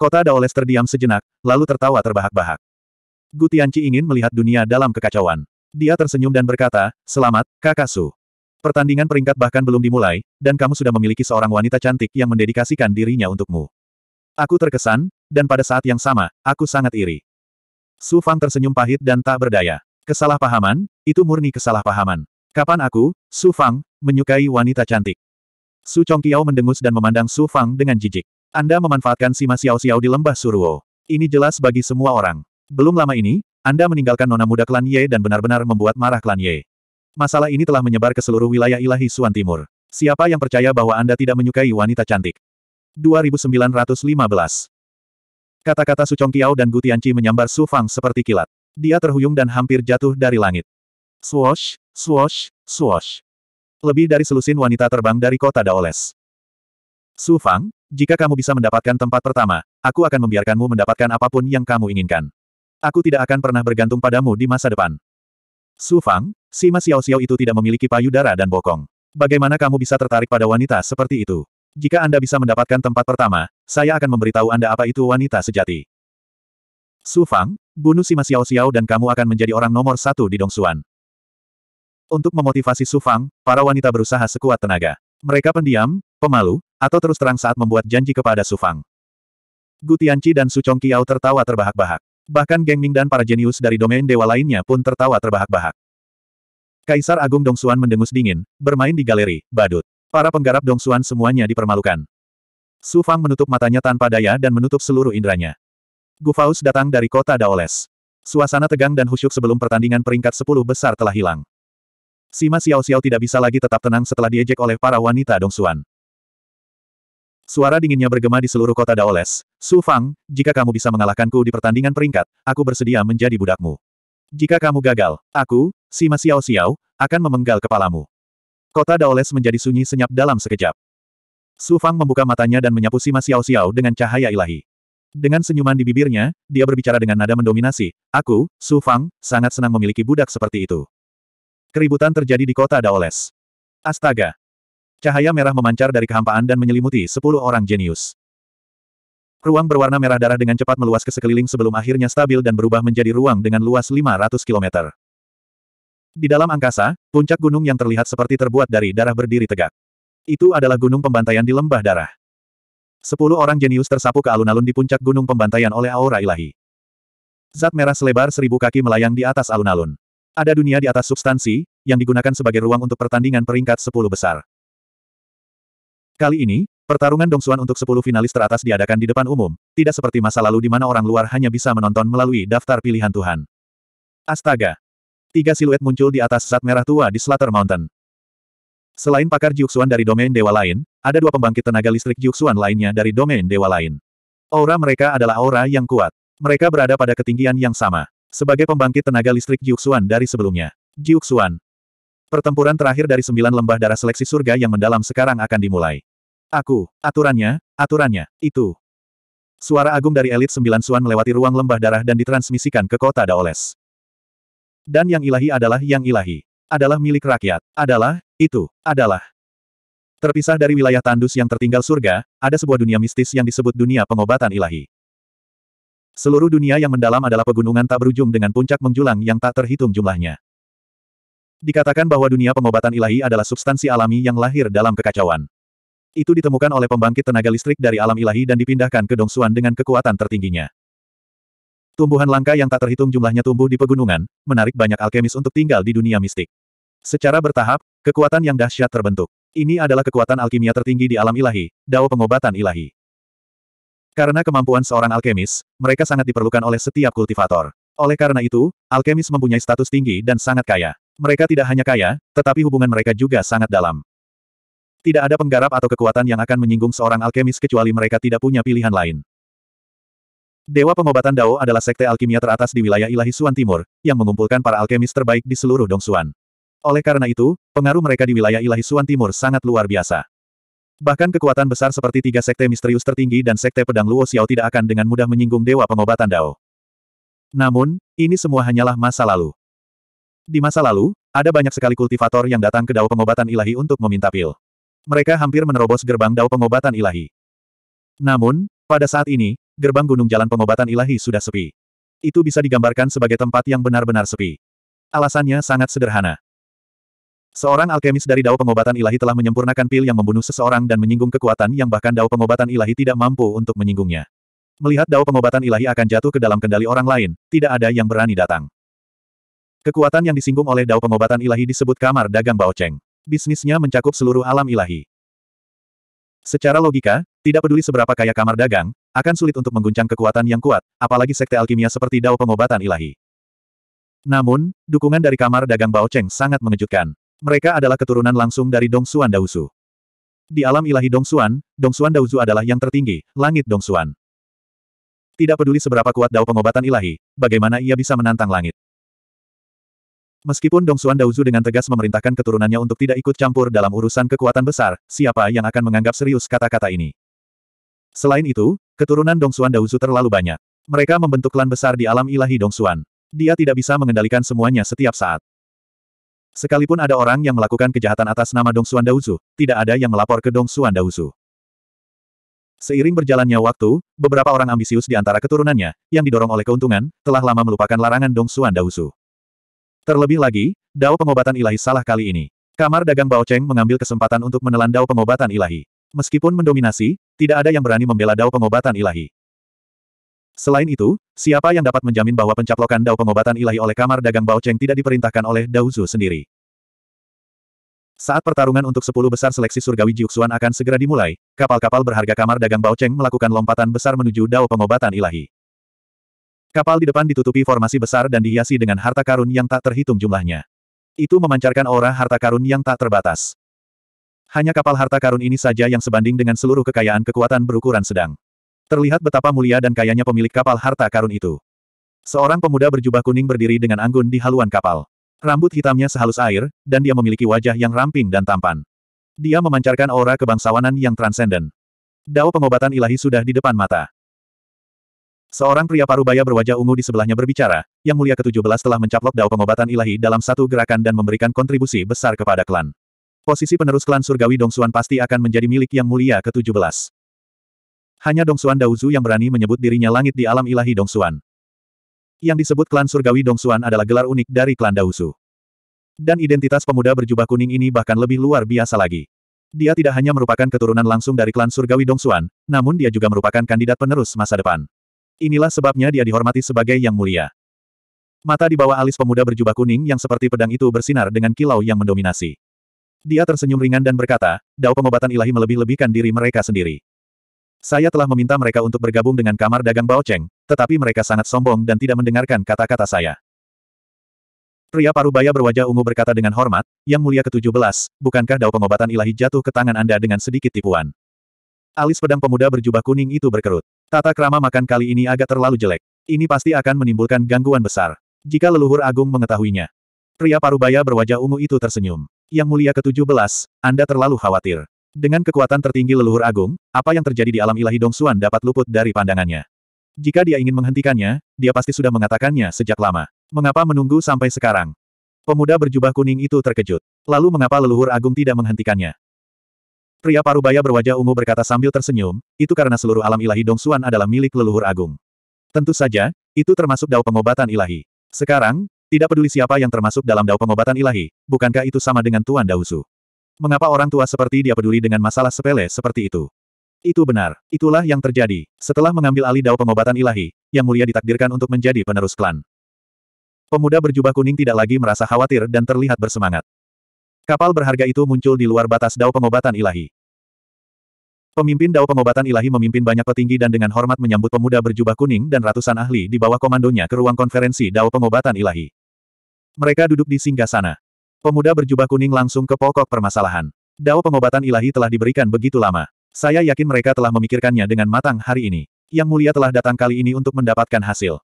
Speaker 1: Kota Daoles terdiam sejenak, lalu tertawa terbahak-bahak. Gu Tianqi ingin melihat dunia dalam kekacauan. Dia tersenyum dan berkata, Selamat, kakak Su. Pertandingan peringkat bahkan belum dimulai, dan kamu sudah memiliki seorang wanita cantik yang mendedikasikan dirinya untukmu. Aku terkesan, dan pada saat yang sama, aku sangat iri. Su Fang tersenyum pahit dan tak berdaya. Kesalahpahaman, itu murni kesalahpahaman. Kapan aku, Su Fang, menyukai wanita cantik? Su Chongqiao mendengus dan memandang Su Fang dengan jijik. Anda memanfaatkan Sima Xiao Xiao di lembah Suruo. Ini jelas bagi semua orang. Belum lama ini, Anda meninggalkan nona muda klan Ye dan benar-benar membuat marah klan Ye. Masalah ini telah menyebar ke seluruh wilayah ilahi Suan Timur. Siapa yang percaya bahwa Anda tidak menyukai wanita cantik? 2915 Kata-kata Su Chongqiao dan Gu Tianci menyambar Su Fang seperti kilat. Dia terhuyung dan hampir jatuh dari langit. Swoosh, swoosh, swoosh. Lebih dari selusin wanita terbang dari kota Daoles. Su Fang, jika kamu bisa mendapatkan tempat pertama, aku akan membiarkanmu mendapatkan apapun yang kamu inginkan. Aku tidak akan pernah bergantung padamu di masa depan. Su Fang, si Mas Xiao Xiao itu tidak memiliki payudara dan bokong. Bagaimana kamu bisa tertarik pada wanita seperti itu? Jika Anda bisa mendapatkan tempat pertama, saya akan memberitahu Anda apa itu wanita sejati. Su Fang, bunuh si Masiao Xiao dan kamu akan menjadi orang nomor satu di Dong Dongsuan. Untuk memotivasi Su Fang, para wanita berusaha sekuat tenaga. Mereka pendiam, pemalu, atau terus terang saat membuat janji kepada Su Fang. Gu Tianqi dan Su Kiao tertawa terbahak-bahak. Bahkan Geng Ming dan para jenius dari domain dewa lainnya pun tertawa terbahak-bahak. Kaisar Agung Dong Dongsuan mendengus dingin, bermain di galeri, badut. Para penggarap Dong Dongsuan semuanya dipermalukan. Su Fang menutup matanya tanpa daya dan menutup seluruh inderanya. Gufaus datang dari kota Daoles. Suasana tegang dan husyuk sebelum pertandingan peringkat 10 besar telah hilang. Sima Xiao Xiao tidak bisa lagi tetap tenang setelah diejek oleh para wanita Dong Dongsuan. Suara dinginnya bergema di seluruh kota Daoles. Su Fang, jika kamu bisa mengalahkanku di pertandingan peringkat, aku bersedia menjadi budakmu. Jika kamu gagal, aku, Sima Xiao Xiao, akan memenggal kepalamu. Kota Daoles menjadi sunyi senyap dalam sekejap. Su Fang membuka matanya dan menyapu Sima Xiao Xiao dengan cahaya ilahi. Dengan senyuman di bibirnya, dia berbicara dengan nada mendominasi, Aku, Su Fang, sangat senang memiliki budak seperti itu. Keributan terjadi di kota Daoles. Astaga! Cahaya merah memancar dari kehampaan dan menyelimuti sepuluh orang jenius. Ruang berwarna merah darah dengan cepat meluas ke sekeliling sebelum akhirnya stabil dan berubah menjadi ruang dengan luas 500 kilometer. Di dalam angkasa, puncak gunung yang terlihat seperti terbuat dari darah berdiri tegak. Itu adalah gunung pembantaian di lembah darah. Sepuluh orang jenius tersapu ke alun-alun di puncak gunung pembantaian oleh aura ilahi. Zat merah selebar seribu kaki melayang di atas alun-alun. Ada dunia di atas substansi, yang digunakan sebagai ruang untuk pertandingan peringkat sepuluh besar. Kali ini, pertarungan dongsuan untuk sepuluh finalis teratas diadakan di depan umum, tidak seperti masa lalu di mana orang luar hanya bisa menonton melalui daftar pilihan Tuhan. Astaga, Tiga siluet muncul di atas zat merah tua di Slater Mountain. Selain pakar Jiuxuan dari domain dewa lain, ada dua pembangkit tenaga listrik Jiuxuan lainnya dari domain dewa lain. Aura mereka adalah aura yang kuat. Mereka berada pada ketinggian yang sama. Sebagai pembangkit tenaga listrik Jiuxuan dari sebelumnya. Jiuxuan. Pertempuran terakhir dari sembilan lembah darah seleksi surga yang mendalam sekarang akan dimulai. Aku, aturannya, aturannya, itu. Suara agung dari elit sembilan suan melewati ruang lembah darah dan ditransmisikan ke kota Daoles. Dan yang ilahi adalah yang ilahi. Adalah milik rakyat. Adalah, itu, adalah. Terpisah dari wilayah tandus yang tertinggal surga, ada sebuah dunia mistis yang disebut dunia pengobatan ilahi. Seluruh dunia yang mendalam adalah pegunungan tak berujung dengan puncak menjulang yang tak terhitung jumlahnya. Dikatakan bahwa dunia pengobatan ilahi adalah substansi alami yang lahir dalam kekacauan. Itu ditemukan oleh pembangkit tenaga listrik dari alam ilahi dan dipindahkan ke Dongsuan dengan kekuatan tertingginya. Tumbuhan langka yang tak terhitung jumlahnya tumbuh di pegunungan, menarik banyak alkemis untuk tinggal di dunia mistik. Secara bertahap, kekuatan yang dahsyat terbentuk. Ini adalah kekuatan alkimia tertinggi di alam ilahi, dao pengobatan ilahi. Karena kemampuan seorang alkemis, mereka sangat diperlukan oleh setiap kultivator. Oleh karena itu, alkemis mempunyai status tinggi dan sangat kaya. Mereka tidak hanya kaya, tetapi hubungan mereka juga sangat dalam. Tidak ada penggarap atau kekuatan yang akan menyinggung seorang alkemis kecuali mereka tidak punya pilihan lain. Dewa Pengobatan Dao adalah sekte alkimia teratas di wilayah Ilahi Suan Timur, yang mengumpulkan para alkemis terbaik di seluruh Dong Suan. Oleh karena itu, pengaruh mereka di wilayah Ilahi Suan Timur sangat luar biasa. Bahkan kekuatan besar seperti tiga sekte misterius tertinggi dan sekte pedang Luo Xiao tidak akan dengan mudah menyinggung Dewa Pengobatan Dao. Namun, ini semua hanyalah masa lalu. Di masa lalu, ada banyak sekali kultivator yang datang ke Dao Pengobatan Ilahi untuk meminta pil. Mereka hampir menerobos gerbang Dao Pengobatan Ilahi. Namun, pada saat ini, gerbang gunung jalan pengobatan ilahi sudah sepi. Itu bisa digambarkan sebagai tempat yang benar-benar sepi. Alasannya sangat sederhana. Seorang alkemis dari Dao Pengobatan Ilahi telah menyempurnakan pil yang membunuh seseorang dan menyinggung kekuatan yang bahkan Dao Pengobatan Ilahi tidak mampu untuk menyinggungnya. Melihat Dao Pengobatan Ilahi akan jatuh ke dalam kendali orang lain, tidak ada yang berani datang. Kekuatan yang disinggung oleh Dao Pengobatan Ilahi disebut kamar dagang Baoceng. Bisnisnya mencakup seluruh alam ilahi. Secara logika, tidak peduli seberapa kaya kamar dagang, akan sulit untuk mengguncang kekuatan yang kuat, apalagi sekte alkimia seperti dao pengobatan ilahi. Namun, dukungan dari kamar dagang Bao Cheng sangat mengejutkan. Mereka adalah keturunan langsung dari Dong Xuan Daosu. Di alam ilahi Dong Xuan, Dong Xuan Daozu adalah yang tertinggi, langit Dong Xuan. Tidak peduli seberapa kuat dao pengobatan ilahi, bagaimana ia bisa menantang langit. Meskipun Dong Xuan Daozu dengan tegas memerintahkan keturunannya untuk tidak ikut campur dalam urusan kekuatan besar, siapa yang akan menganggap serius kata-kata ini? Selain itu, keturunan Dongsuan Daozu terlalu banyak. Mereka membentuk klan besar di alam ilahi Dong Dongsuan. Dia tidak bisa mengendalikan semuanya setiap saat. Sekalipun ada orang yang melakukan kejahatan atas nama Dongsuan Daozu, tidak ada yang melapor ke Dongsuan Daozu. Seiring berjalannya waktu, beberapa orang ambisius di antara keturunannya, yang didorong oleh keuntungan, telah lama melupakan larangan Dongsuan Daozu. Terlebih lagi, dao pengobatan ilahi salah kali ini. Kamar dagang Bao Cheng mengambil kesempatan untuk menelan dao pengobatan ilahi. Meskipun mendominasi, tidak ada yang berani membela dao pengobatan ilahi. Selain itu, siapa yang dapat menjamin bahwa pencaplokan dao pengobatan ilahi oleh kamar dagang Bao Cheng tidak diperintahkan oleh Dao Zhu sendiri? Saat pertarungan untuk 10 besar seleksi surgawi Jiuxuan akan segera dimulai, kapal-kapal berharga kamar dagang Bao Cheng melakukan lompatan besar menuju dao pengobatan ilahi. Kapal di depan ditutupi formasi besar dan dihiasi dengan harta karun yang tak terhitung jumlahnya. Itu memancarkan aura harta karun yang tak terbatas. Hanya kapal harta karun ini saja yang sebanding dengan seluruh kekayaan kekuatan berukuran sedang. Terlihat betapa mulia dan kayanya pemilik kapal harta karun itu. Seorang pemuda berjubah kuning berdiri dengan anggun di haluan kapal. Rambut hitamnya sehalus air, dan dia memiliki wajah yang ramping dan tampan. Dia memancarkan aura kebangsawanan yang transenden. Dao pengobatan ilahi sudah di depan mata. Seorang pria parubaya berwajah ungu di sebelahnya berbicara, yang mulia ke-17 telah mencaplok dao pengobatan ilahi dalam satu gerakan dan memberikan kontribusi besar kepada klan. Posisi penerus klan surgawi Dong Dongsuan pasti akan menjadi milik yang mulia ke-17. Hanya Dong Dongsuan Daozu yang berani menyebut dirinya langit di alam ilahi Dong Dongsuan. Yang disebut klan surgawi Dong Dongsuan adalah gelar unik dari klan Daozu. Dan identitas pemuda berjubah kuning ini bahkan lebih luar biasa lagi. Dia tidak hanya merupakan keturunan langsung dari klan surgawi Dong Dongsuan, namun dia juga merupakan kandidat penerus masa depan. Inilah sebabnya dia dihormati sebagai yang mulia. Mata di bawah alis pemuda berjubah kuning yang seperti pedang itu bersinar dengan kilau yang mendominasi. Dia tersenyum ringan dan berkata, Dao pengobatan ilahi melebih-lebihkan diri mereka sendiri. Saya telah meminta mereka untuk bergabung dengan kamar dagang Bao Cheng, tetapi mereka sangat sombong dan tidak mendengarkan kata-kata saya. Pria parubaya berwajah ungu berkata dengan hormat, Yang Mulia ke-17, bukankah Dao pengobatan ilahi jatuh ke tangan Anda dengan sedikit tipuan? Alis pedang pemuda berjubah kuning itu berkerut. Tata krama makan kali ini agak terlalu jelek. Ini pasti akan menimbulkan gangguan besar. Jika leluhur agung mengetahuinya. Pria parubaya berwajah ungu itu tersenyum. Yang Mulia ke-17, Anda terlalu khawatir. Dengan kekuatan tertinggi leluhur agung, apa yang terjadi di alam ilahi Dong Dongsuan dapat luput dari pandangannya. Jika dia ingin menghentikannya, dia pasti sudah mengatakannya sejak lama. Mengapa menunggu sampai sekarang? Pemuda berjubah kuning itu terkejut. Lalu mengapa leluhur agung tidak menghentikannya? Pria parubaya berwajah ungu berkata sambil tersenyum, itu karena seluruh alam ilahi Dong Dongsuan adalah milik leluhur agung. Tentu saja, itu termasuk dao pengobatan ilahi. Sekarang, tidak peduli siapa yang termasuk dalam dao pengobatan ilahi, bukankah itu sama dengan Tuan Dausu? Mengapa orang tua seperti dia peduli dengan masalah sepele seperti itu? Itu benar, itulah yang terjadi. Setelah mengambil alih dao pengobatan ilahi, yang mulia ditakdirkan untuk menjadi penerus klan. Pemuda berjubah kuning tidak lagi merasa khawatir dan terlihat bersemangat. Kapal berharga itu muncul di luar batas dao pengobatan ilahi. Pemimpin Dao Pengobatan Ilahi memimpin banyak petinggi dan dengan hormat menyambut pemuda berjubah kuning dan ratusan ahli di bawah komandonya ke ruang konferensi Dao Pengobatan Ilahi. Mereka duduk di singgah sana. Pemuda berjubah kuning langsung ke pokok permasalahan. Dao pengobatan ilahi telah diberikan begitu lama. Saya yakin mereka telah memikirkannya dengan matang hari ini. Yang mulia telah datang kali ini untuk mendapatkan hasil.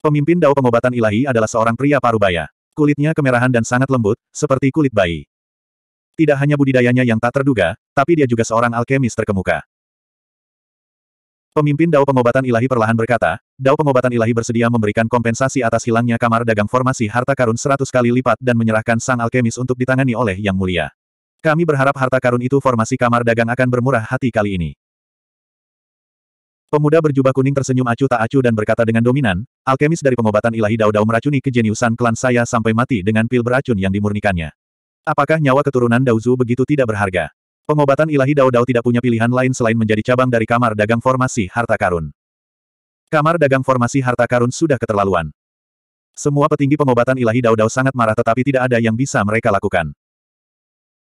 Speaker 1: Pemimpin Dao pengobatan ilahi adalah seorang pria parubaya. Kulitnya kemerahan dan sangat lembut, seperti kulit bayi. Tidak hanya budidayanya yang tak terduga, tapi dia juga seorang alkemis terkemuka. Pemimpin Dao Pengobatan Ilahi perlahan berkata, Dao Pengobatan Ilahi bersedia memberikan kompensasi atas hilangnya kamar dagang formasi harta karun seratus kali lipat dan menyerahkan sang alkemis untuk ditangani oleh Yang Mulia. Kami berharap harta karun itu formasi kamar dagang akan bermurah hati kali ini. Pemuda berjubah kuning tersenyum acuh tak acuh dan berkata dengan dominan, alkemis dari pengobatan ilahi Dao-Dao meracuni kejeniusan klan saya sampai mati dengan pil beracun yang dimurnikannya. Apakah nyawa keturunan Dao Zhu begitu tidak berharga? Pengobatan ilahi Dao Dao tidak punya pilihan lain selain menjadi cabang dari kamar dagang formasi harta karun. Kamar dagang formasi harta karun sudah keterlaluan. Semua petinggi pengobatan ilahi Dao Dao sangat marah tetapi tidak ada yang bisa mereka lakukan.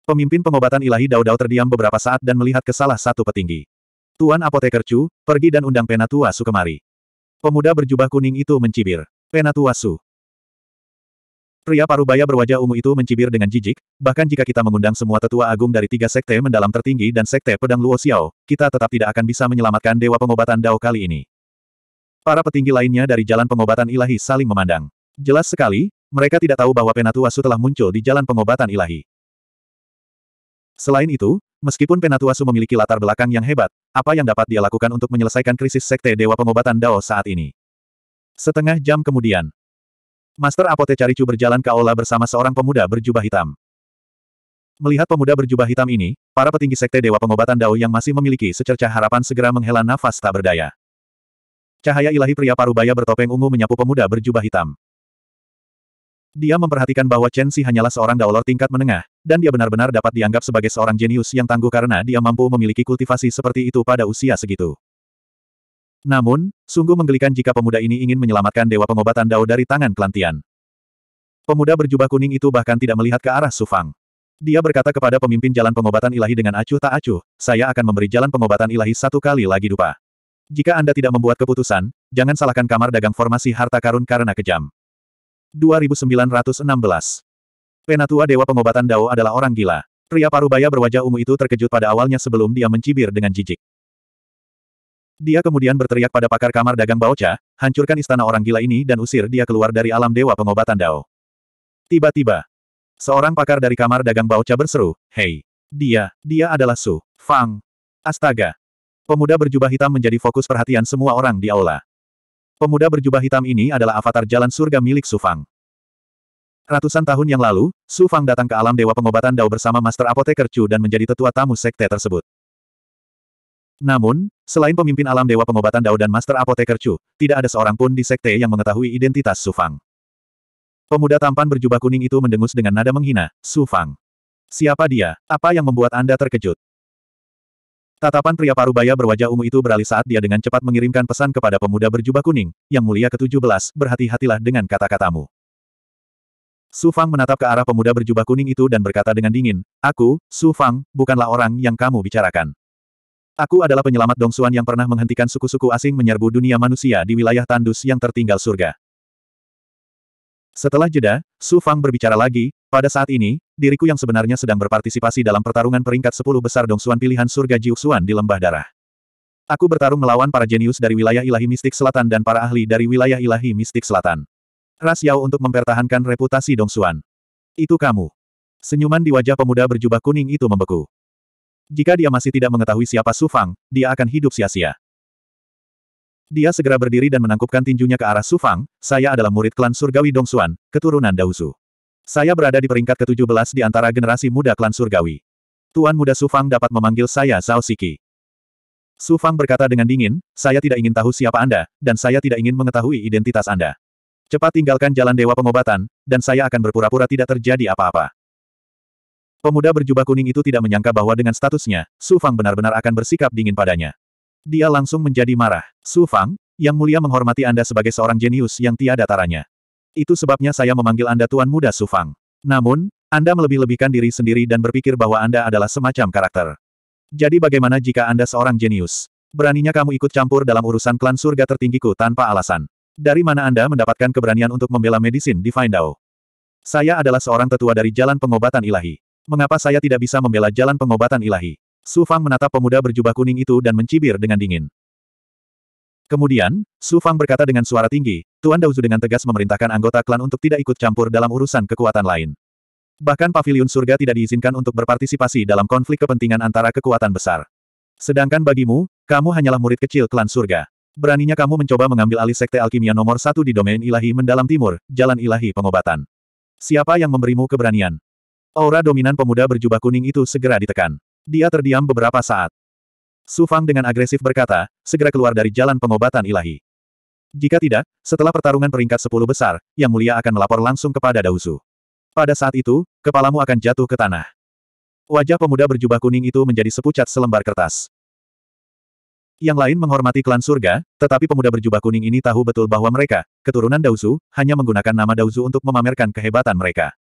Speaker 1: Pemimpin pengobatan ilahi Dao Dao terdiam beberapa saat dan melihat ke salah satu petinggi. Tuan Apoteker Chu, pergi dan undang Penatua Su kemari. Pemuda berjubah kuning itu mencibir. Penatua Su, Pria parubaya berwajah ungu itu mencibir dengan jijik, bahkan jika kita mengundang semua tetua agung dari tiga sekte mendalam tertinggi dan sekte pedang Luo Xiao, kita tetap tidak akan bisa menyelamatkan Dewa Pengobatan Dao kali ini. Para petinggi lainnya dari Jalan Pengobatan Ilahi saling memandang. Jelas sekali, mereka tidak tahu bahwa Penatua Su telah muncul di Jalan Pengobatan Ilahi. Selain itu, meskipun Penatua Su memiliki latar belakang yang hebat, apa yang dapat dia lakukan untuk menyelesaikan krisis Sekte Dewa Pengobatan Dao saat ini? Setengah jam kemudian, Master Chu berjalan ke aula bersama seorang pemuda berjubah hitam. Melihat pemuda berjubah hitam ini, para petinggi Sekte Dewa Pengobatan Dao yang masih memiliki secercah harapan segera menghela nafas tak berdaya. Cahaya ilahi pria parubaya bertopeng ungu menyapu pemuda berjubah hitam. Dia memperhatikan bahwa Chen Xi hanyalah seorang daolor tingkat menengah, dan dia benar-benar dapat dianggap sebagai seorang jenius yang tangguh karena dia mampu memiliki kultivasi seperti itu pada usia segitu. Namun, sungguh menggelikan jika pemuda ini ingin menyelamatkan Dewa Pengobatan Dao dari tangan Kelantian. Pemuda berjubah kuning itu bahkan tidak melihat ke arah Sufang. Dia berkata kepada pemimpin jalan pengobatan ilahi dengan acuh tak acuh, saya akan memberi jalan pengobatan ilahi satu kali lagi dupa. Jika Anda tidak membuat keputusan, jangan salahkan kamar dagang formasi harta karun karena kejam. 2916 Penatua Dewa Pengobatan Dao adalah orang gila. Pria parubaya berwajah ungu itu terkejut pada awalnya sebelum dia mencibir dengan jijik. Dia kemudian berteriak pada pakar kamar dagang Baocha, hancurkan istana orang gila ini dan usir dia keluar dari alam dewa pengobatan Dao. Tiba-tiba, seorang pakar dari kamar dagang Baocha berseru, Hei! Dia, dia adalah Su, Fang. Astaga! Pemuda berjubah hitam menjadi fokus perhatian semua orang di aula. Pemuda berjubah hitam ini adalah avatar jalan surga milik Su Fang. Ratusan tahun yang lalu, Su Fang datang ke alam Dewa Pengobatan Dao bersama Master Apoteker Chu dan menjadi tetua tamu sekte tersebut. Namun, selain pemimpin alam Dewa Pengobatan Dao dan Master Apoteker Chu, tidak ada seorang pun di sekte yang mengetahui identitas Su Fang. Pemuda tampan berjubah kuning itu mendengus dengan nada menghina, Su Fang. Siapa dia? Apa yang membuat Anda terkejut? Tatapan pria parubaya berwajah ungu itu beralih saat dia dengan cepat mengirimkan pesan kepada pemuda berjubah kuning, yang mulia ke-17, berhati-hatilah dengan kata-katamu. Su Fang menatap ke arah pemuda berjubah kuning itu dan berkata dengan dingin, Aku, Su Fang, bukanlah orang yang kamu bicarakan. Aku adalah penyelamat Dong Dongsuan yang pernah menghentikan suku-suku asing menyerbu dunia manusia di wilayah tandus yang tertinggal surga. Setelah jeda, Su Fang berbicara lagi, pada saat ini, diriku yang sebenarnya sedang berpartisipasi dalam pertarungan peringkat 10 besar Dong Dongsuan pilihan surga Jiuxuan di lembah darah. Aku bertarung melawan para jenius dari wilayah ilahi mistik selatan dan para ahli dari wilayah ilahi mistik selatan. Ras Yao untuk mempertahankan reputasi Dong Dongsuan. Itu kamu. Senyuman di wajah pemuda berjubah kuning itu membeku. Jika dia masih tidak mengetahui siapa Su Fang, dia akan hidup sia-sia. Dia segera berdiri dan menangkupkan tinjunya ke arah Su Fang, saya adalah murid klan surgawi Dong Dongsuan, keturunan Dausu. Saya berada di peringkat ke-17 di antara generasi muda klan surgawi. Tuan muda Su Fang dapat memanggil saya Zhao Siki. Su Fang berkata dengan dingin, saya tidak ingin tahu siapa Anda, dan saya tidak ingin mengetahui identitas Anda. Cepat tinggalkan jalan dewa pengobatan, dan saya akan berpura-pura tidak terjadi apa-apa. Pemuda berjubah kuning itu tidak menyangka bahwa dengan statusnya, Su Fang benar-benar akan bersikap dingin padanya. Dia langsung menjadi marah. Su Fang, yang mulia menghormati Anda sebagai seorang jenius yang tiada taranya. Itu sebabnya saya memanggil Anda Tuan Muda Su Fang. Namun, Anda melebih-lebihkan diri sendiri dan berpikir bahwa Anda adalah semacam karakter. Jadi bagaimana jika Anda seorang jenius? Beraninya kamu ikut campur dalam urusan klan surga tertinggiku tanpa alasan. Dari mana Anda mendapatkan keberanian untuk membela medisin di Findao? Saya adalah seorang tetua dari Jalan Pengobatan Ilahi. Mengapa saya tidak bisa membela jalan pengobatan ilahi? Su Fang menatap pemuda berjubah kuning itu dan mencibir dengan dingin. Kemudian, Su Fang berkata dengan suara tinggi, Tuan Daozu dengan tegas memerintahkan anggota klan untuk tidak ikut campur dalam urusan kekuatan lain. Bahkan pavilion surga tidak diizinkan untuk berpartisipasi dalam konflik kepentingan antara kekuatan besar. Sedangkan bagimu, kamu hanyalah murid kecil klan surga. Beraninya kamu mencoba mengambil alih sekte alkimia nomor satu di domain ilahi mendalam timur, jalan ilahi pengobatan. Siapa yang memberimu keberanian? Aura dominan pemuda berjubah kuning itu segera ditekan. Dia terdiam beberapa saat. Su Fang dengan agresif berkata, segera keluar dari jalan pengobatan ilahi. Jika tidak, setelah pertarungan peringkat 10 besar, Yang Mulia akan melapor langsung kepada Dausu. Pada saat itu, kepalamu akan jatuh ke tanah. Wajah pemuda berjubah kuning itu menjadi sepucat selembar kertas. Yang lain menghormati klan surga, tetapi pemuda berjubah kuning ini tahu betul bahwa mereka, keturunan Dausu, hanya menggunakan nama Dausu untuk memamerkan kehebatan mereka.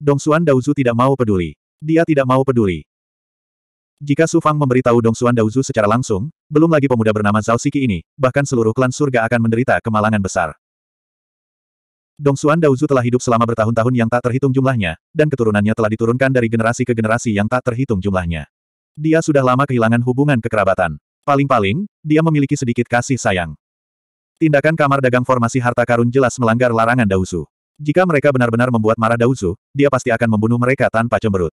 Speaker 1: Dong Dongsuan Daozu tidak mau peduli. Dia tidak mau peduli. Jika Su Fang memberitahu Dongsuan Daozu secara langsung, belum lagi pemuda bernama Zhao Siki ini, bahkan seluruh klan surga akan menderita kemalangan besar. Dong Dongsuan Daozu telah hidup selama bertahun-tahun yang tak terhitung jumlahnya, dan keturunannya telah diturunkan dari generasi ke generasi yang tak terhitung jumlahnya. Dia sudah lama kehilangan hubungan kekerabatan. Paling-paling, dia memiliki sedikit kasih sayang. Tindakan kamar dagang formasi harta karun jelas melanggar larangan Daozu. Jika mereka benar-benar membuat marah Dauzu, dia pasti akan membunuh mereka tanpa cemberut.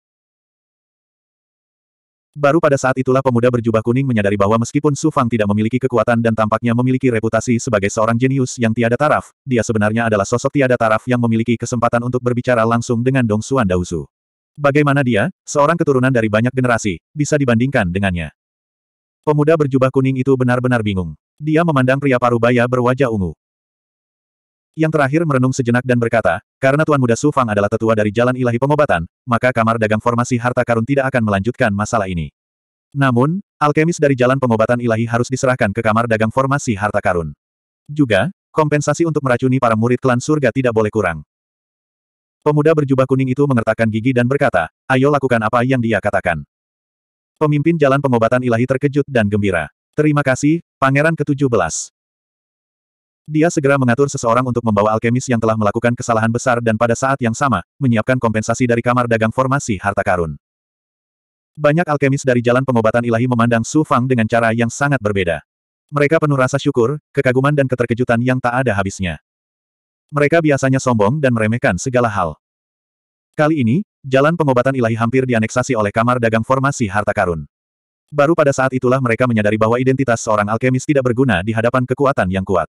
Speaker 1: Baru pada saat itulah pemuda berjubah kuning menyadari bahwa meskipun Su Fang tidak memiliki kekuatan dan tampaknya memiliki reputasi sebagai seorang jenius yang tiada taraf, dia sebenarnya adalah sosok tiada taraf yang memiliki kesempatan untuk berbicara langsung dengan Dong Xuan Dauzu. Bagaimana dia, seorang keturunan dari banyak generasi, bisa dibandingkan dengannya? Pemuda berjubah kuning itu benar-benar bingung. Dia memandang pria parubaya berwajah ungu. Yang terakhir merenung sejenak dan berkata, karena Tuan Muda Su Fang adalah tetua dari Jalan Ilahi Pengobatan, maka Kamar Dagang Formasi Harta Karun tidak akan melanjutkan masalah ini. Namun, alkemis dari Jalan Pengobatan Ilahi harus diserahkan ke Kamar Dagang Formasi Harta Karun. Juga, kompensasi untuk meracuni para murid klan surga tidak boleh kurang. Pemuda berjubah kuning itu mengertakkan gigi dan berkata, ayo lakukan apa yang dia katakan. Pemimpin Jalan Pengobatan Ilahi terkejut dan gembira. Terima kasih, Pangeran ke-17. Dia segera mengatur seseorang untuk membawa alkemis yang telah melakukan kesalahan besar dan pada saat yang sama, menyiapkan kompensasi dari kamar dagang formasi harta karun. Banyak alkemis dari jalan pengobatan ilahi memandang Su Fang dengan cara yang sangat berbeda. Mereka penuh rasa syukur, kekaguman dan keterkejutan yang tak ada habisnya. Mereka biasanya sombong dan meremehkan segala hal. Kali ini, jalan pengobatan ilahi hampir dianeksasi oleh kamar dagang formasi harta karun. Baru pada saat itulah mereka menyadari bahwa identitas seorang alkemis tidak berguna di hadapan kekuatan yang kuat.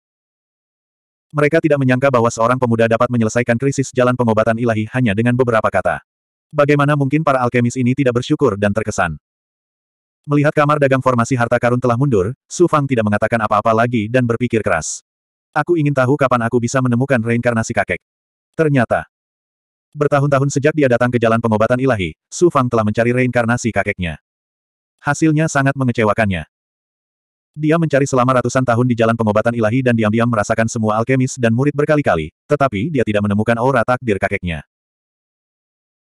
Speaker 1: Mereka tidak menyangka bahwa seorang pemuda dapat menyelesaikan krisis jalan pengobatan ilahi hanya dengan beberapa kata. Bagaimana mungkin para alkemis ini tidak bersyukur dan terkesan? Melihat kamar dagang formasi harta karun telah mundur, Su Fang tidak mengatakan apa-apa lagi dan berpikir keras. Aku ingin tahu kapan aku bisa menemukan reinkarnasi kakek. Ternyata, bertahun-tahun sejak dia datang ke jalan pengobatan ilahi, Su Fang telah mencari reinkarnasi kakeknya. Hasilnya sangat mengecewakannya. Dia mencari selama ratusan tahun di jalan pengobatan ilahi dan diam-diam merasakan semua alkemis dan murid berkali-kali, tetapi dia tidak menemukan aura takdir kakeknya.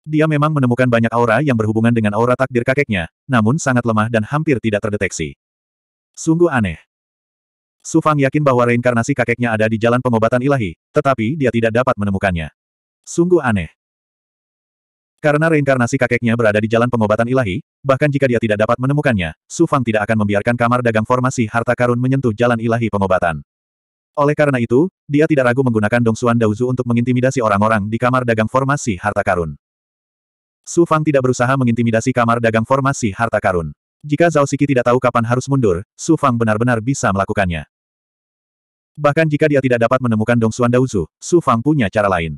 Speaker 1: Dia memang menemukan banyak aura yang berhubungan dengan aura takdir kakeknya, namun sangat lemah dan hampir tidak terdeteksi. Sungguh aneh. Su Fang yakin bahwa reinkarnasi kakeknya ada di jalan pengobatan ilahi, tetapi dia tidak dapat menemukannya. Sungguh aneh. Karena reinkarnasi kakeknya berada di jalan pengobatan ilahi, bahkan jika dia tidak dapat menemukannya, Su Fang tidak akan membiarkan kamar dagang formasi harta karun menyentuh jalan ilahi pengobatan. Oleh karena itu, dia tidak ragu menggunakan Dongsuan Daozu untuk mengintimidasi orang-orang di kamar dagang formasi harta karun. Su Fang tidak berusaha mengintimidasi kamar dagang formasi harta karun. Jika Zhao Siki tidak tahu kapan harus mundur, Su Fang benar-benar bisa melakukannya. Bahkan jika dia tidak dapat menemukan Dongsuan Daozu, Su Fang punya cara lain.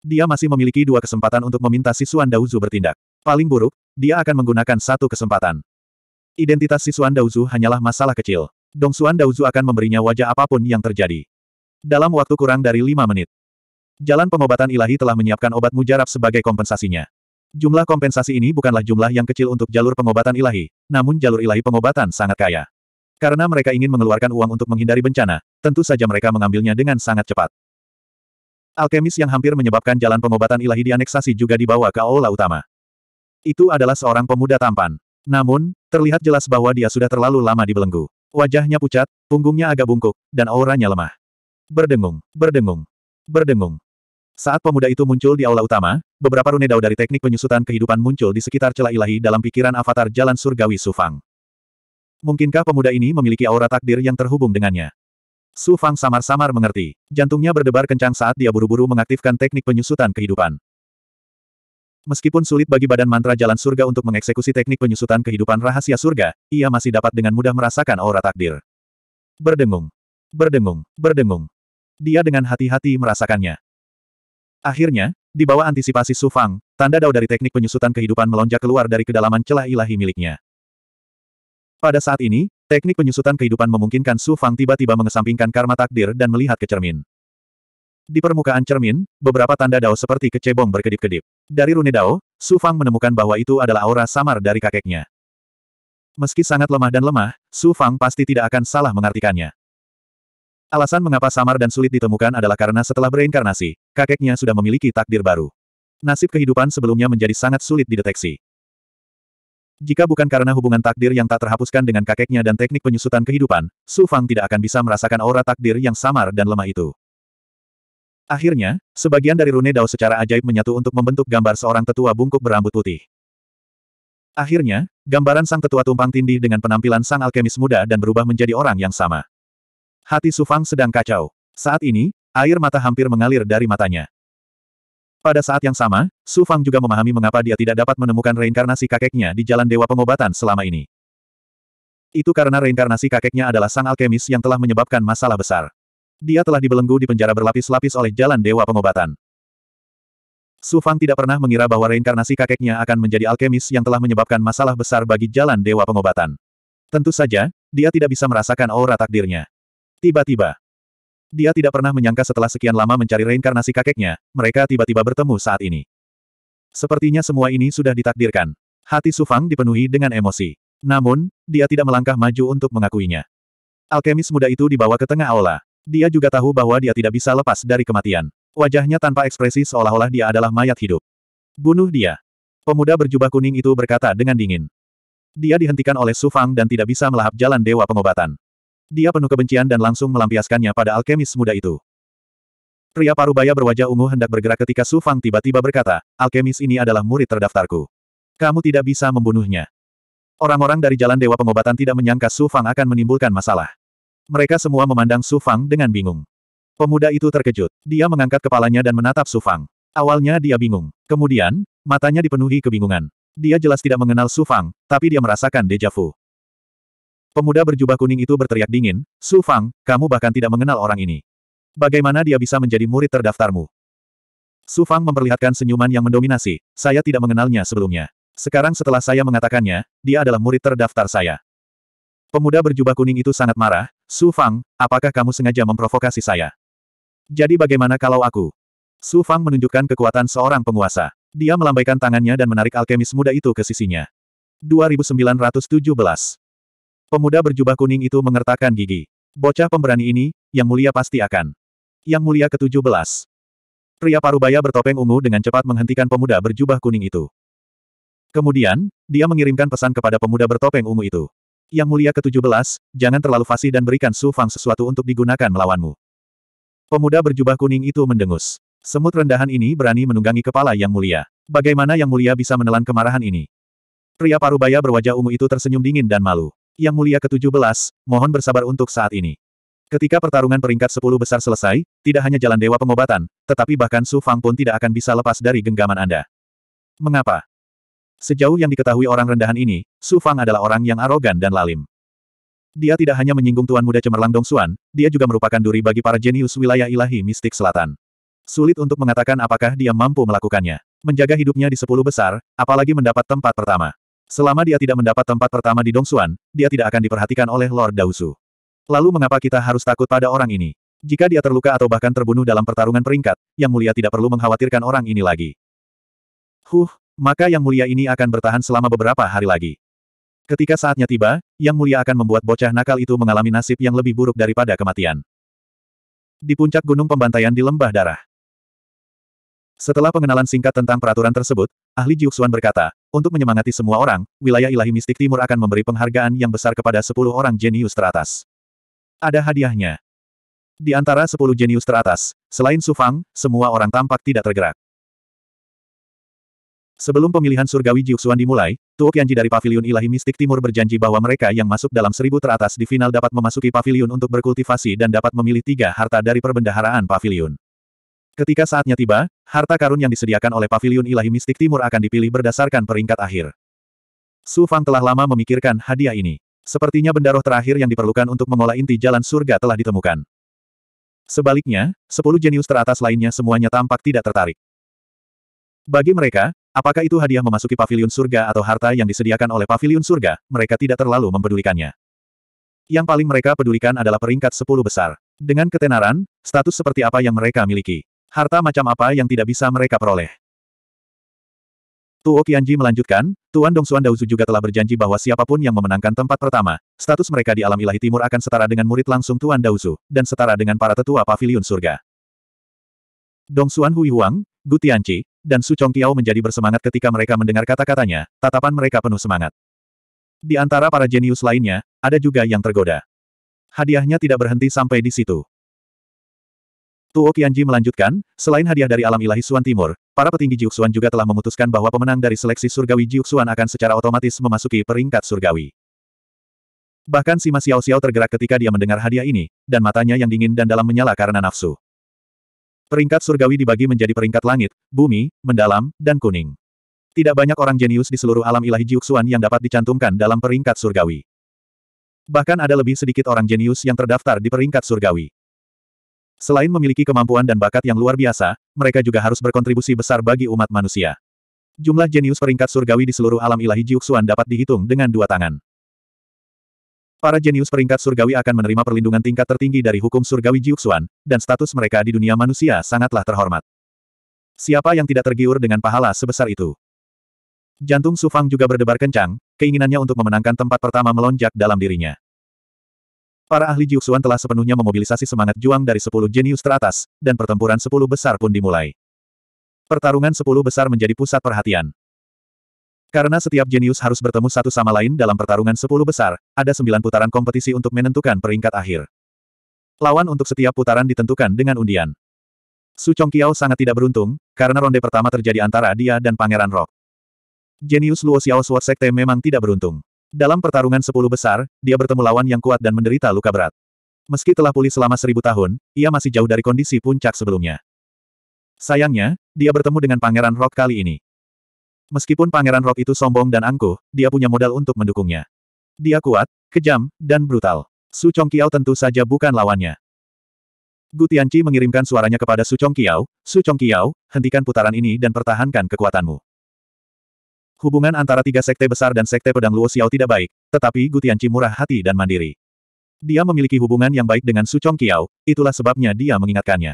Speaker 1: Dia masih memiliki dua kesempatan untuk meminta Sisuan Dauzu bertindak. Paling buruk, dia akan menggunakan satu kesempatan. Identitas Sisuan Dauzu hanyalah masalah kecil. Dong Suan Dauzu akan memberinya wajah apapun yang terjadi. Dalam waktu kurang dari lima menit, Jalan Pengobatan Ilahi telah menyiapkan obat mujarab sebagai kompensasinya. Jumlah kompensasi ini bukanlah jumlah yang kecil untuk jalur pengobatan ilahi, namun jalur ilahi pengobatan sangat kaya. Karena mereka ingin mengeluarkan uang untuk menghindari bencana, tentu saja mereka mengambilnya dengan sangat cepat. Alkemis yang hampir menyebabkan jalan pengobatan ilahi dianeksasi juga dibawa ke aula utama. Itu adalah seorang pemuda tampan. Namun, terlihat jelas bahwa dia sudah terlalu lama dibelenggu. Wajahnya pucat, punggungnya agak bungkuk, dan auranya lemah. Berdengung, berdengung, berdengung. Saat pemuda itu muncul di aula utama, beberapa rune dao dari teknik penyusutan kehidupan muncul di sekitar celah ilahi dalam pikiran avatar jalan surgawi Sufang. Mungkinkah pemuda ini memiliki aura takdir yang terhubung dengannya? Su Fang samar-samar mengerti. Jantungnya berdebar kencang saat dia buru-buru mengaktifkan teknik penyusutan kehidupan. Meskipun sulit bagi badan mantra jalan surga untuk mengeksekusi teknik penyusutan kehidupan rahasia surga, ia masih dapat dengan mudah merasakan aura takdir. Berdengung. Berdengung. Berdengung. Dia dengan hati-hati merasakannya. Akhirnya, di bawah antisipasi Su Fang, tanda dao dari teknik penyusutan kehidupan melonjak keluar dari kedalaman celah ilahi miliknya. Pada saat ini, Teknik penyusutan kehidupan memungkinkan Su Fang tiba-tiba mengesampingkan karma takdir dan melihat ke cermin. Di permukaan cermin, beberapa tanda Dao seperti kecebong berkedip-kedip. Dari rune Dao, Su Fang menemukan bahwa itu adalah aura samar dari kakeknya. Meski sangat lemah dan lemah, Su Fang pasti tidak akan salah mengartikannya. Alasan mengapa samar dan sulit ditemukan adalah karena setelah bereinkarnasi, kakeknya sudah memiliki takdir baru. Nasib kehidupan sebelumnya menjadi sangat sulit dideteksi. Jika bukan karena hubungan takdir yang tak terhapuskan dengan kakeknya dan teknik penyusutan kehidupan, Su Fang tidak akan bisa merasakan aura takdir yang samar dan lemah itu. Akhirnya, sebagian dari rune Dao secara ajaib menyatu untuk membentuk gambar seorang tetua bungkuk berambut putih. Akhirnya, gambaran sang tetua tumpang tindih dengan penampilan sang alkemis muda dan berubah menjadi orang yang sama. Hati Su Fang sedang kacau. Saat ini, air mata hampir mengalir dari matanya. Pada saat yang sama, Su Fang juga memahami mengapa dia tidak dapat menemukan reinkarnasi kakeknya di Jalan Dewa Pengobatan selama ini. Itu karena reinkarnasi kakeknya adalah sang alkemis yang telah menyebabkan masalah besar. Dia telah dibelenggu di penjara berlapis-lapis oleh Jalan Dewa Pengobatan. Su Fang tidak pernah mengira bahwa reinkarnasi kakeknya akan menjadi alkemis yang telah menyebabkan masalah besar bagi Jalan Dewa Pengobatan. Tentu saja, dia tidak bisa merasakan aura takdirnya. Tiba-tiba, dia tidak pernah menyangka setelah sekian lama mencari reinkarnasi kakeknya, mereka tiba-tiba bertemu saat ini. Sepertinya semua ini sudah ditakdirkan. Hati Sufang dipenuhi dengan emosi. Namun, dia tidak melangkah maju untuk mengakuinya. Alkemis muda itu dibawa ke tengah aula. Dia juga tahu bahwa dia tidak bisa lepas dari kematian. Wajahnya tanpa ekspresi seolah-olah dia adalah mayat hidup. Bunuh dia. Pemuda berjubah kuning itu berkata dengan dingin. Dia dihentikan oleh Sufang dan tidak bisa melahap jalan Dewa Pengobatan. Dia penuh kebencian dan langsung melampiaskannya pada alkemis muda itu. Pria parubaya berwajah ungu hendak bergerak ketika Su Fang tiba-tiba berkata, alkemis ini adalah murid terdaftarku. Kamu tidak bisa membunuhnya. Orang-orang dari Jalan Dewa Pengobatan tidak menyangka Su Fang akan menimbulkan masalah. Mereka semua memandang Su Fang dengan bingung. Pemuda itu terkejut. Dia mengangkat kepalanya dan menatap Su Fang. Awalnya dia bingung. Kemudian, matanya dipenuhi kebingungan. Dia jelas tidak mengenal Su Fang, tapi dia merasakan deja vu. Pemuda berjubah kuning itu berteriak dingin, Su Fang, kamu bahkan tidak mengenal orang ini. Bagaimana dia bisa menjadi murid terdaftarmu? Su Fang memperlihatkan senyuman yang mendominasi, saya tidak mengenalnya sebelumnya. Sekarang setelah saya mengatakannya, dia adalah murid terdaftar saya. Pemuda berjubah kuning itu sangat marah, Su Fang, apakah kamu sengaja memprovokasi saya? Jadi bagaimana kalau aku? Su Fang menunjukkan kekuatan seorang penguasa. Dia melambaikan tangannya dan menarik alkemis muda itu ke sisinya. 2917 Pemuda berjubah kuning itu mengertakkan gigi. Bocah pemberani ini, yang mulia pasti akan. Yang mulia ke-17. Pria parubaya bertopeng ungu dengan cepat menghentikan pemuda berjubah kuning itu. Kemudian, dia mengirimkan pesan kepada pemuda bertopeng ungu itu. Yang mulia ke-17, jangan terlalu fasih dan berikan Su Fang sesuatu untuk digunakan melawanmu. Pemuda berjubah kuning itu mendengus. Semut rendahan ini berani menunggangi kepala Yang Mulia. Bagaimana Yang Mulia bisa menelan kemarahan ini? Pria parubaya berwajah ungu itu tersenyum dingin dan malu. Yang Mulia ke-17, mohon bersabar untuk saat ini. Ketika pertarungan peringkat 10 besar selesai, tidak hanya jalan dewa pengobatan, tetapi bahkan Su Fang pun tidak akan bisa lepas dari genggaman Anda. Mengapa? Sejauh yang diketahui orang rendahan ini, Su Fang adalah orang yang arogan dan lalim. Dia tidak hanya menyinggung Tuan Muda Cemerlang Dong Xuan, dia juga merupakan duri bagi para jenius wilayah ilahi mistik selatan. Sulit untuk mengatakan apakah dia mampu melakukannya. Menjaga hidupnya di sepuluh besar, apalagi mendapat tempat pertama. Selama dia tidak mendapat tempat pertama di Dongsuan, dia tidak akan diperhatikan oleh Lord Dausu. Lalu mengapa kita harus takut pada orang ini? Jika dia terluka atau bahkan terbunuh dalam pertarungan peringkat, Yang Mulia tidak perlu mengkhawatirkan orang ini lagi. Huh, maka Yang Mulia ini akan bertahan selama beberapa hari lagi. Ketika saatnya tiba, Yang Mulia akan membuat bocah nakal itu mengalami nasib yang lebih buruk daripada kematian. Di puncak gunung pembantaian di Lembah Darah. Setelah pengenalan singkat tentang peraturan tersebut, ahli Jiuxuan berkata, untuk menyemangati semua orang, wilayah ilahi mistik timur akan memberi penghargaan yang besar kepada sepuluh orang jenius teratas. Ada hadiahnya. Di antara sepuluh jenius teratas, selain Sufang, semua orang tampak tidak tergerak. Sebelum pemilihan surgawi Jiuxuan dimulai, Tuo Qianji dari Paviliun Ilahi Mistik Timur berjanji bahwa mereka yang masuk dalam seribu teratas di final dapat memasuki paviliun untuk berkultivasi dan dapat memilih tiga harta dari perbendaharaan paviliun. Ketika saatnya tiba, harta karun yang disediakan oleh Paviliun Ilahi Mistik Timur akan dipilih berdasarkan peringkat akhir. Su Fang telah lama memikirkan hadiah ini. Sepertinya benda roh terakhir yang diperlukan untuk mengolah inti jalan surga telah ditemukan. Sebaliknya, sepuluh jenius teratas lainnya semuanya tampak tidak tertarik. Bagi mereka, apakah itu hadiah memasuki pavilion surga atau harta yang disediakan oleh pavilion surga, mereka tidak terlalu mempedulikannya. Yang paling mereka pedulikan adalah peringkat sepuluh besar. Dengan ketenaran, status seperti apa yang mereka miliki. Harta macam apa yang tidak bisa mereka peroleh? Tuo Qianji melanjutkan, Tuan Dongsuan Daozu juga telah berjanji bahwa siapapun yang memenangkan tempat pertama, status mereka di alam ilahi timur akan setara dengan murid langsung Tuan Daozu, dan setara dengan para tetua pavilion surga. Dongsuan Hui Huang, Gu Tianqi, dan Su Chong Tiao menjadi bersemangat ketika mereka mendengar kata-katanya, tatapan mereka penuh semangat. Di antara para jenius lainnya, ada juga yang tergoda. Hadiahnya tidak berhenti sampai di situ. Tuo Qianji melanjutkan, selain hadiah dari alam ilahi Suan Timur, para petinggi Jiuxuan juga telah memutuskan bahwa pemenang dari seleksi surgawi Jiuxuan akan secara otomatis memasuki peringkat surgawi. Bahkan Sima Xiao Xiao tergerak ketika dia mendengar hadiah ini, dan matanya yang dingin dan dalam menyala karena nafsu. Peringkat surgawi dibagi menjadi peringkat langit, bumi, mendalam, dan kuning. Tidak banyak orang jenius di seluruh alam ilahi Jiuxuan yang dapat dicantumkan dalam peringkat surgawi. Bahkan ada lebih sedikit orang jenius yang terdaftar di peringkat surgawi. Selain memiliki kemampuan dan bakat yang luar biasa, mereka juga harus berkontribusi besar bagi umat manusia. Jumlah jenius peringkat surgawi di seluruh alam ilahi Jiuxuan dapat dihitung dengan dua tangan. Para jenius peringkat surgawi akan menerima perlindungan tingkat tertinggi dari hukum surgawi Jiuxuan, dan status mereka di dunia manusia sangatlah terhormat. Siapa yang tidak tergiur dengan pahala sebesar itu? Jantung Sufang juga berdebar kencang, keinginannya untuk memenangkan tempat pertama melonjak dalam dirinya. Para ahli Jiuxuan telah sepenuhnya memobilisasi semangat juang dari sepuluh jenius teratas, dan pertempuran sepuluh besar pun dimulai. Pertarungan sepuluh besar menjadi pusat perhatian. Karena setiap jenius harus bertemu satu sama lain dalam pertarungan sepuluh besar, ada sembilan putaran kompetisi untuk menentukan peringkat akhir. Lawan untuk setiap putaran ditentukan dengan undian. Su Chongqiao sangat tidak beruntung, karena ronde pertama terjadi antara dia dan Pangeran Rock. Jenius Luo Xiao Sword Sekte memang tidak beruntung. Dalam pertarungan sepuluh besar, dia bertemu lawan yang kuat dan menderita luka berat. Meski telah pulih selama seribu tahun, ia masih jauh dari kondisi puncak sebelumnya. Sayangnya, dia bertemu dengan Pangeran Rock kali ini. Meskipun Pangeran Rock itu sombong dan angkuh, dia punya modal untuk mendukungnya. Dia kuat, kejam, dan brutal. Su Chong Kiao tentu saja bukan lawannya. Gu Tianqi mengirimkan suaranya kepada Su Chong Kiao, Su Chong Kiao, hentikan putaran ini dan pertahankan kekuatanmu. Hubungan antara tiga sekte besar dan sekte pedang Luo Xiao tidak baik, tetapi Gu Tianqi murah hati dan mandiri. Dia memiliki hubungan yang baik dengan Su Chong Qiao, itulah sebabnya dia mengingatkannya.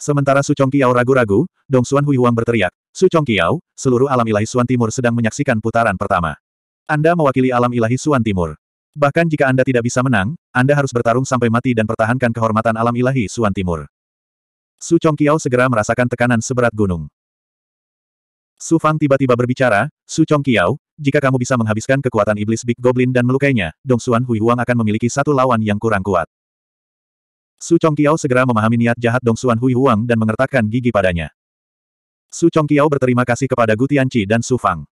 Speaker 1: Sementara Su Chong Qiao ragu-ragu, Dong Xuan Hui Huang berteriak, Su Chong Qiao, seluruh alam ilahi Suan Timur sedang menyaksikan putaran pertama. Anda mewakili alam ilahi Suan Timur. Bahkan jika Anda tidak bisa menang, Anda harus bertarung sampai mati dan pertahankan kehormatan alam ilahi Suan Timur. Su Chong Qiao segera merasakan tekanan seberat gunung. Su Fang tiba-tiba berbicara, Su Chong Qiao, jika kamu bisa menghabiskan kekuatan iblis Big Goblin dan melukainya, Dong Xuan Hui Huang akan memiliki satu lawan yang kurang kuat. Su Chong Qiao segera memahami niat jahat Dong Xuan Hui Huang dan mengertakkan gigi padanya. Su Chong Qiao berterima kasih kepada Gu Tianqi dan Su Fang.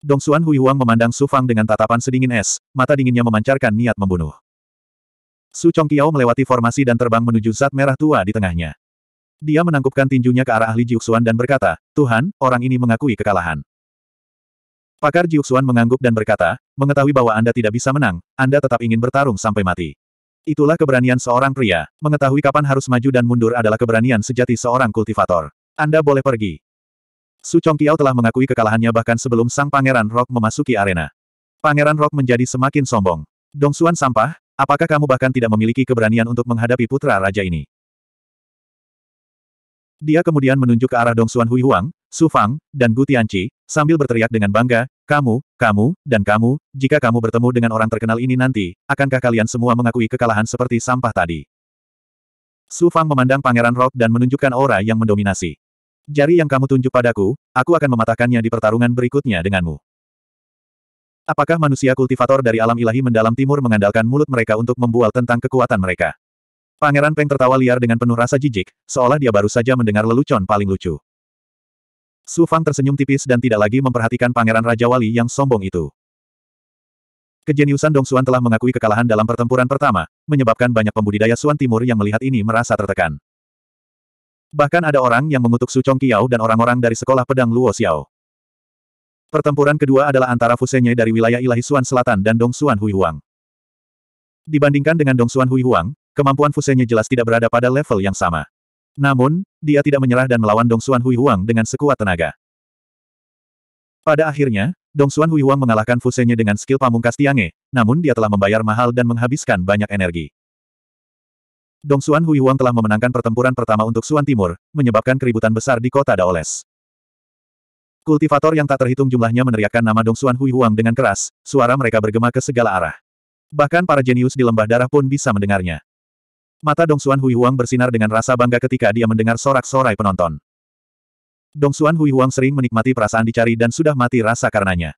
Speaker 1: Dong Xuan Hui Huang memandang Su Fang dengan tatapan sedingin es, mata dinginnya memancarkan niat membunuh. Su Chong Qiao melewati formasi dan terbang menuju zat merah tua di tengahnya. Dia menangkupkan tinjunya ke arah ahli Jiuxuan dan berkata, Tuhan, orang ini mengakui kekalahan. Pakar Jiuxuan mengangguk dan berkata, mengetahui bahwa Anda tidak bisa menang, Anda tetap ingin bertarung sampai mati. Itulah keberanian seorang pria, mengetahui kapan harus maju dan mundur adalah keberanian sejati seorang kultivator. Anda boleh pergi. Su Chongqiao telah mengakui kekalahannya bahkan sebelum sang pangeran Rock memasuki arena. Pangeran Rock menjadi semakin sombong. Dong Suan sampah, apakah kamu bahkan tidak memiliki keberanian untuk menghadapi putra raja ini? Dia kemudian menunjuk ke arah Dong Xuan Hui Huang, Su Fang, dan Gu Tianci, sambil berteriak dengan bangga, kamu, kamu, dan kamu, jika kamu bertemu dengan orang terkenal ini nanti, akankah kalian semua mengakui kekalahan seperti sampah tadi? Su Fang memandang Pangeran Rock dan menunjukkan aura yang mendominasi. Jari yang kamu tunjuk padaku, aku akan mematahkannya di pertarungan berikutnya denganmu. Apakah manusia kultivator dari alam ilahi mendalam timur mengandalkan mulut mereka untuk membual tentang kekuatan mereka? Pangeran Peng tertawa liar dengan penuh rasa jijik, seolah dia baru saja mendengar lelucon paling lucu. Su Fang tersenyum tipis dan tidak lagi memperhatikan Pangeran Raja Wali yang sombong itu. Kejeniusan Dong Xuan telah mengakui kekalahan dalam pertempuran pertama, menyebabkan banyak pembudidaya Xuan Timur yang melihat ini merasa tertekan. Bahkan ada orang yang mengutuk Su Chong Kiao dan orang-orang dari sekolah pedang Luo Xiao. Pertempuran kedua adalah antara Fusenye dari wilayah Ilahi Suan Selatan dan Dong Suan Hui Huang. Dibandingkan dengan Dong Suan Hui Huang, kemampuan fusenya jelas tidak berada pada level yang sama. Namun, dia tidak menyerah dan melawan Dong Xuan Hui Huang dengan sekuat tenaga. Pada akhirnya, Dong Xuan Hui Huang mengalahkan fusenya dengan skill pamungkas Tiange, namun dia telah membayar mahal dan menghabiskan banyak energi. Dong Xuan Hui Huang telah memenangkan pertempuran pertama untuk Xuan Timur, menyebabkan keributan besar di kota Daoles. Kultivator yang tak terhitung jumlahnya meneriakkan nama Dong Xuan Hui Huang dengan keras, suara mereka bergema ke segala arah. Bahkan para jenius di lembah darah pun bisa mendengarnya. Mata Dong Xuan Hui Huang bersinar dengan rasa bangga ketika dia mendengar sorak-sorai penonton. Dong Xuan Hui Huang sering menikmati perasaan dicari dan sudah mati rasa karenanya.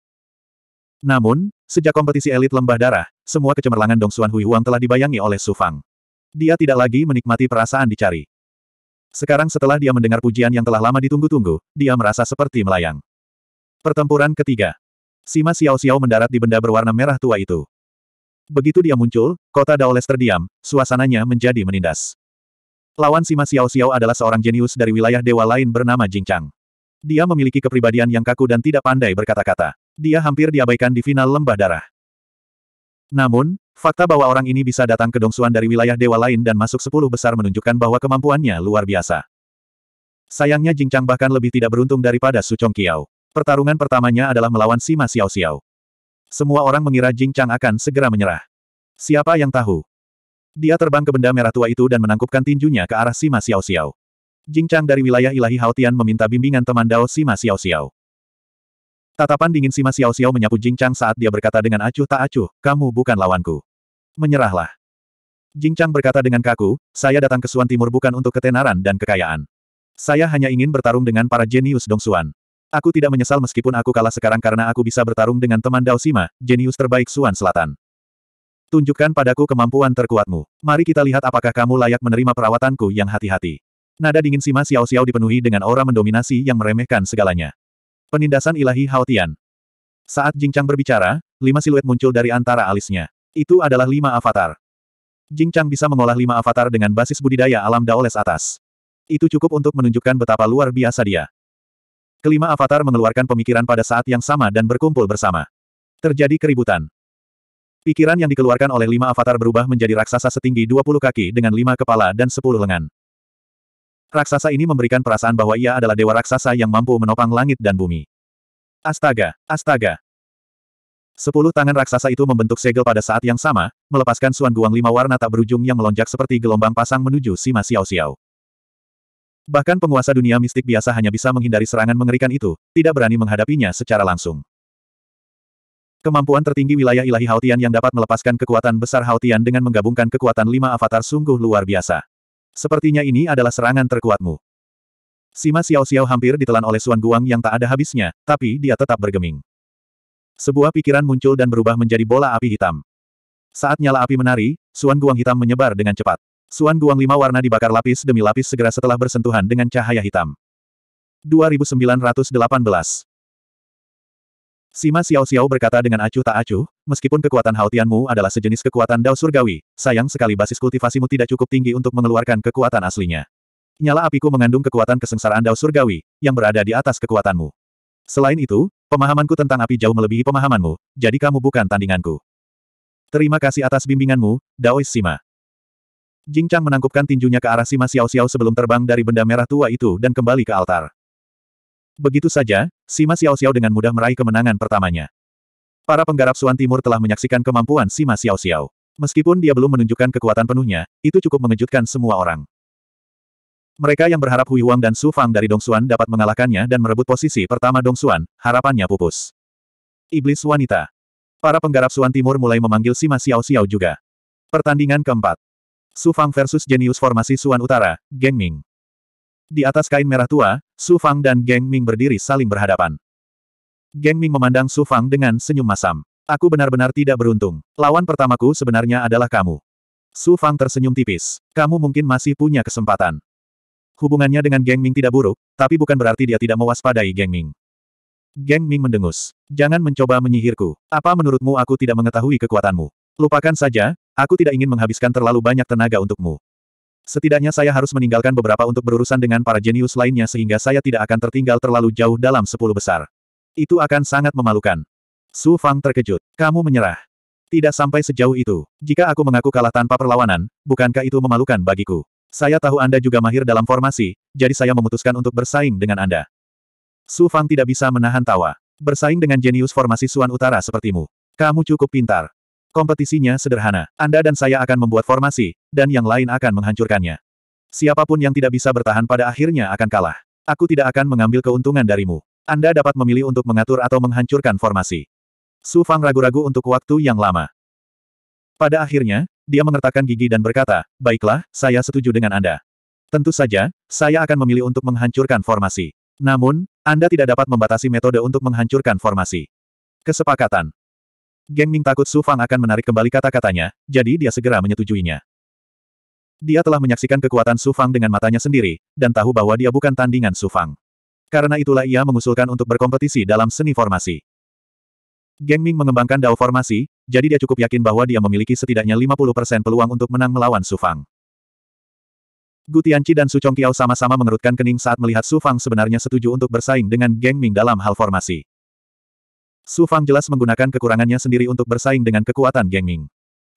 Speaker 1: Namun, sejak kompetisi elit lembah darah, semua kecemerlangan Dong Xuan Hui Huang telah dibayangi oleh Su Fang. Dia tidak lagi menikmati perasaan dicari. Sekarang setelah dia mendengar pujian yang telah lama ditunggu-tunggu, dia merasa seperti melayang. Pertempuran ketiga. Sima Xiao Xiao mendarat di benda berwarna merah tua itu. Begitu dia muncul, kota Daoles terdiam, suasananya menjadi menindas. Lawan Sima Xiao Xiao adalah seorang jenius dari wilayah dewa lain bernama Jingchang. Dia memiliki kepribadian yang kaku dan tidak pandai berkata-kata. Dia hampir diabaikan di final lembah darah. Namun, fakta bahwa orang ini bisa datang ke Dongsuan dari wilayah dewa lain dan masuk sepuluh besar menunjukkan bahwa kemampuannya luar biasa. Sayangnya Jingchang bahkan lebih tidak beruntung daripada Su Chong Kiao. Pertarungan pertamanya adalah melawan Sima Xiao Xiao. Semua orang mengira Jing Chang akan segera menyerah. Siapa yang tahu? Dia terbang ke benda merah tua itu dan menangkupkan tinjunya ke arah Sima Xiao Xiao. Jing Chang dari wilayah ilahi Haotian meminta bimbingan teman Dao Sima Xiao Xiao. Tatapan dingin Sima Xiao Xiao menyapu Jing Chang saat dia berkata dengan acuh tak acuh, kamu bukan lawanku. Menyerahlah. Jing Chang berkata dengan kaku, saya datang ke Suan Timur bukan untuk ketenaran dan kekayaan. Saya hanya ingin bertarung dengan para jenius Dong Suan." Aku tidak menyesal meskipun aku kalah sekarang karena aku bisa bertarung dengan teman Dao Sima, jenius terbaik Suan Selatan. Tunjukkan padaku kemampuan terkuatmu. Mari kita lihat apakah kamu layak menerima perawatanku yang hati-hati. Nada dingin Sima Xiao Xiao dipenuhi dengan aura mendominasi yang meremehkan segalanya. Penindasan ilahi Haotian. Saat Jing Chang berbicara, lima siluet muncul dari antara alisnya. Itu adalah lima avatar. Jing Chang bisa mengolah lima avatar dengan basis budidaya alam daoles atas. Itu cukup untuk menunjukkan betapa luar biasa dia. Kelima avatar mengeluarkan pemikiran pada saat yang sama dan berkumpul bersama. Terjadi keributan. Pikiran yang dikeluarkan oleh lima avatar berubah menjadi raksasa setinggi 20 kaki dengan lima kepala dan sepuluh lengan. Raksasa ini memberikan perasaan bahwa ia adalah dewa raksasa yang mampu menopang langit dan bumi. Astaga! Astaga! Sepuluh tangan raksasa itu membentuk segel pada saat yang sama, melepaskan suan guang lima warna tak berujung yang melonjak seperti gelombang pasang menuju Sima Xiao Xiao. Bahkan penguasa dunia mistik biasa hanya bisa menghindari serangan mengerikan itu, tidak berani menghadapinya secara langsung. Kemampuan tertinggi wilayah ilahi Haotian yang dapat melepaskan kekuatan besar Haotian dengan menggabungkan kekuatan lima avatar sungguh luar biasa. Sepertinya ini adalah serangan terkuatmu. Sima Xiao Xiao hampir ditelan oleh Suan Guang yang tak ada habisnya, tapi dia tetap bergeming. Sebuah pikiran muncul dan berubah menjadi bola api hitam. Saat nyala api menari, Suan Guang hitam menyebar dengan cepat. Suan Guang lima warna dibakar lapis demi lapis segera setelah bersentuhan dengan cahaya hitam. 2918 Sima Xiao Xiao berkata dengan acuh tak acuh, meskipun kekuatan haotianmu adalah sejenis kekuatan Dao Surgawi, sayang sekali basis kultivasimu tidak cukup tinggi untuk mengeluarkan kekuatan aslinya. Nyala apiku mengandung kekuatan kesengsaraan Dao Surgawi, yang berada di atas kekuatanmu. Selain itu, pemahamanku tentang api jauh melebihi pemahamanmu, jadi kamu bukan tandinganku. Terima kasih atas bimbinganmu, Daois Sima. Jing Chang menangkupkan tinjunya ke arah Sima Xiao Xiao sebelum terbang dari benda merah tua itu dan kembali ke altar. Begitu saja, Sima Xiao Xiao dengan mudah meraih kemenangan pertamanya. Para penggarap Suan Timur telah menyaksikan kemampuan Sima Xiao Xiao. Meskipun dia belum menunjukkan kekuatan penuhnya, itu cukup mengejutkan semua orang. Mereka yang berharap Hui Huang dan Su Fang dari Dong Suan dapat mengalahkannya dan merebut posisi pertama Dong Suan, harapannya pupus. Iblis Wanita. Para penggarap Suan Timur mulai memanggil Sima Xiao Xiao juga. Pertandingan keempat. Su Fang versus jenius formasi Suan Utara, Geng Ming. Di atas kain merah tua, Su Fang dan Geng Ming berdiri saling berhadapan. Geng Ming memandang Su Fang dengan senyum masam. Aku benar-benar tidak beruntung. Lawan pertamaku sebenarnya adalah kamu. Su Fang tersenyum tipis. Kamu mungkin masih punya kesempatan. Hubungannya dengan Geng Ming tidak buruk, tapi bukan berarti dia tidak mewaspadai Geng Ming. Geng Ming mendengus. Jangan mencoba menyihirku. Apa menurutmu aku tidak mengetahui kekuatanmu? Lupakan saja, Aku tidak ingin menghabiskan terlalu banyak tenaga untukmu. Setidaknya saya harus meninggalkan beberapa untuk berurusan dengan para jenius lainnya sehingga saya tidak akan tertinggal terlalu jauh dalam sepuluh besar. Itu akan sangat memalukan. Su Fang terkejut. Kamu menyerah. Tidak sampai sejauh itu. Jika aku mengaku kalah tanpa perlawanan, bukankah itu memalukan bagiku? Saya tahu Anda juga mahir dalam formasi, jadi saya memutuskan untuk bersaing dengan Anda. Su Fang tidak bisa menahan tawa. Bersaing dengan jenius formasi Suan Utara sepertimu. Kamu cukup pintar. Kompetisinya sederhana. Anda dan saya akan membuat formasi, dan yang lain akan menghancurkannya. Siapapun yang tidak bisa bertahan pada akhirnya akan kalah. Aku tidak akan mengambil keuntungan darimu. Anda dapat memilih untuk mengatur atau menghancurkan formasi. Su Fang ragu-ragu untuk waktu yang lama. Pada akhirnya, dia mengertakkan gigi dan berkata, Baiklah, saya setuju dengan Anda. Tentu saja, saya akan memilih untuk menghancurkan formasi. Namun, Anda tidak dapat membatasi metode untuk menghancurkan formasi. Kesepakatan. Geng Ming takut Su Fang akan menarik kembali kata-katanya, jadi dia segera menyetujuinya. Dia telah menyaksikan kekuatan Su Fang dengan matanya sendiri, dan tahu bahwa dia bukan tandingan Su Fang. Karena itulah ia mengusulkan untuk berkompetisi dalam seni formasi. Geng Ming mengembangkan dao formasi, jadi dia cukup yakin bahwa dia memiliki setidaknya 50% peluang untuk menang melawan Su Fang. Gu Tianqi dan Su Chongqiao sama-sama mengerutkan kening saat melihat Su Fang sebenarnya setuju untuk bersaing dengan Geng Ming dalam hal formasi. Su Fang jelas menggunakan kekurangannya sendiri untuk bersaing dengan kekuatan Geng Ming.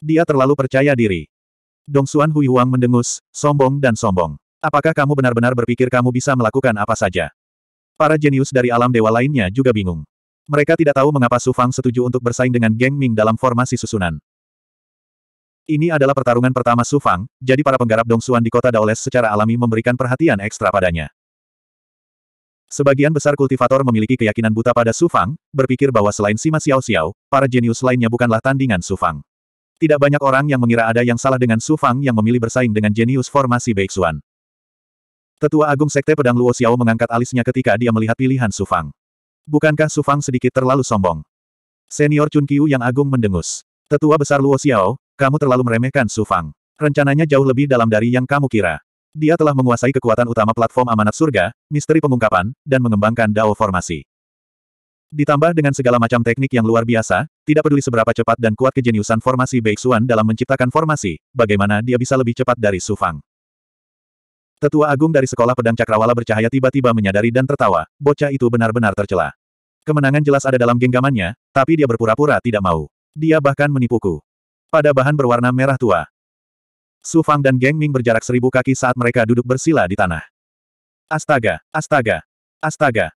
Speaker 1: Dia terlalu percaya diri. Dong Xuan Hui Huang mendengus, sombong dan sombong. Apakah kamu benar-benar berpikir kamu bisa melakukan apa saja? Para jenius dari alam dewa lainnya juga bingung. Mereka tidak tahu mengapa Su Fang setuju untuk bersaing dengan Geng Ming dalam formasi susunan. Ini adalah pertarungan pertama Su Fang, jadi para penggarap Dong Xuan di kota Daoles secara alami memberikan perhatian ekstra padanya. Sebagian besar kultivator memiliki keyakinan buta pada Su Fang, berpikir bahwa selain Sima Xiao Xiao, para jenius lainnya bukanlah tandingan Su Fang. Tidak banyak orang yang mengira ada yang salah dengan Su Fang yang memilih bersaing dengan jenius formasi Beixuan. Tetua Agung Sekte Pedang Luo Xiao mengangkat alisnya ketika dia melihat pilihan Su Fang. Bukankah Su Fang sedikit terlalu sombong? Senior Chun Qiu yang agung mendengus. Tetua besar Luo Xiao, kamu terlalu meremehkan Su Fang. Rencananya jauh lebih dalam dari yang kamu kira. Dia telah menguasai kekuatan utama platform amanat surga, misteri pengungkapan, dan mengembangkan dao formasi. Ditambah dengan segala macam teknik yang luar biasa, tidak peduli seberapa cepat dan kuat kejeniusan formasi Beixuan dalam menciptakan formasi, bagaimana dia bisa lebih cepat dari Su Fang. Tetua agung dari sekolah pedang cakrawala bercahaya tiba-tiba menyadari dan tertawa, bocah itu benar-benar tercela. Kemenangan jelas ada dalam genggamannya, tapi dia berpura-pura tidak mau. Dia bahkan menipuku. Pada bahan berwarna merah tua, Su Fang dan Geng Ming berjarak seribu kaki saat mereka duduk bersila di tanah. Astaga, astaga, astaga.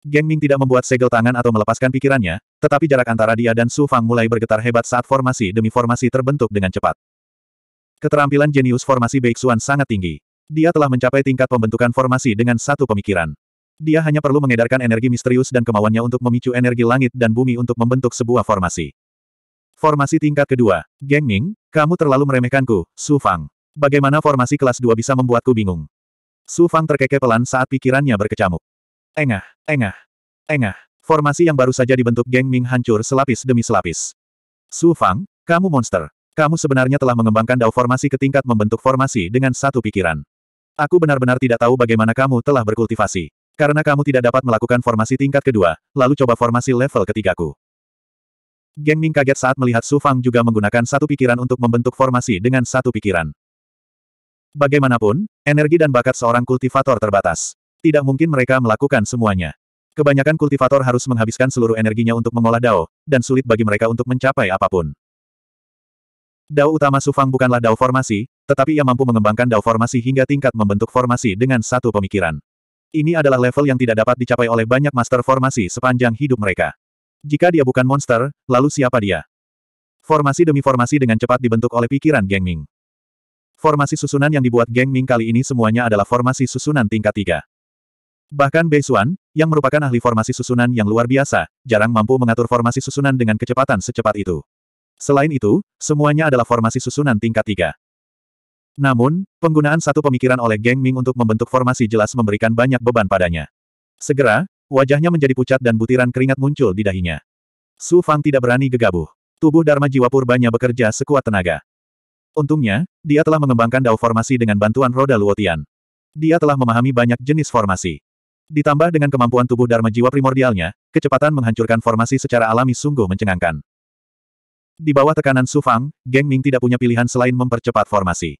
Speaker 1: Geng Ming tidak membuat segel tangan atau melepaskan pikirannya, tetapi jarak antara dia dan Su Fang mulai bergetar hebat saat formasi demi formasi terbentuk dengan cepat. Keterampilan jenius formasi Beixuan sangat tinggi. Dia telah mencapai tingkat pembentukan formasi dengan satu pemikiran. Dia hanya perlu mengedarkan energi misterius dan kemauannya untuk memicu energi langit dan bumi untuk membentuk sebuah formasi. Formasi tingkat kedua. Geng Ming, kamu terlalu meremehkanku, Su Fang. Bagaimana formasi kelas 2 bisa membuatku bingung? Su Fang terkekeh pelan saat pikirannya berkecamuk. Engah, engah, engah. Formasi yang baru saja dibentuk geng Ming hancur selapis demi selapis. Su Fang, kamu monster. Kamu sebenarnya telah mengembangkan dao formasi ke tingkat membentuk formasi dengan satu pikiran. Aku benar-benar tidak tahu bagaimana kamu telah berkultivasi. Karena kamu tidak dapat melakukan formasi tingkat kedua, lalu coba formasi level ketigaku. Geng Ming kaget saat melihat Su Fang juga menggunakan satu pikiran untuk membentuk formasi dengan satu pikiran. Bagaimanapun, energi dan bakat seorang kultivator terbatas. Tidak mungkin mereka melakukan semuanya. Kebanyakan kultivator harus menghabiskan seluruh energinya untuk mengolah Dao, dan sulit bagi mereka untuk mencapai apapun. Dao utama Su Fang bukanlah Dao formasi, tetapi ia mampu mengembangkan Dao formasi hingga tingkat membentuk formasi dengan satu pemikiran. Ini adalah level yang tidak dapat dicapai oleh banyak master formasi sepanjang hidup mereka. Jika dia bukan monster, lalu siapa dia? Formasi demi formasi dengan cepat dibentuk oleh pikiran Geng Ming. Formasi susunan yang dibuat Geng Ming kali ini semuanya adalah formasi susunan tingkat tiga. Bahkan Bei Xuan, yang merupakan ahli formasi susunan yang luar biasa, jarang mampu mengatur formasi susunan dengan kecepatan secepat itu. Selain itu, semuanya adalah formasi susunan tingkat tiga. Namun, penggunaan satu pemikiran oleh Geng Ming untuk membentuk formasi jelas memberikan banyak beban padanya. Segera, Wajahnya menjadi pucat dan butiran keringat muncul di dahinya. Su Fang tidak berani gegabah. Tubuh Dharma Jiwa Purbanya bekerja sekuat tenaga. Untungnya, dia telah mengembangkan dao formasi dengan bantuan roda Luotian. Dia telah memahami banyak jenis formasi. Ditambah dengan kemampuan tubuh Dharma Jiwa primordialnya, kecepatan menghancurkan formasi secara alami sungguh mencengangkan. Di bawah tekanan Su Fang, Geng Ming tidak punya pilihan selain mempercepat formasi.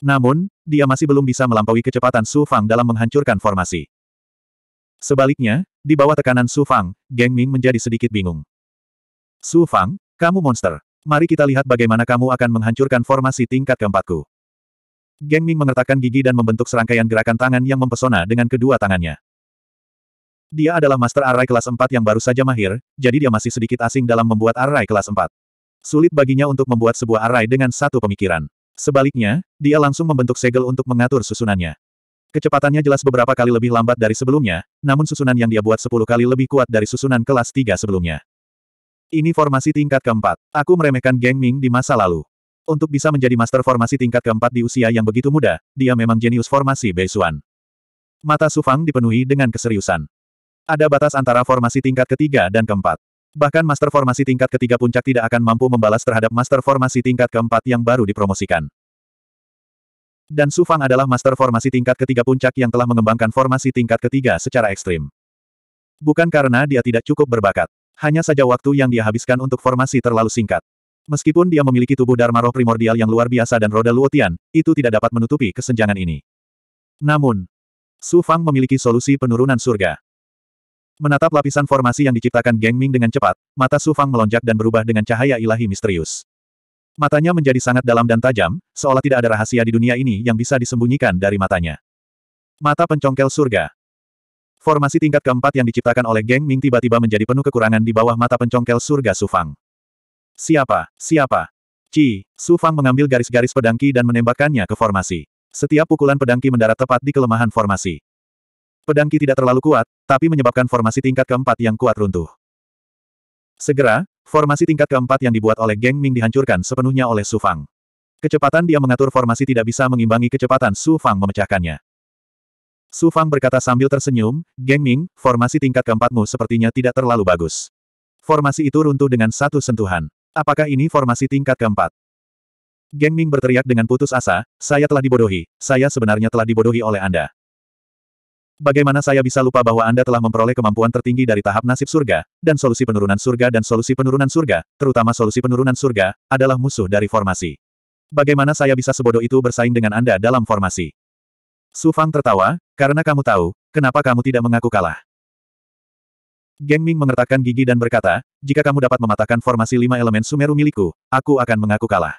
Speaker 1: Namun, dia masih belum bisa melampaui kecepatan Su Fang dalam menghancurkan formasi. Sebaliknya, di bawah tekanan Su Fang, Geng Ming menjadi sedikit bingung. Su Fang, kamu monster. Mari kita lihat bagaimana kamu akan menghancurkan formasi tingkat keempatku. Geng Ming mengertakkan gigi dan membentuk serangkaian gerakan tangan yang mempesona dengan kedua tangannya. Dia adalah master arai kelas 4 yang baru saja mahir, jadi dia masih sedikit asing dalam membuat arai kelas 4. Sulit baginya untuk membuat sebuah arai dengan satu pemikiran. Sebaliknya, dia langsung membentuk segel untuk mengatur susunannya. Kecepatannya jelas beberapa kali lebih lambat dari sebelumnya, namun susunan yang dia buat sepuluh kali lebih kuat dari susunan kelas tiga sebelumnya. Ini formasi tingkat keempat. Aku meremehkan Geng Ming di masa lalu. Untuk bisa menjadi master formasi tingkat keempat di usia yang begitu muda, dia memang jenius formasi Beisuan. Mata Sufang dipenuhi dengan keseriusan. Ada batas antara formasi tingkat ketiga dan keempat. Bahkan master formasi tingkat ketiga puncak tidak akan mampu membalas terhadap master formasi tingkat keempat yang baru dipromosikan. Dan Su Fang adalah master formasi tingkat ketiga puncak yang telah mengembangkan formasi tingkat ketiga secara ekstrim. Bukan karena dia tidak cukup berbakat. Hanya saja waktu yang dia habiskan untuk formasi terlalu singkat. Meskipun dia memiliki tubuh Dharma roh primordial yang luar biasa dan roda Luotian, itu tidak dapat menutupi kesenjangan ini. Namun, Su Fang memiliki solusi penurunan surga. Menatap lapisan formasi yang diciptakan Geng Ming dengan cepat, mata Su Fang melonjak dan berubah dengan cahaya ilahi misterius. Matanya menjadi sangat dalam dan tajam, seolah tidak ada rahasia di dunia ini yang bisa disembunyikan dari matanya. Mata pencongkel surga. Formasi tingkat keempat yang diciptakan oleh geng Ming tiba-tiba menjadi penuh kekurangan di bawah mata pencongkel surga Sufang. Siapa? Siapa? Ci, Sufang mengambil garis-garis pedangki dan menembakkannya ke formasi. Setiap pukulan pedangki mendarat tepat di kelemahan formasi. Pedangki tidak terlalu kuat, tapi menyebabkan formasi tingkat keempat yang kuat runtuh. Segera, Formasi tingkat keempat yang dibuat oleh geng Ming dihancurkan sepenuhnya oleh Su Fang. Kecepatan dia mengatur formasi tidak bisa mengimbangi kecepatan Su Fang memecahkannya. Su Fang berkata sambil tersenyum, Geng Ming, formasi tingkat keempatmu sepertinya tidak terlalu bagus. Formasi itu runtuh dengan satu sentuhan. Apakah ini formasi tingkat keempat? Geng Ming berteriak dengan putus asa, saya telah dibodohi, saya sebenarnya telah dibodohi oleh Anda. Bagaimana saya bisa lupa bahwa Anda telah memperoleh kemampuan tertinggi dari tahap nasib surga, dan solusi penurunan surga dan solusi penurunan surga, terutama solusi penurunan surga, adalah musuh dari formasi. Bagaimana saya bisa sebodoh itu bersaing dengan Anda dalam formasi? Su Fang tertawa, karena kamu tahu, kenapa kamu tidak mengaku kalah. Geng Ming mengertakkan gigi dan berkata, jika kamu dapat mematahkan formasi lima elemen Sumeru milikku, aku akan mengaku kalah.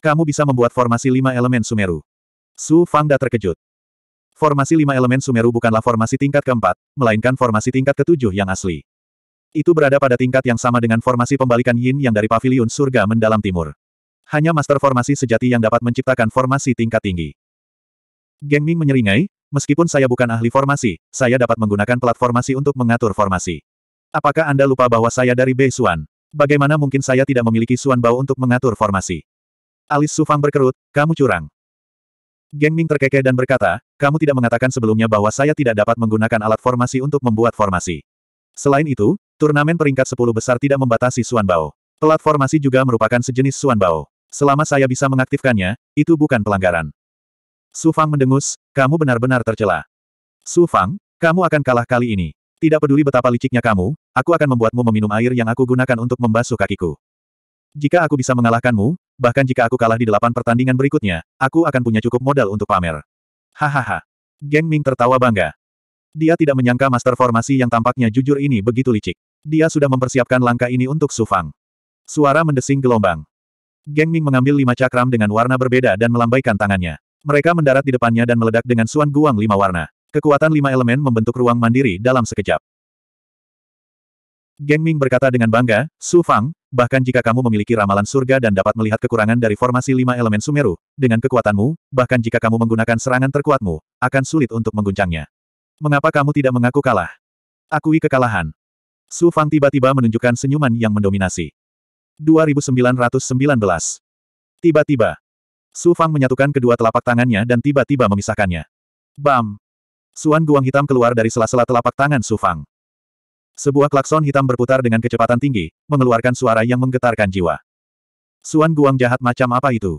Speaker 1: Kamu bisa membuat formasi lima elemen Sumeru. Su Fangda terkejut. Formasi lima elemen Sumeru bukanlah formasi tingkat keempat, melainkan formasi tingkat ketujuh yang asli. Itu berada pada tingkat yang sama dengan formasi pembalikan yin yang dari paviliun surga mendalam timur. Hanya master formasi sejati yang dapat menciptakan formasi tingkat tinggi. Geng Ming menyeringai, meskipun saya bukan ahli formasi, saya dapat menggunakan platformasi untuk mengatur formasi. Apakah Anda lupa bahwa saya dari Bei Suan? Bagaimana mungkin saya tidak memiliki Suan Bao untuk mengatur formasi? Alis Sufang berkerut, kamu curang. Geng Ming terkekeh dan berkata, kamu tidak mengatakan sebelumnya bahwa saya tidak dapat menggunakan alat formasi untuk membuat formasi. Selain itu, turnamen peringkat 10 besar tidak membatasi Suan Bao. Pelat formasi juga merupakan sejenis Suan Bao. Selama saya bisa mengaktifkannya, itu bukan pelanggaran. Su Fang mendengus, kamu benar-benar tercela. Su Fang, kamu akan kalah kali ini. Tidak peduli betapa liciknya kamu, aku akan membuatmu meminum air yang aku gunakan untuk membasuh kakiku. Jika aku bisa mengalahkanmu, bahkan jika aku kalah di delapan pertandingan berikutnya, aku akan punya cukup modal untuk pamer. Hahaha. Geng Ming tertawa bangga. Dia tidak menyangka master formasi yang tampaknya jujur ini begitu licik. Dia sudah mempersiapkan langkah ini untuk Su Fang. Suara mendesing gelombang. Geng Ming mengambil lima cakram dengan warna berbeda dan melambaikan tangannya. Mereka mendarat di depannya dan meledak dengan suan guang lima warna. Kekuatan lima elemen membentuk ruang mandiri dalam sekejap. Geng Ming berkata dengan bangga, Su Fang, bahkan jika kamu memiliki ramalan surga dan dapat melihat kekurangan dari formasi lima elemen Sumeru, dengan kekuatanmu, bahkan jika kamu menggunakan serangan terkuatmu, akan sulit untuk mengguncangnya. Mengapa kamu tidak mengaku kalah? Akui kekalahan. Su Fang tiba-tiba menunjukkan senyuman yang mendominasi. 2919 Tiba-tiba, Su Fang menyatukan kedua telapak tangannya dan tiba-tiba memisahkannya. Bam! Suan guang hitam keluar dari sela-sela telapak tangan Su Fang. Sebuah klakson hitam berputar dengan kecepatan tinggi, mengeluarkan suara yang menggetarkan jiwa. Suan Guang jahat macam apa itu?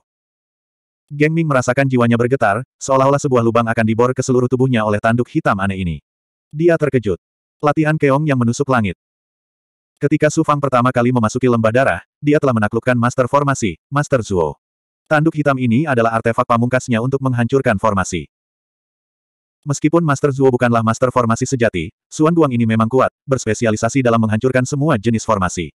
Speaker 1: Geng Ming merasakan jiwanya bergetar, seolah-olah sebuah lubang akan dibor ke seluruh tubuhnya oleh tanduk hitam aneh ini. Dia terkejut. Latihan keong yang menusuk langit. Ketika Su Fang pertama kali memasuki lembah darah, dia telah menaklukkan master formasi, Master Zuo. Tanduk hitam ini adalah artefak pamungkasnya untuk menghancurkan formasi. Meskipun Master Zuo bukanlah master formasi sejati, Suan Guang ini memang kuat, berspesialisasi dalam menghancurkan semua jenis formasi.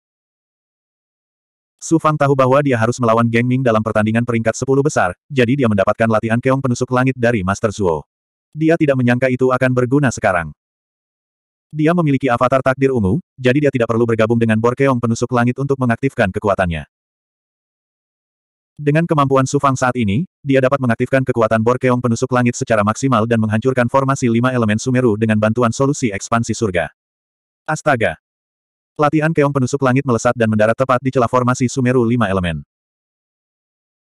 Speaker 1: Su Fang tahu bahwa dia harus melawan Geng Ming dalam pertandingan peringkat 10 besar, jadi dia mendapatkan latihan keong penusuk langit dari Master Zuo. Dia tidak menyangka itu akan berguna sekarang. Dia memiliki avatar takdir ungu, jadi dia tidak perlu bergabung dengan Bor Keong penusuk langit untuk mengaktifkan kekuatannya. Dengan kemampuan Sufang saat ini, dia dapat mengaktifkan kekuatan Borkeong penusuk langit secara maksimal dan menghancurkan formasi lima elemen Sumeru dengan bantuan solusi ekspansi surga. Astaga! Latihan Keong penusuk langit melesat dan mendarat tepat di celah formasi Sumeru lima elemen.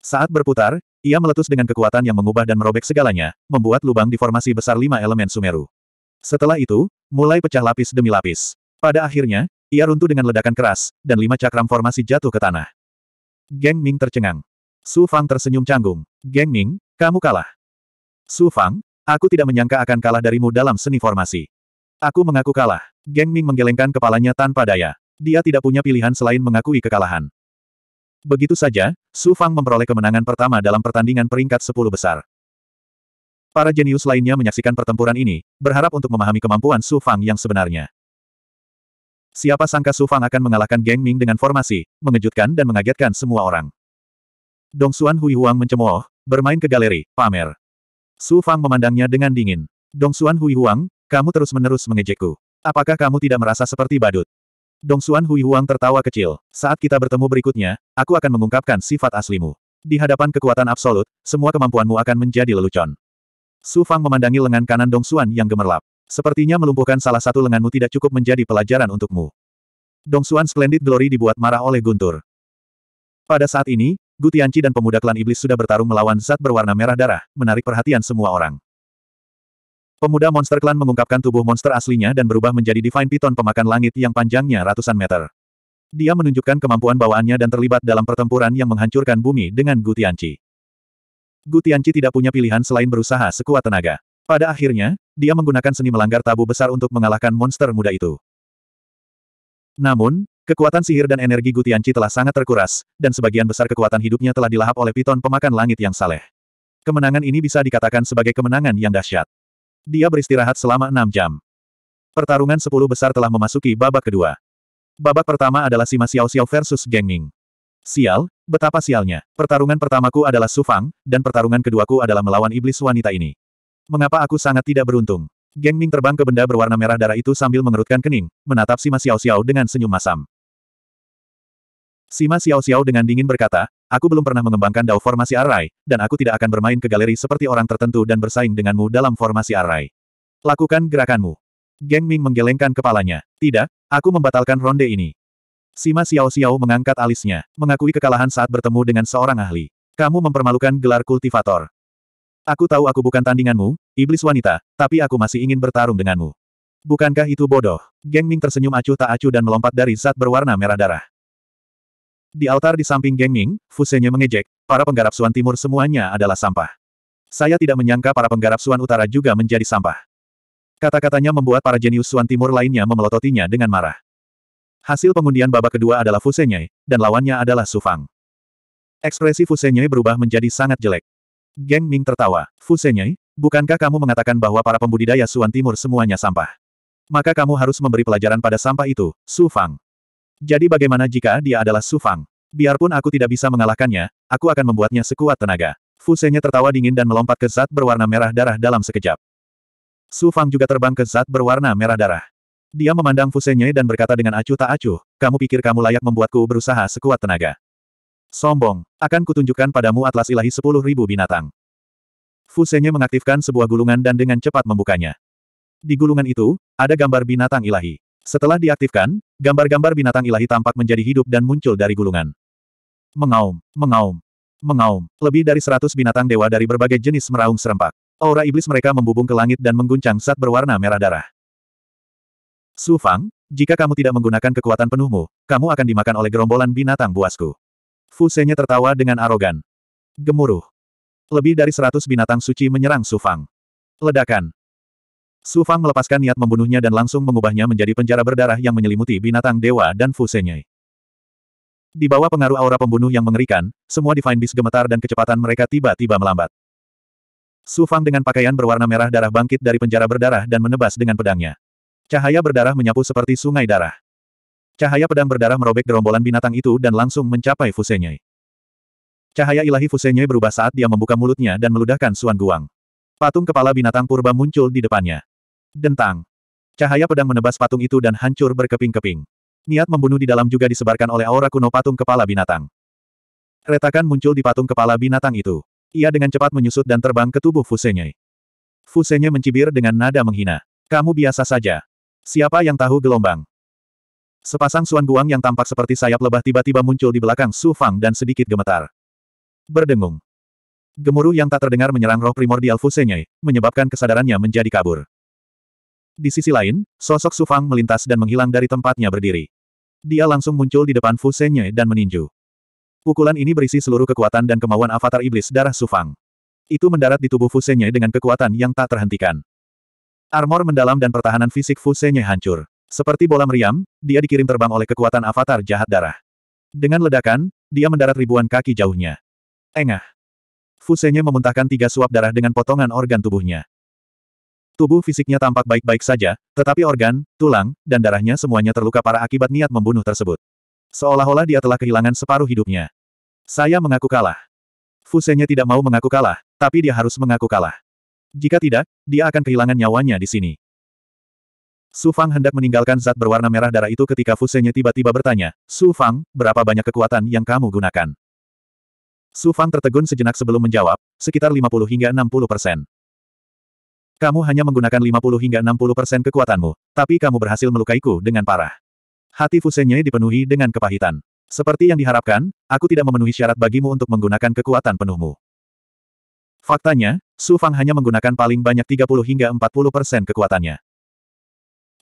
Speaker 1: Saat berputar, ia meletus dengan kekuatan yang mengubah dan merobek segalanya, membuat lubang di formasi besar lima elemen Sumeru. Setelah itu, mulai pecah lapis demi lapis. Pada akhirnya, ia runtuh dengan ledakan keras, dan lima cakram formasi jatuh ke tanah. Geng Ming tercengang. Su Fang tersenyum canggung. Geng Ming, kamu kalah. Su Fang, aku tidak menyangka akan kalah darimu dalam seni formasi. Aku mengaku kalah. Geng Ming menggelengkan kepalanya tanpa daya. Dia tidak punya pilihan selain mengakui kekalahan. Begitu saja, Su Fang memperoleh kemenangan pertama dalam pertandingan peringkat 10 besar. Para jenius lainnya menyaksikan pertempuran ini, berharap untuk memahami kemampuan Su Fang yang sebenarnya. Siapa sangka Su Fang akan mengalahkan Geng Ming dengan formasi, mengejutkan dan mengagetkan semua orang. Dong Xuan Hui Huang mencemooh, bermain ke galeri, pamer. Su Fang memandangnya dengan dingin. Dong Xuan Hui Huang, kamu terus-menerus mengejekku. Apakah kamu tidak merasa seperti badut? Dong Xuan Hui Huang tertawa kecil. Saat kita bertemu berikutnya, aku akan mengungkapkan sifat aslimu. Di hadapan kekuatan absolut, semua kemampuanmu akan menjadi lelucon. Su Fang memandangi lengan kanan Dong Xuan yang gemerlap. Sepertinya melumpuhkan salah satu lenganmu tidak cukup menjadi pelajaran untukmu. Dong Xuan Splendid Glory dibuat marah oleh Guntur. Pada saat ini, Gutianci dan pemuda klan iblis sudah bertarung melawan zat berwarna merah darah, menarik perhatian semua orang. Pemuda monster klan mengungkapkan tubuh monster aslinya dan berubah menjadi Divine Python pemakan langit yang panjangnya ratusan meter. Dia menunjukkan kemampuan bawaannya dan terlibat dalam pertempuran yang menghancurkan bumi dengan Gutianci. Gutianci tidak punya pilihan selain berusaha sekuat tenaga. Pada akhirnya, dia menggunakan seni melanggar tabu besar untuk mengalahkan monster muda itu. Namun, Kekuatan sihir dan energi Gutianci telah sangat terkuras, dan sebagian besar kekuatan hidupnya telah dilahap oleh piton pemakan langit yang saleh. Kemenangan ini bisa dikatakan sebagai kemenangan yang dahsyat. Dia beristirahat selama enam jam. Pertarungan sepuluh besar telah memasuki babak kedua. Babak pertama adalah Sima Xiao Xiao versus Geng Ming. Sial, betapa sialnya. Pertarungan pertamaku adalah Sufang, dan pertarungan keduaku adalah melawan iblis wanita ini. Mengapa aku sangat tidak beruntung? Geng Ming terbang ke benda berwarna merah darah itu sambil mengerutkan kening, menatap Sima Xiao Xiao dengan senyum masam. Sima Xiao Xiao dengan dingin berkata, aku belum pernah mengembangkan dao formasi arai, dan aku tidak akan bermain ke galeri seperti orang tertentu dan bersaing denganmu dalam formasi arai. Lakukan gerakanmu. Geng Ming menggelengkan kepalanya. Tidak, aku membatalkan ronde ini. Sima Xiao Xiao mengangkat alisnya, mengakui kekalahan saat bertemu dengan seorang ahli. Kamu mempermalukan gelar kultivator. Aku tahu aku bukan tandinganmu, iblis wanita, tapi aku masih ingin bertarung denganmu. Bukankah itu bodoh? Geng Ming tersenyum acuh tak acuh dan melompat dari zat berwarna merah darah. Di altar di samping geng Ming, fusenya mengejek, para penggarap Suan Timur semuanya adalah sampah. Saya tidak menyangka para penggarap Suan Utara juga menjadi sampah. Kata-katanya membuat para jenius Suan Timur lainnya memelototinya dengan marah. Hasil pengundian babak kedua adalah Fusenye, dan lawannya adalah Sufang. Ekspresi Fusenye berubah menjadi sangat jelek. Geng Ming tertawa. Fusenye, bukankah kamu mengatakan bahwa para pembudidaya Suan Timur semuanya sampah? Maka kamu harus memberi pelajaran pada sampah itu, Sufang. Jadi bagaimana jika dia adalah Su Fang? Biarpun aku tidak bisa mengalahkannya, aku akan membuatnya sekuat tenaga. Fusenya tertawa dingin dan melompat ke zat berwarna merah darah dalam sekejap. Su Fang juga terbang ke zat berwarna merah darah. Dia memandang Fusenye dan berkata dengan acuh tak acuh, kamu pikir kamu layak membuatku berusaha sekuat tenaga. Sombong, akan kutunjukkan padamu atlas ilahi sepuluh ribu binatang. Fusenye mengaktifkan sebuah gulungan dan dengan cepat membukanya. Di gulungan itu, ada gambar binatang ilahi. Setelah diaktifkan, gambar-gambar binatang ilahi tampak menjadi hidup dan muncul dari gulungan. Mengaum, mengaum, mengaum. Lebih dari seratus binatang dewa dari berbagai jenis meraung serempak. Aura iblis mereka membubung ke langit dan mengguncang saat berwarna merah darah. Su Fang, jika kamu tidak menggunakan kekuatan penuhmu, kamu akan dimakan oleh gerombolan binatang buasku. Fu Senya tertawa dengan arogan. Gemuruh. Lebih dari seratus binatang suci menyerang Su Fang. Ledakan. Su Fang melepaskan niat membunuhnya dan langsung mengubahnya menjadi penjara berdarah yang menyelimuti binatang dewa dan Fusenyei. Di bawah pengaruh aura pembunuh yang mengerikan, semua Divine Beast gemetar dan kecepatan mereka tiba-tiba melambat. Su Fang dengan pakaian berwarna merah darah bangkit dari penjara berdarah dan menebas dengan pedangnya. Cahaya berdarah menyapu seperti sungai darah. Cahaya pedang berdarah merobek gerombolan binatang itu dan langsung mencapai Fusenyei. Cahaya ilahi Fusenyei berubah saat dia membuka mulutnya dan meludahkan Suan Guang. Patung kepala binatang purba muncul di depannya. Dentang. Cahaya pedang menebas patung itu dan hancur berkeping-keping. Niat membunuh di dalam juga disebarkan oleh aura kuno patung kepala binatang. Retakan muncul di patung kepala binatang itu. Ia dengan cepat menyusut dan terbang ke tubuh Fusenye. Fusenye mencibir dengan nada menghina. Kamu biasa saja. Siapa yang tahu gelombang? Sepasang Suan Guang yang tampak seperti sayap lebah tiba-tiba muncul di belakang Su Fang dan sedikit gemetar. Berdengung. Gemuruh yang tak terdengar menyerang roh primordial Fusenye, menyebabkan kesadarannya menjadi kabur. Di sisi lain, sosok Sufang melintas dan menghilang dari tempatnya berdiri. Dia langsung muncul di depan Fu Senye dan meninju. Pukulan ini berisi seluruh kekuatan dan kemauan avatar iblis darah Sufang. Itu mendarat di tubuh Fu Senye dengan kekuatan yang tak terhentikan. Armor mendalam dan pertahanan fisik Fu Senye hancur. Seperti bola meriam, dia dikirim terbang oleh kekuatan avatar jahat darah. Dengan ledakan, dia mendarat ribuan kaki jauhnya. Engah. Fusenya memuntahkan tiga suap darah dengan potongan organ tubuhnya. Tubuh fisiknya tampak baik-baik saja, tetapi organ, tulang, dan darahnya semuanya terluka parah akibat niat membunuh tersebut. Seolah-olah dia telah kehilangan separuh hidupnya. Saya mengaku kalah. Fusenya tidak mau mengaku kalah, tapi dia harus mengaku kalah. Jika tidak, dia akan kehilangan nyawanya di sini. Sufang hendak meninggalkan zat berwarna merah darah itu ketika Fusenya tiba-tiba bertanya, Sufang, berapa banyak kekuatan yang kamu gunakan? Sufang tertegun sejenak sebelum menjawab, sekitar 50 hingga 60 persen. Kamu hanya menggunakan 50 hingga 60 persen kekuatanmu, tapi kamu berhasil melukaiku dengan parah. Hati Fusenye dipenuhi dengan kepahitan. Seperti yang diharapkan, aku tidak memenuhi syarat bagimu untuk menggunakan kekuatan penuhmu. Faktanya, Su Fang hanya menggunakan paling banyak 30 hingga 40 persen kekuatannya.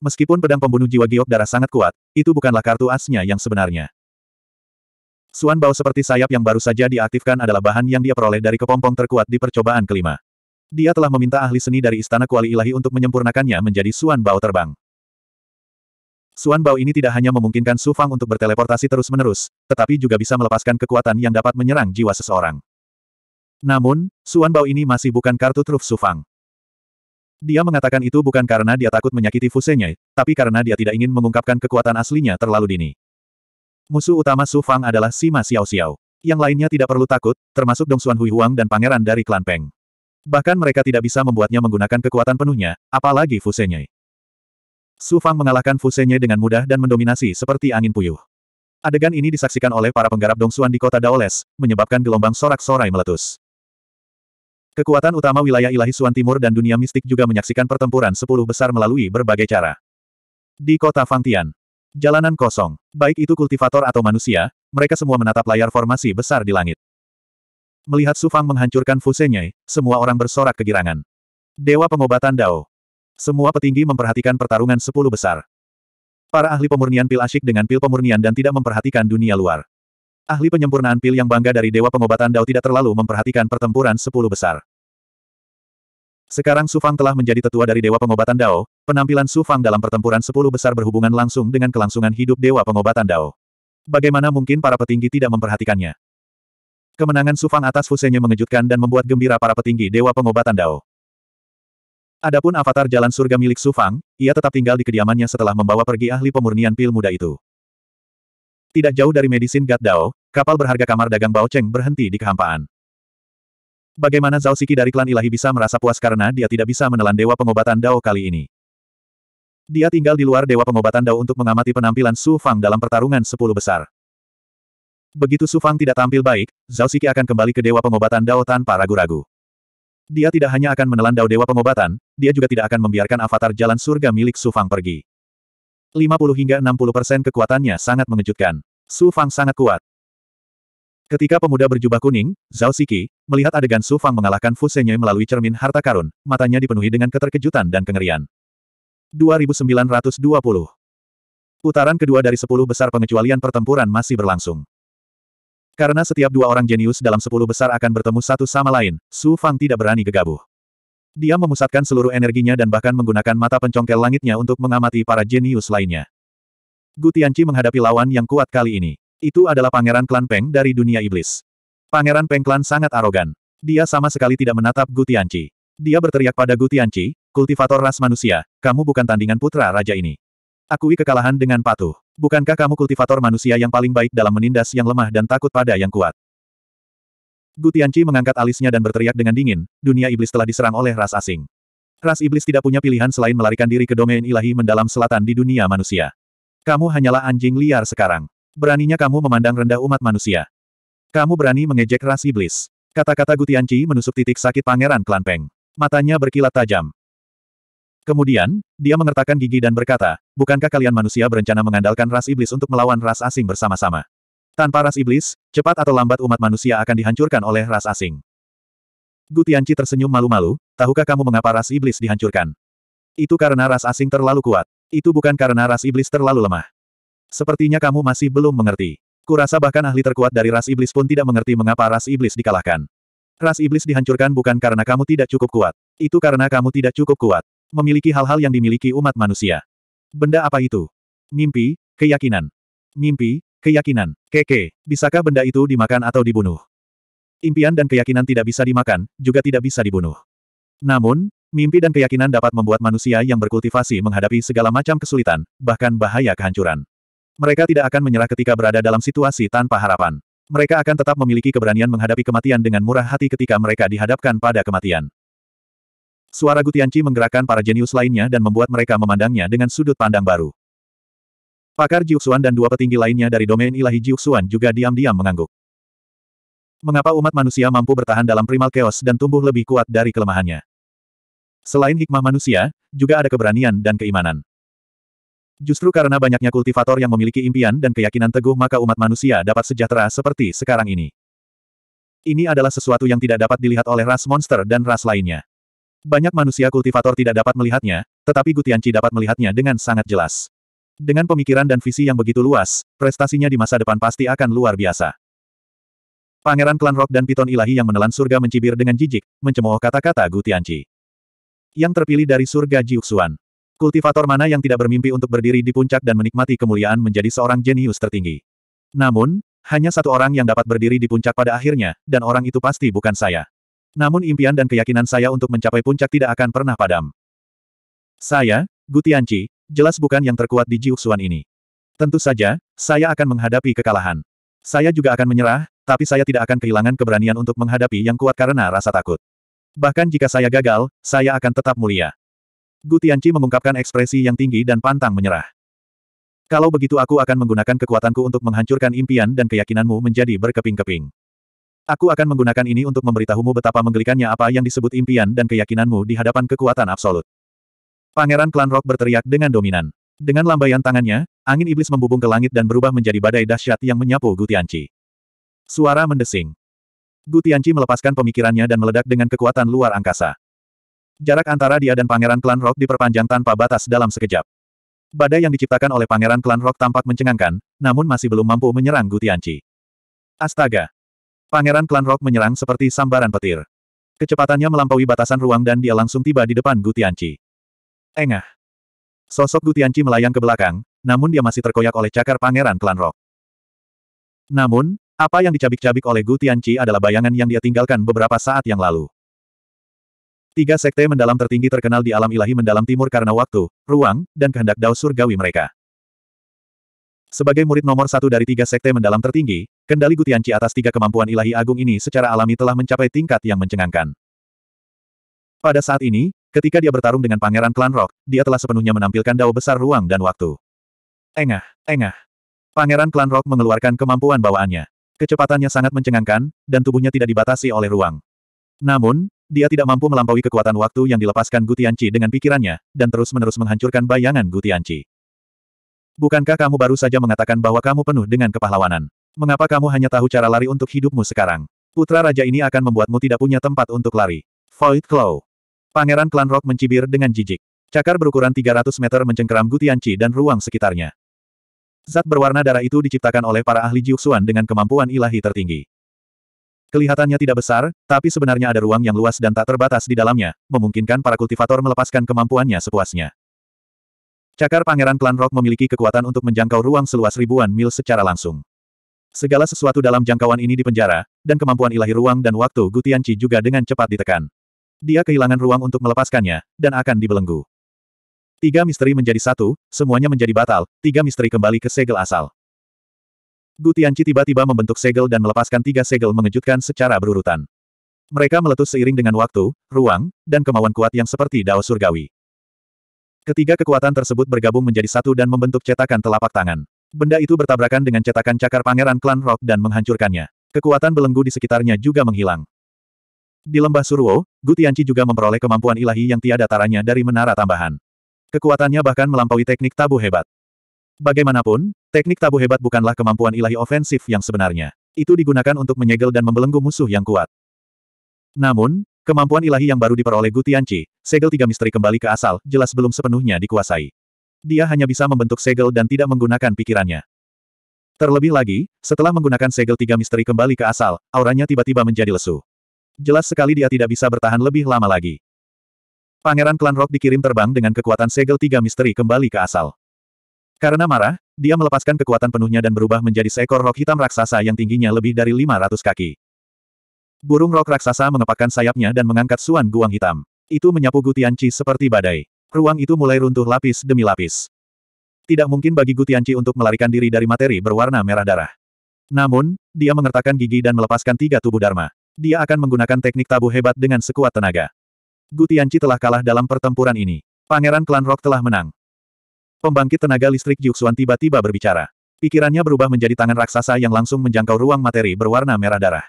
Speaker 1: Meskipun pedang pembunuh jiwa giok darah sangat kuat, itu bukanlah kartu asnya yang sebenarnya. Suan Bao seperti sayap yang baru saja diaktifkan adalah bahan yang dia peroleh dari kepompong terkuat di percobaan kelima. Dia telah meminta ahli seni dari Istana Kuali Ilahi untuk menyempurnakannya menjadi Suan Bao terbang. Suan Bao ini tidak hanya memungkinkan Su Fang untuk berteleportasi terus-menerus, tetapi juga bisa melepaskan kekuatan yang dapat menyerang jiwa seseorang. Namun, Suan Bao ini masih bukan kartu truf Su Fang. Dia mengatakan itu bukan karena dia takut menyakiti Fusenye, tapi karena dia tidak ingin mengungkapkan kekuatan aslinya terlalu dini. Musuh utama Su Fang adalah Sima Xiao Xiao. Yang lainnya tidak perlu takut, termasuk Dong Xuan Hui Huang dan pangeran dari klan Peng. Bahkan mereka tidak bisa membuatnya menggunakan kekuatan penuhnya, apalagi Fusenye. Su Fang mengalahkan Fusenye dengan mudah dan mendominasi seperti angin puyuh. Adegan ini disaksikan oleh para penggarap Dong dongsuan di kota Daoles, menyebabkan gelombang sorak-sorai meletus. Kekuatan utama wilayah ilahi Suan Timur dan dunia mistik juga menyaksikan pertempuran sepuluh besar melalui berbagai cara. Di kota Fangtian, jalanan kosong, baik itu kultivator atau manusia, mereka semua menatap layar formasi besar di langit. Melihat Sufang menghancurkan Fusenye, semua orang bersorak kegirangan. Dewa pengobatan Dao. Semua petinggi memperhatikan pertarungan sepuluh besar. Para ahli pemurnian pil asyik dengan pil pemurnian dan tidak memperhatikan dunia luar. Ahli penyempurnaan pil yang bangga dari Dewa Pengobatan Dao tidak terlalu memperhatikan pertempuran sepuluh besar. Sekarang Sufang telah menjadi tetua dari Dewa Pengobatan Dao, penampilan Sufang dalam pertempuran sepuluh besar berhubungan langsung dengan kelangsungan hidup Dewa Pengobatan Dao. Bagaimana mungkin para petinggi tidak memperhatikannya? Kemenangan Sufang atas Fusenya mengejutkan dan membuat gembira para petinggi Dewa Pengobatan Dao. Adapun avatar jalan surga milik Sufang, ia tetap tinggal di kediamannya setelah membawa pergi ahli pemurnian pil muda itu. Tidak jauh dari Medisin Gat Dao, kapal berharga kamar dagang Bao Cheng berhenti di kehampaan. Bagaimana Zhao Siki dari klan ilahi bisa merasa puas karena dia tidak bisa menelan Dewa Pengobatan Dao kali ini. Dia tinggal di luar Dewa Pengobatan Dao untuk mengamati penampilan Su Fang dalam pertarungan sepuluh besar. Begitu Su Fang tidak tampil baik, Zhao Siki akan kembali ke Dewa Pengobatan Dao tanpa ragu-ragu. Dia tidak hanya akan menelan Dao Dewa Pengobatan, dia juga tidak akan membiarkan avatar jalan surga milik Su Fang pergi. 50 hingga 60 persen kekuatannya sangat mengejutkan. Su Fang sangat kuat. Ketika pemuda berjubah kuning, Zhao Siki, melihat adegan Su Fang mengalahkan Fusenye melalui cermin harta karun, matanya dipenuhi dengan keterkejutan dan kengerian. 2920 Putaran kedua dari sepuluh besar pengecualian pertempuran masih berlangsung. Karena setiap dua orang jenius dalam sepuluh besar akan bertemu satu sama lain, Su Fang tidak berani gegabah. Dia memusatkan seluruh energinya dan bahkan menggunakan mata pencongkel langitnya untuk mengamati para jenius lainnya. Gu Tianci menghadapi lawan yang kuat kali ini. Itu adalah pangeran klan Peng dari dunia iblis. Pangeran Peng klan sangat arogan. Dia sama sekali tidak menatap Gu Tianci. Dia berteriak pada Gu Tianci, kultivator ras manusia, kamu bukan tandingan putra raja ini. Akui kekalahan dengan patuh. Bukankah kamu kultivator manusia yang paling baik dalam menindas yang lemah dan takut pada yang kuat? Gutianci mengangkat alisnya dan berteriak dengan dingin, dunia iblis telah diserang oleh ras asing. Ras iblis tidak punya pilihan selain melarikan diri ke domain ilahi mendalam selatan di dunia manusia. Kamu hanyalah anjing liar sekarang. Beraninya kamu memandang rendah umat manusia. Kamu berani mengejek ras iblis. Kata-kata Gutianci menusuk titik sakit pangeran Klan Peng. Matanya berkilat tajam. Kemudian, dia mengertakkan gigi dan berkata, bukankah kalian manusia berencana mengandalkan ras iblis untuk melawan ras asing bersama-sama? Tanpa ras iblis, cepat atau lambat umat manusia akan dihancurkan oleh ras asing. Gu Tianci tersenyum malu-malu, tahukah kamu mengapa ras iblis dihancurkan? Itu karena ras asing terlalu kuat. Itu bukan karena ras iblis terlalu lemah. Sepertinya kamu masih belum mengerti. Kurasa bahkan ahli terkuat dari ras iblis pun tidak mengerti mengapa ras iblis dikalahkan. Ras iblis dihancurkan bukan karena kamu tidak cukup kuat. Itu karena kamu tidak cukup kuat. Memiliki hal-hal yang dimiliki umat manusia. Benda apa itu? Mimpi, keyakinan. Mimpi, keyakinan. Keke, bisakah benda itu dimakan atau dibunuh? Impian dan keyakinan tidak bisa dimakan, juga tidak bisa dibunuh. Namun, mimpi dan keyakinan dapat membuat manusia yang berkultivasi menghadapi segala macam kesulitan, bahkan bahaya kehancuran. Mereka tidak akan menyerah ketika berada dalam situasi tanpa harapan. Mereka akan tetap memiliki keberanian menghadapi kematian dengan murah hati ketika mereka dihadapkan pada kematian. Suara Gutianci menggerakkan para jenius lainnya dan membuat mereka memandangnya dengan sudut pandang baru. Pakar Jiuxuan dan dua petinggi lainnya dari domain ilahi Jiuxuan juga diam-diam mengangguk. Mengapa umat manusia mampu bertahan dalam primal chaos dan tumbuh lebih kuat dari kelemahannya? Selain hikmah manusia, juga ada keberanian dan keimanan. Justru karena banyaknya kultivator yang memiliki impian dan keyakinan teguh maka umat manusia dapat sejahtera seperti sekarang ini. Ini adalah sesuatu yang tidak dapat dilihat oleh ras monster dan ras lainnya. Banyak manusia kultivator tidak dapat melihatnya, tetapi Gutianci dapat melihatnya dengan sangat jelas. Dengan pemikiran dan visi yang begitu luas, prestasinya di masa depan pasti akan luar biasa. Pangeran klan Rock dan Piton Ilahi yang menelan surga mencibir dengan jijik, mencemooh kata-kata Gutianci. Yang terpilih dari surga Jiuxuan. Kultivator mana yang tidak bermimpi untuk berdiri di puncak dan menikmati kemuliaan menjadi seorang jenius tertinggi. Namun, hanya satu orang yang dapat berdiri di puncak pada akhirnya, dan orang itu pasti bukan saya. Namun impian dan keyakinan saya untuk mencapai puncak tidak akan pernah padam. Saya, Gutianci, jelas bukan yang terkuat di Jiuxuan ini. Tentu saja, saya akan menghadapi kekalahan. Saya juga akan menyerah, tapi saya tidak akan kehilangan keberanian untuk menghadapi yang kuat karena rasa takut. Bahkan jika saya gagal, saya akan tetap mulia. Gutianci mengungkapkan ekspresi yang tinggi dan pantang menyerah. Kalau begitu aku akan menggunakan kekuatanku untuk menghancurkan impian dan keyakinanmu menjadi berkeping-keping. Aku akan menggunakan ini untuk memberitahumu betapa menggelikannya apa yang disebut impian dan keyakinanmu di hadapan kekuatan absolut. Pangeran Klan Rock berteriak dengan dominan. Dengan lambaian tangannya, angin iblis membubung ke langit dan berubah menjadi badai dahsyat yang menyapu Gutianci. Suara mendesing. Gutianci melepaskan pemikirannya dan meledak dengan kekuatan luar angkasa. Jarak antara dia dan Pangeran Klan Rock diperpanjang tanpa batas dalam sekejap. Badai yang diciptakan oleh Pangeran Klan Rock tampak mencengangkan, namun masih belum mampu menyerang Gutianci. Astaga! Pangeran Klan Rock menyerang seperti sambaran petir. Kecepatannya melampaui batasan ruang dan dia langsung tiba di depan Gutianci. Engah. Sosok Gutianci melayang ke belakang, namun dia masih terkoyak oleh cakar Pangeran Klan Rock. Namun, apa yang dicabik-cabik oleh Gutianci adalah bayangan yang dia tinggalkan beberapa saat yang lalu. Tiga sekte mendalam tertinggi terkenal di alam ilahi mendalam timur karena waktu, ruang, dan kehendak dao surgawi mereka. Sebagai murid nomor satu dari tiga sekte mendalam tertinggi, kendali Gutianci atas tiga kemampuan ilahi agung ini secara alami telah mencapai tingkat yang mencengangkan. Pada saat ini, ketika dia bertarung dengan pangeran klan Rock, dia telah sepenuhnya menampilkan dao besar ruang dan waktu. Engah, engah. Pangeran klan Rock mengeluarkan kemampuan bawaannya. Kecepatannya sangat mencengangkan, dan tubuhnya tidak dibatasi oleh ruang. Namun, dia tidak mampu melampaui kekuatan waktu yang dilepaskan Gutianci dengan pikirannya, dan terus-menerus menghancurkan bayangan Gutianci. Bukankah kamu baru saja mengatakan bahwa kamu penuh dengan kepahlawanan? Mengapa kamu hanya tahu cara lari untuk hidupmu sekarang? Putra Raja ini akan membuatmu tidak punya tempat untuk lari. Void Claw. Pangeran Klan Rock mencibir dengan jijik. Cakar berukuran 300 meter mencengkeram Gutianci dan ruang sekitarnya. Zat berwarna darah itu diciptakan oleh para ahli Jiuxuan dengan kemampuan ilahi tertinggi. Kelihatannya tidak besar, tapi sebenarnya ada ruang yang luas dan tak terbatas di dalamnya, memungkinkan para kultivator melepaskan kemampuannya sepuasnya. Cakar pangeran klan Rock memiliki kekuatan untuk menjangkau ruang seluas ribuan mil secara langsung. Segala sesuatu dalam jangkauan ini dipenjara, dan kemampuan ilahi ruang dan waktu Gutianci juga dengan cepat ditekan. Dia kehilangan ruang untuk melepaskannya, dan akan dibelenggu. Tiga misteri menjadi satu, semuanya menjadi batal, tiga misteri kembali ke segel asal. Gutianci tiba-tiba membentuk segel dan melepaskan tiga segel mengejutkan secara berurutan. Mereka meletus seiring dengan waktu, ruang, dan kemauan kuat yang seperti dao surgawi. Ketiga kekuatan tersebut bergabung menjadi satu dan membentuk cetakan telapak tangan. Benda itu bertabrakan dengan cetakan cakar pangeran klan Rock dan menghancurkannya. Kekuatan belenggu di sekitarnya juga menghilang. Di lembah Surwo, Gutianci juga memperoleh kemampuan ilahi yang tiada taranya dari menara tambahan. Kekuatannya bahkan melampaui teknik tabu hebat. Bagaimanapun, teknik tabu hebat bukanlah kemampuan ilahi ofensif yang sebenarnya. Itu digunakan untuk menyegel dan membelenggu musuh yang kuat. Namun, Kemampuan ilahi yang baru diperoleh Gutianci segel tiga misteri kembali ke asal, jelas belum sepenuhnya dikuasai. Dia hanya bisa membentuk segel dan tidak menggunakan pikirannya. Terlebih lagi, setelah menggunakan segel tiga misteri kembali ke asal, auranya tiba-tiba menjadi lesu. Jelas sekali dia tidak bisa bertahan lebih lama lagi. Pangeran klan Rock dikirim terbang dengan kekuatan segel tiga misteri kembali ke asal. Karena marah, dia melepaskan kekuatan penuhnya dan berubah menjadi seekor rok hitam raksasa yang tingginya lebih dari 500 kaki. Burung rok raksasa mengepakkan sayapnya dan mengangkat suan guang hitam. Itu menyapu Gutianci seperti badai. Ruang itu mulai runtuh lapis demi lapis. Tidak mungkin bagi Gutianci untuk melarikan diri dari materi berwarna merah darah. Namun, dia mengertakkan gigi dan melepaskan tiga tubuh Dharma. Dia akan menggunakan teknik tabu hebat dengan sekuat tenaga. Gutianci telah kalah dalam pertempuran ini. Pangeran klan Rock telah menang. Pembangkit tenaga listrik Yuxuan tiba-tiba berbicara. Pikirannya berubah menjadi tangan raksasa yang langsung menjangkau ruang materi berwarna merah darah.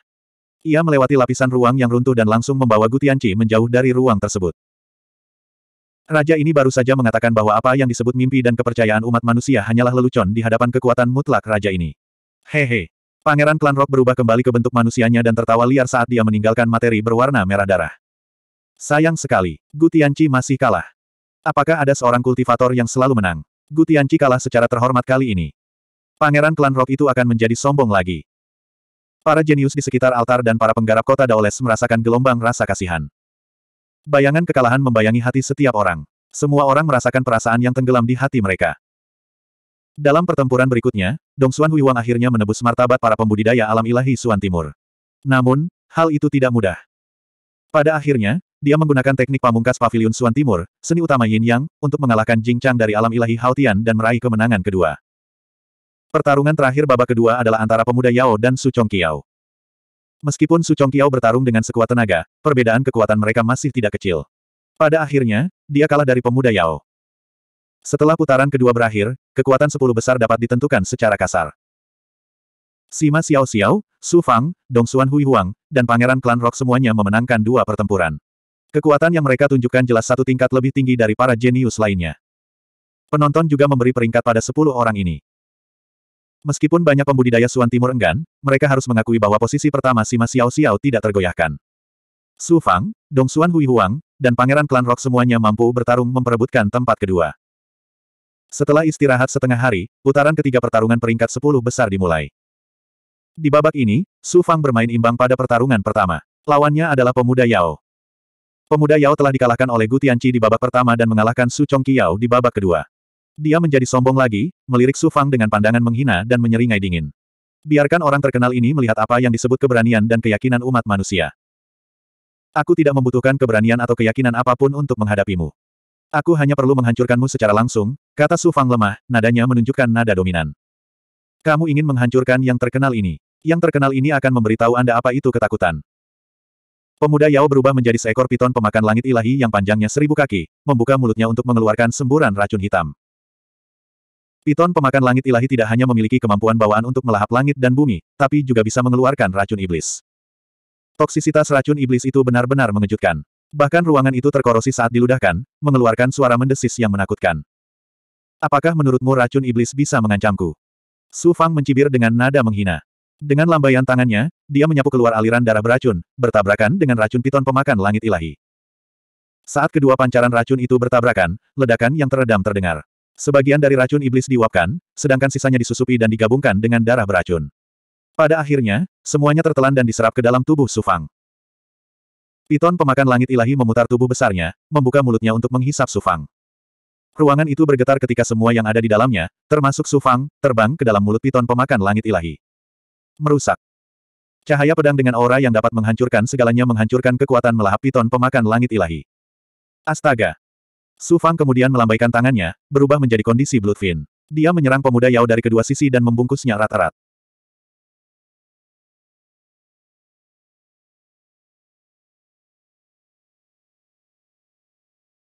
Speaker 1: Ia melewati lapisan ruang yang runtuh dan langsung membawa Gutianci menjauh dari ruang tersebut. Raja ini baru saja mengatakan bahwa apa yang disebut mimpi dan kepercayaan umat manusia hanyalah lelucon di hadapan kekuatan mutlak raja ini. Hehe. Pangeran Klan Rock berubah kembali ke bentuk manusianya dan tertawa liar saat dia meninggalkan materi berwarna merah darah. Sayang sekali, Gutianci masih kalah. Apakah ada seorang kultivator yang selalu menang? Gutianci kalah secara terhormat kali ini. Pangeran Klan Rock itu akan menjadi sombong lagi. Para jenius di sekitar altar dan para penggarap kota Daoles merasakan gelombang rasa kasihan. Bayangan kekalahan membayangi hati setiap orang. Semua orang merasakan perasaan yang tenggelam di hati mereka. Dalam pertempuran berikutnya, Dongsuan Huiwang akhirnya menebus martabat para pembudidaya alam ilahi Suan Timur. Namun, hal itu tidak mudah. Pada akhirnya, dia menggunakan teknik pamungkas pavilion Suan Timur, seni utama Yin Yang, untuk mengalahkan Jing Chang dari alam ilahi Haotian dan meraih kemenangan kedua. Pertarungan terakhir babak kedua adalah antara pemuda Yao dan Su Chongqiao. Meskipun Su Chongqiao bertarung dengan sekuat tenaga, perbedaan kekuatan mereka masih tidak kecil. Pada akhirnya, dia kalah dari pemuda Yao. Setelah putaran kedua berakhir, kekuatan sepuluh besar dapat ditentukan secara kasar. Sima Xiao Xiao, Su Fang, Dong Xuan Hui Huang, dan pangeran klan Rock semuanya memenangkan dua pertempuran. Kekuatan yang mereka tunjukkan jelas satu tingkat lebih tinggi dari para jenius lainnya. Penonton juga memberi peringkat pada sepuluh orang ini. Meskipun banyak pembudidaya Suan Timur enggan, mereka harus mengakui bahwa posisi pertama Sima Xiao Xiao tidak tergoyahkan. Su Fang, Dong Suan Hui Huang, dan Pangeran Klan Rock semuanya mampu bertarung memperebutkan tempat kedua. Setelah istirahat setengah hari, putaran ketiga pertarungan peringkat sepuluh besar dimulai. Di babak ini, Su Fang bermain imbang pada pertarungan pertama. Lawannya adalah pemuda Yao. Pemuda Yao telah dikalahkan oleh Gu Tianqi di babak pertama dan mengalahkan Su Chongqi Yao di babak kedua. Dia menjadi sombong lagi, melirik Su Fang dengan pandangan menghina dan menyeringai dingin. Biarkan orang terkenal ini melihat apa yang disebut keberanian dan keyakinan umat manusia. Aku tidak membutuhkan keberanian atau keyakinan apapun untuk menghadapimu. Aku hanya perlu menghancurkanmu secara langsung, kata Su Fang lemah, nadanya menunjukkan nada dominan. Kamu ingin menghancurkan yang terkenal ini. Yang terkenal ini akan memberitahu Anda apa itu ketakutan. Pemuda Yao berubah menjadi seekor piton pemakan langit ilahi yang panjangnya seribu kaki, membuka mulutnya untuk mengeluarkan semburan racun hitam. Piton pemakan langit ilahi tidak hanya memiliki kemampuan bawaan untuk melahap langit dan bumi, tapi juga bisa mengeluarkan racun iblis. Toksisitas racun iblis itu benar-benar mengejutkan. Bahkan ruangan itu terkorosi saat diludahkan, mengeluarkan suara mendesis yang menakutkan. Apakah menurutmu racun iblis bisa mengancamku? Su Fang mencibir dengan nada menghina. Dengan lambaian tangannya, dia menyapu keluar aliran darah beracun, bertabrakan dengan racun piton pemakan langit ilahi. Saat kedua pancaran racun itu bertabrakan, ledakan yang teredam terdengar. Sebagian dari racun iblis diuapkan, sedangkan sisanya disusupi dan digabungkan dengan darah beracun. Pada akhirnya, semuanya tertelan dan diserap ke dalam tubuh Sufang. Piton pemakan langit ilahi memutar tubuh besarnya, membuka mulutnya untuk menghisap Sufang. Ruangan itu bergetar ketika semua yang ada di dalamnya, termasuk Sufang, terbang ke dalam mulut piton pemakan langit ilahi. Merusak. Cahaya pedang dengan aura yang dapat menghancurkan segalanya menghancurkan kekuatan melahap piton pemakan langit ilahi. Astaga! Su Fang kemudian melambaikan tangannya, berubah menjadi kondisi Bloodfin. Dia menyerang pemuda Yao dari kedua sisi dan membungkusnya erat-erat.